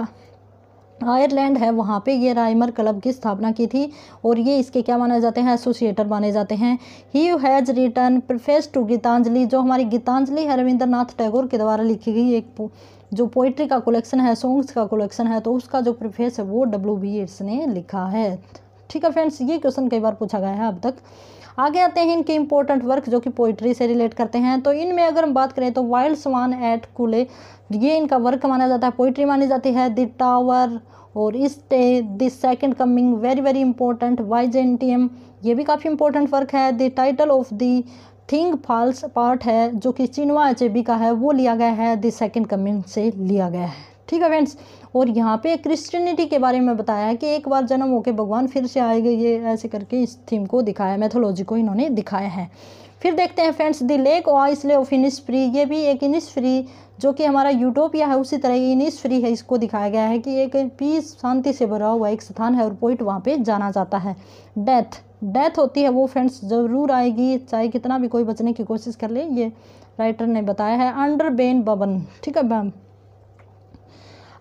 आयरलैंड है वहाँ पे ये राइमर क्लब की स्थापना की थी और ये इसके क्या माने जाते हैं एसोसिएटर माने जाते हैं he has written preface to Gitanjali जो हमारी गीतांजलि है रविंद्रनाथ टैगोर के द्वारा लिखी गई एक जो पोइट्री का कलेक्शन है सॉन्ग्स का कलेक्शन है तो उसका जो प्रिफेस है वो डब्ल्यू बी एस ने लिखा है ठीक है फ्रेंड्स ये क्वेश्चन कई बार पूछा गया है अब तक आगे आते हैं इनके इम्पोर्टेंट वर्क जो कि पोइट्री से रिलेट करते हैं तो इनमें अगर हम बात करें तो वाइल्ड स्वान एट कूले ये इनका वर्क माना जाता है पोइट्री मानी जाती है द टावर और Easter this second coming very very important Y N T M ये भी काफ़ी इंपॉर्टेंट वर्क है the title of the thing falls part है जो कि चिनवा अचेबी का है वो लिया गया है द सेकेंड कमिंग से लिया गया है ठीक है फ्रेंड्स और यहाँ पे क्रिश्चियनिटी के बारे में बताया है कि एक बार जन्म होके भगवान फिर से आएंगे ये ऐसे करके इस थीम को दिखाया मैथोलॉजी को इन्होंने दिखाया है फिर देखते हैं friends the lake isle of Innisfree ये भी एक इनिस फ्री जो कि हमारा यूटोपिया है उसी तरह इन इनिस फ्री है इसको दिखाया गया है कि एक पीस शांति से भरा हुआ एक स्थान है और पॉइंट वहाँ पर जाना जाता है डेथ डेथ होती है वो फ्रेंड्स ज़रूर आएगी चाहे कितना भी कोई बचने की कोशिश कर ले ये राइटर ने बताया है अंडर बेन बबन ठीक है मैम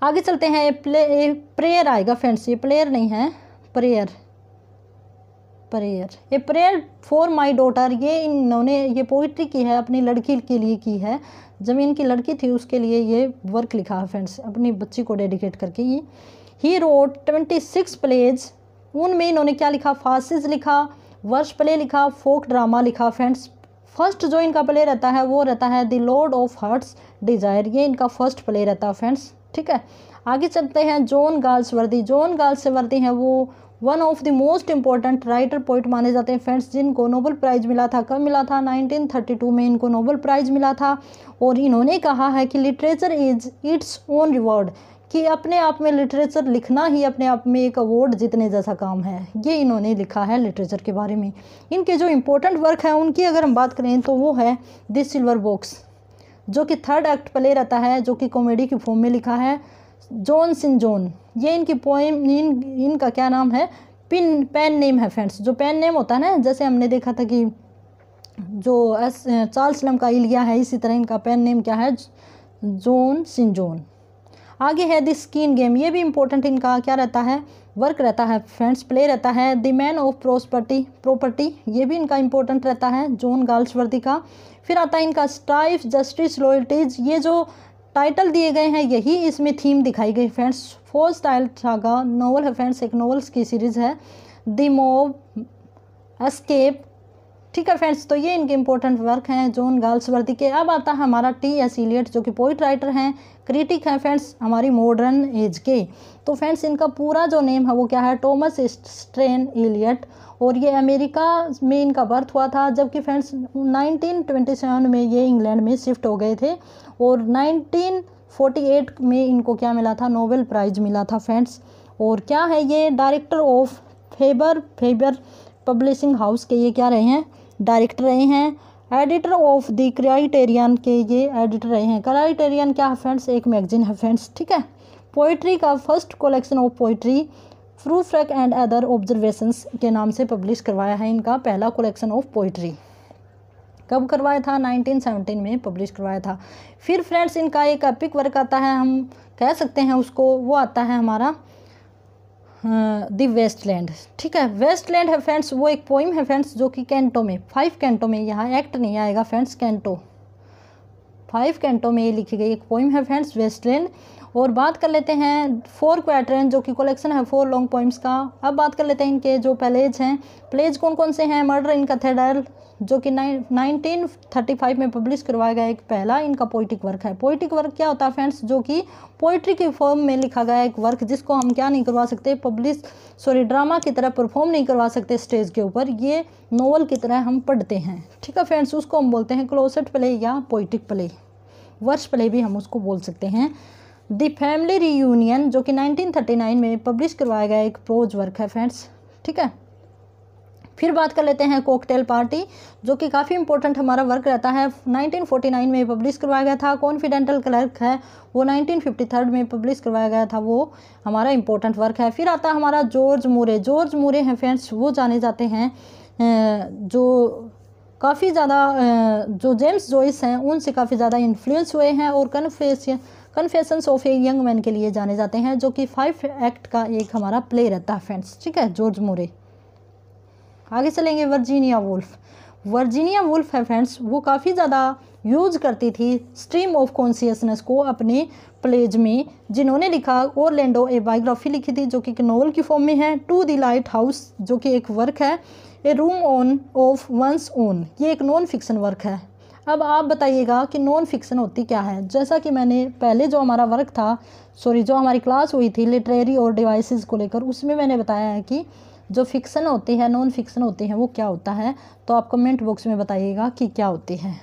आगे चलते हैं प्ले प्रेयर आएगा फ्रेंड्स ये प्लेयर नहीं है प्रेयर प्रेयर ये प्रेयर फॉर माय डॉटर ये इन्होंने ये पोइट्री की है अपनी लड़की के लिए की है ज़मीन की लड़की थी उसके लिए ये वर्क लिखा है फ्रेंड्स अपनी बच्ची को डेडिकेट करके ये he wrote twenty six plays उनमें इन्होंने क्या लिखा फासिस लिखा वर्ष प्ले लिखा फोक ड्रामा लिखा फ्रेंड्स फर्स्ट जो इनका प्ले रहता है वो रहता है the lord of heart's desire ये इनका फर्स्ट प्ले रहता है फ्रेंड्स ठीक है आगे चलते हैं जॉन वर्दी जॉन वर्दी हैं वो one of the most important writer poet माने जाते हैं फ्रेंड्स जिनको नोबल प्राइज़ मिला था कब मिला था 1932 में इनको नोबल प्राइज़ मिला था और इन्होंने कहा है कि literature is its own reward कि अपने आप में लिटरेचर लिखना ही अपने आप में एक अवार्ड जीतने जैसा काम है ये इन्होंने लिखा है लिटरेचर के बारे में इनके जो इम्पोर्टेंट वर्क हैं उनकी अगर हम बात करें तो वो है दिस सिल्वर बॉक्स जो कि थर्ड एक्ट प्ले रहता है जो कि कॉमेडी की फॉर्म में लिखा है जॉन सिन जॉन ये इनकी पोएम इन इनका क्या नाम है पिन पेन नेम है फ्रेंड्स जो पेन नेम होता है ना जैसे हमने देखा था कि जो एस चार्ल्स लम का इलिया है इसी तरह इनका पेन नेम क्या है जॉन सिंजोन आगे है द स्किन गेम ये भी इंपॉर्टेंट इनका क्या रहता है वर्क रहता है फ्रेंड्स प्ले रहता है the man of prosperity property ये भी इनका इंपॉर्टेंट रहता है जोन गर्ल्सवर्दी का फिर आता है इनका स्टाइफ जस्टिस लॉयल्टीज ये जो टाइटल दिए गए हैं यही इसमें थीम दिखाई गई friends Forsyte saga novel है फ्रेंड्स एक नॉवल्स की सीरीज़ है द मोव एस्केप ठीक है फ्रेंड्स तो ये इनके इंपॉर्टेंट वर्क हैं जोन गर्ल्सवर्दी के अब आता है हमारा टी एस इलियट जो कि पोइट राइटर हैं क्रिटिक हैं फ्रेंड्स हमारी मॉडर्न एज के तो फ्रेंड्स इनका पूरा जो नेम है वो क्या है टॉमस स्ट्रेन एलियट और ये अमेरिका में इनका बर्थ हुआ था जबकि फ्रेंड्स 1927 में ये इंग्लैंड में शिफ्ट हो गए थे और 1948 में इनको क्या मिला था नोबेल प्राइज़ मिला था फ्रेंड्स और क्या है ये director of Faber Faber publishing house के ये क्या रहे हैं डायरेक्टर रहे हैं एडिटर ऑफ द क्राइटेरियन के ये एडिटर रहे हैं क्राइटेरियन क्या है फ्रेंड्स एक मैगजीन है फ्रेंड्स ठीक है पोइट्री का first collection of poetry Prufrock and other observations के नाम से पब्लिश करवाया है इनका पहला कलेक्शन ऑफ पोइट्री कब करवाया था 1917 में पब्लिश करवाया था फिर फ्रेंड्स इनका एक अपिक वर्क आता है हम कह सकते हैं उसको वो आता है हमारा हाँ, दी वेस्ट लैंड ठीक है वेस्ट लैंड है फ्रेंड्स वो एक पोइम है फ्रेंड्स जो कि कैंटो में फाइव कैंटो में यहाँ एक्ट नहीं आएगा फ्रेंड्स कैंटो फाइव कैंटो में ये लिखी गई एक पोइम है फ्रेंड्स वेस्ट लैंड और बात कर लेते हैं फोर क्वेटरन जो कि कलेक्शन है फोर लॉन्ग पोइम्स का अब बात कर लेते हैं इनके जो प्लेज हैं प्लेज कौन कौन से हैं मर्डर इन कथेडल जो कि नाइनटीन थर्टी फाइव में पब्लिश करवाया गया एक पहला इनका पोइटिक वर्क है पोइटिक वर्क क्या होता है फ्रेंड्स जो कि पोइट्री के फॉर्म में लिखा गया एक वर्क जिसको हम क्या नहीं करवा सकते पब्लिश सॉरी ड्रामा की तरह परफॉर्म नहीं करवा सकते स्टेज के ऊपर ये नोवल की तरह हम पढ़ते हैं ठीक है फ्रेंड्स उसको हम बोलते हैं क्लोसेट प्ले या पोइटिक प्ले वर्ष प्ले भी हम उसको बोल सकते हैं द फैमिली रीयूनियन जो कि 1939 में पब्लिश करवाया गया एक प्रोज वर्क है फ्रेंड्स ठीक है फिर बात कर लेते हैं कोकटेल पार्टी जो कि काफ़ी इंपॉर्टेंट हमारा वर्क रहता है 1949 में पब्लिश करवाया गया था कॉन्फिडेंटल क्लर्क है वो 1953 में पब्लिश करवाया गया था वो हमारा इंपॉर्टेंट वर्क है फिर आता है हमारा जॉर्ज मूरे जॉर्ज मूरे हैं फ्रेंड्स वो जाने जाते हैं जो काफ़ी ज़्यादा जो जेम्स जोइस हैं उनसे काफ़ी ज़्यादा इन्फ्लुएंस हुए हैं और confess confessions of a young man के लिए जाने जाते हैं जो कि फाइव एक्ट का एक हमारा प्ले रहता है फ्रेंड्स ठीक है जॉर्ज मोरे आगे चलेंगे वर्जीनिया वुल्फ वर्जीनिया वुल्फ है फ्रेंड्स वो काफ़ी ज़्यादा यूज करती थी स्ट्रीम ऑफ कॉन्सियसनेस को अपने प्लेज में जिन्होंने लिखा लेंडो ए बायोग्राफी लिखी थी जो कि एक नॉवल की फॉर्म में है टू द लाइट हाउस जो कि एक वर्क है a room on of one's own ये एक नॉन फिक्शन वर्क है अब आप बताइएगा कि नॉन फिक्सन होती क्या है जैसा कि मैंने पहले जो हमारा वर्क था सॉरी जो हमारी क्लास हुई थी लिटरेरी और डिवाइसेस को लेकर उसमें मैंने बताया है कि जो फिक्सन होती है नॉन फिक्सन होती है वो क्या होता है तो आप कमेंट बॉक्स में बताइएगा कि क्या होती है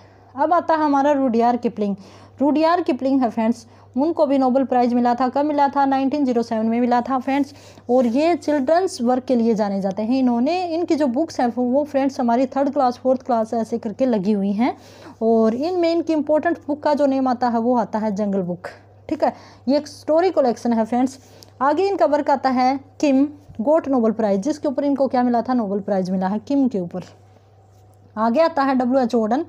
अब आता है हमारा रूडियार किपलिंग रूडियार किपलिंग है फ्रेंड्स उनको भी नोबल प्राइज़ मिला था कब मिला था 1907 में मिला था फ्रेंड्स और ये चिल्ड्रंस वर्क के लिए जाने जाते हैं इन्होंने इनकी जो बुक्स हैं वो फ्रेंड्स हमारी थर्ड क्लास फोर्थ क्लास ऐसे करके लगी हुई हैं और इनमें इनकी इंपॉर्टेंट बुक का जो नेम आता है वो आता है जंगल बुक ठीक है ये एक स्टोरी कलेक्शन है फ्रेंड्स आगे इनका वर्क आता है किम गोट नोबल प्राइज़ जिसके ऊपर इनको क्या मिला था नोबल प्राइज़ मिला है किम के ऊपर आगे आता है W H Auden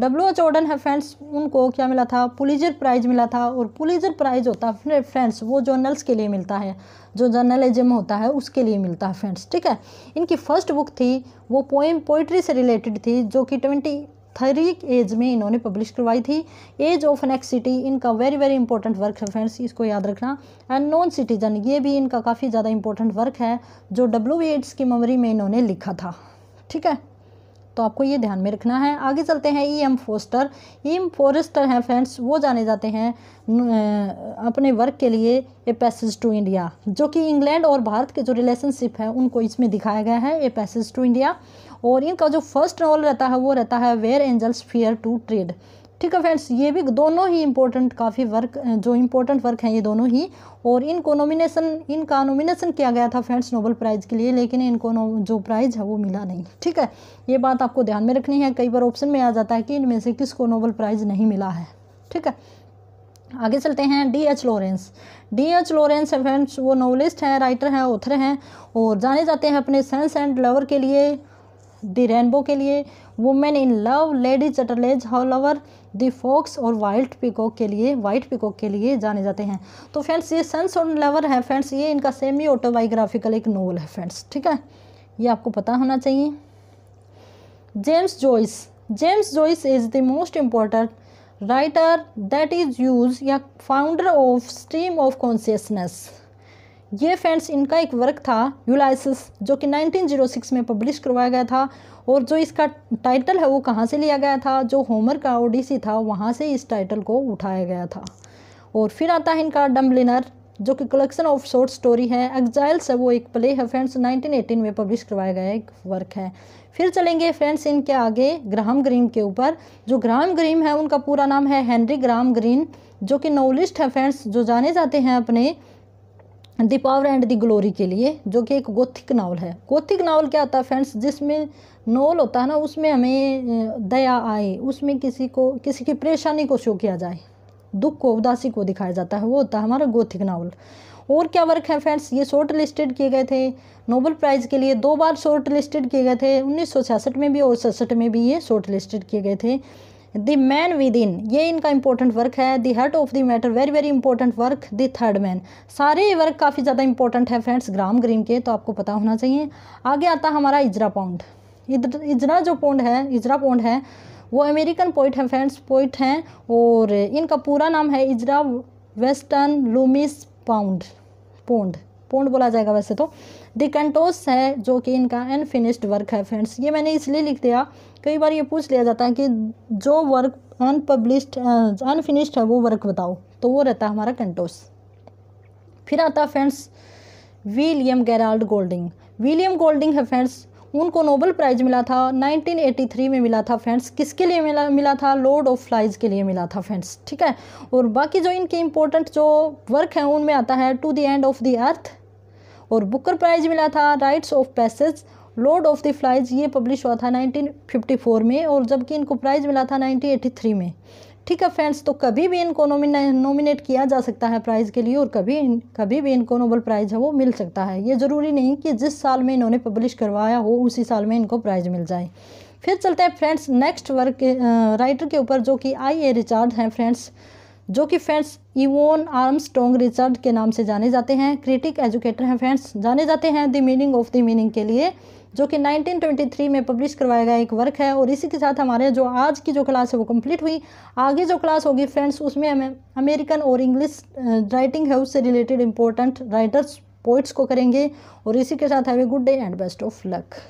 W H Auden है फ्रेंड्स उनको क्या मिला था पुलिजर प्राइज़ मिला था और पुलिजर प्राइज़ होता है फ्रेंड्स वो जर्नल्स के लिए मिलता है जो जर्नलिज्म होता है उसके लिए मिलता है फ्रेंड्स ठीक है इनकी फ़र्स्ट बुक थी वो पोएम पोइट्री से रिलेटेड थी जो कि ट्वेंटी थर्टी एज में इन्होंने पब्लिश करवाई थी एज ऑफ नेक्स्ट सिटी इनका वेरी वेरी इंपॉर्टेंट वर्क है फ्रेंड्स इसको याद रखना एंड नॉन सिटीजन ये भी इनका काफ़ी ज़्यादा इंपॉर्टेंट वर्क है जो डब्ल्यू एड्स की मेमोरी में इन्होंने लिखा था ठीक है तो आपको ये ध्यान में रखना है आगे चलते हैं E M Forster E M Forster हैं फ्रेंड्स वो जाने जाते हैं अपने वर्क के लिए ए पैसेज टू इंडिया जो कि इंग्लैंड और भारत के जो रिलेशनशिप है उनको इसमें दिखाया गया है ए पैसेज टू इंडिया और इनका जो फर्स्ट नॉवल रहता है वो रहता है where angels fear to tread ठीक है फ्रेंड्स ये भी दोनों ही इम्पोर्टेंट काफ़ी वर्क जो इम्पोर्टेंट वर्क हैं ये दोनों ही और इनको नॉमिनेशन इनका नॉमिनेशन किया गया था फ्रेंड्स नोबल प्राइज़ के लिए लेकिन इनको जो प्राइज़ है वो मिला नहीं ठीक है ये बात आपको ध्यान में रखनी है कई बार ऑप्शन में आ जाता है कि इनमें से किसको नोबल प्राइज़ नहीं मिला है ठीक है आगे चलते हैं D H Lawrence D H Lawrence friends वो नॉवलिस्ट हैं राइटर हैं ऑथर हैं और जाने जाते हैं अपने सेंस एंड लवर के लिए दी रेनबो के लिए women in love lady Chatterley's how lover the fox और वाइल्ड पिकॉक के लिए वाइट पिकॉक के लिए जाने जाते हैं तो फ्रेंड्स ये सन्स और लवर है फ्रेंड्स ये इनका सेमी ऑटोबायोग्राफिकल एक नोवल है फ्रेंड्स ठीक है ये आपको पता होना चाहिए James Joyce James Joyce is the most important writer that is use या founder of stream of consciousness ये फ्रेंड्स इनका एक वर्क था यूलाइसिस जो कि 1906 में पब्लिश करवाया गया था और जो इसका टाइटल है वो कहाँ से लिया गया था जो होमर का ओडिसी था वहाँ से इस टाइटल को उठाया गया था और फिर आता है इनका डम्बलिनर जो कि कलेक्शन ऑफ शॉर्ट स्टोरी है एग्जाइल्स है वो एक प्ले है फ्रेंड्स 1918 में पब्लिश करवाया गया एक वर्क है फिर चलेंगे फ्रेंड्स इनके आगे ग्राहम ग्रीन के ऊपर जो ग्राहम ग्रीन है उनका पूरा नाम है हेनरी ग्राहम ग्रीन जो कि नॉवलिस्ट है फ्रेंड्स जो जाने जाते हैं अपने the power and the glory के लिए जो कि एक गोथिक नावल है गोथिक नावल क्या आता है फ्रेंड्स जिसमें नॉवल होता है ना उसमें हमें दया आए उसमें किसी को किसी की परेशानी को शो किया जाए दुख को उदासी को दिखाया जाता है वो होता है हमारा गोथिक नावल और क्या वर्क है फ्रेंड्स ये शॉर्ट लिस्टेड किए गए थे नोबल प्राइज़ के लिए दो बार शॉर्ट लिस्टेड किए गए थे उन्नीस में भी और सड़सठ में भी ये शॉर्ट लिस्टेड किए गए थे द मैन विद इन ये इनका इंपॉर्टेंट वर्क है the heart of the matter very very important work the third man सारे वर्क काफ़ी ज़्यादा इंपॉर्टेंट है फ्रेंड्स ग्राम ग्रीन के तो आपको पता होना चाहिए आगे आता हमारा इजरा पाउंड इजरा जो पोंड है इजरा पोंड है वो अमेरिकन पोइट हैं फ्रेंड्स पोइट हैं और इनका पूरा नाम है Ezra Weston Loomis Pound Pound Pound बोला जाएगा वैसे तो डिकंटोस है जो कि इनका अनफिनिश्ड वर्क है फ्रेंड्स ये मैंने इसलिए लिख दिया कई बार ये पूछ लिया जाता है कि जो वर्क अनपब्लिश्ड अनफिनिश्ड है वो वर्क बताओ तो वो रहता है हमारा कंटोस फिर आता है friends William Gerald Golding William Golding है फ्रेंड्स उनको नोबल प्राइज़ मिला था 1983 में मिला था फ्रेंड्स किसके लिए मिला मिला था लॉर्ड ऑफ फ्लाइज के लिए मिला था फ्रेंड्स ठीक है और बाकी जो इनके इम्पोर्टेंट जो वर्क हैं उनमें आता है to the end of the earth और बुकर प्राइज़ मिला था rites of passage lord of the flies ये पब्लिश हुआ था 1954 में और जबकि इनको प्राइज़ मिला था 1983 में ठीक है फ्रेंड्स तो कभी भी इनको नॉमिनेट किया जा सकता है प्राइज़ के लिए और कभी कभी भी इनको नोबल प्राइज़ है वो मिल सकता है ये ज़रूरी नहीं कि जिस साल में इन्होंने पब्लिश करवाया हो उसी साल में इनको प्राइज़ मिल जाए फिर चलते हैं फ्रेंड्स नेक्स्ट वर्क राइटर के ऊपर जो कि आई ए रिचार्ड हैं फ्रेंड्स जो कि फ्रेंड्स इवोन स्ट्रॉन्ग रिचर्ड के नाम से जाने जाते हैं क्रिटिक एजुकेटर हैं फ्रेंड्स जाने जाते हैं the meaning of the meaning के लिए जो कि 1923 में पब्लिश करवाया गया एक वर्क है और इसी के साथ हमारे जो आज की जो क्लास है वो कंप्लीट हुई आगे जो क्लास होगी फ्रेंड्स उसमें हमें अमेरिकन और इंग्लिश राइटिंग है उससे रिलेटेड इंपॉर्टेंट राइटर्स पोइट्स को करेंगे और इसी के साथ have a good day and best of luck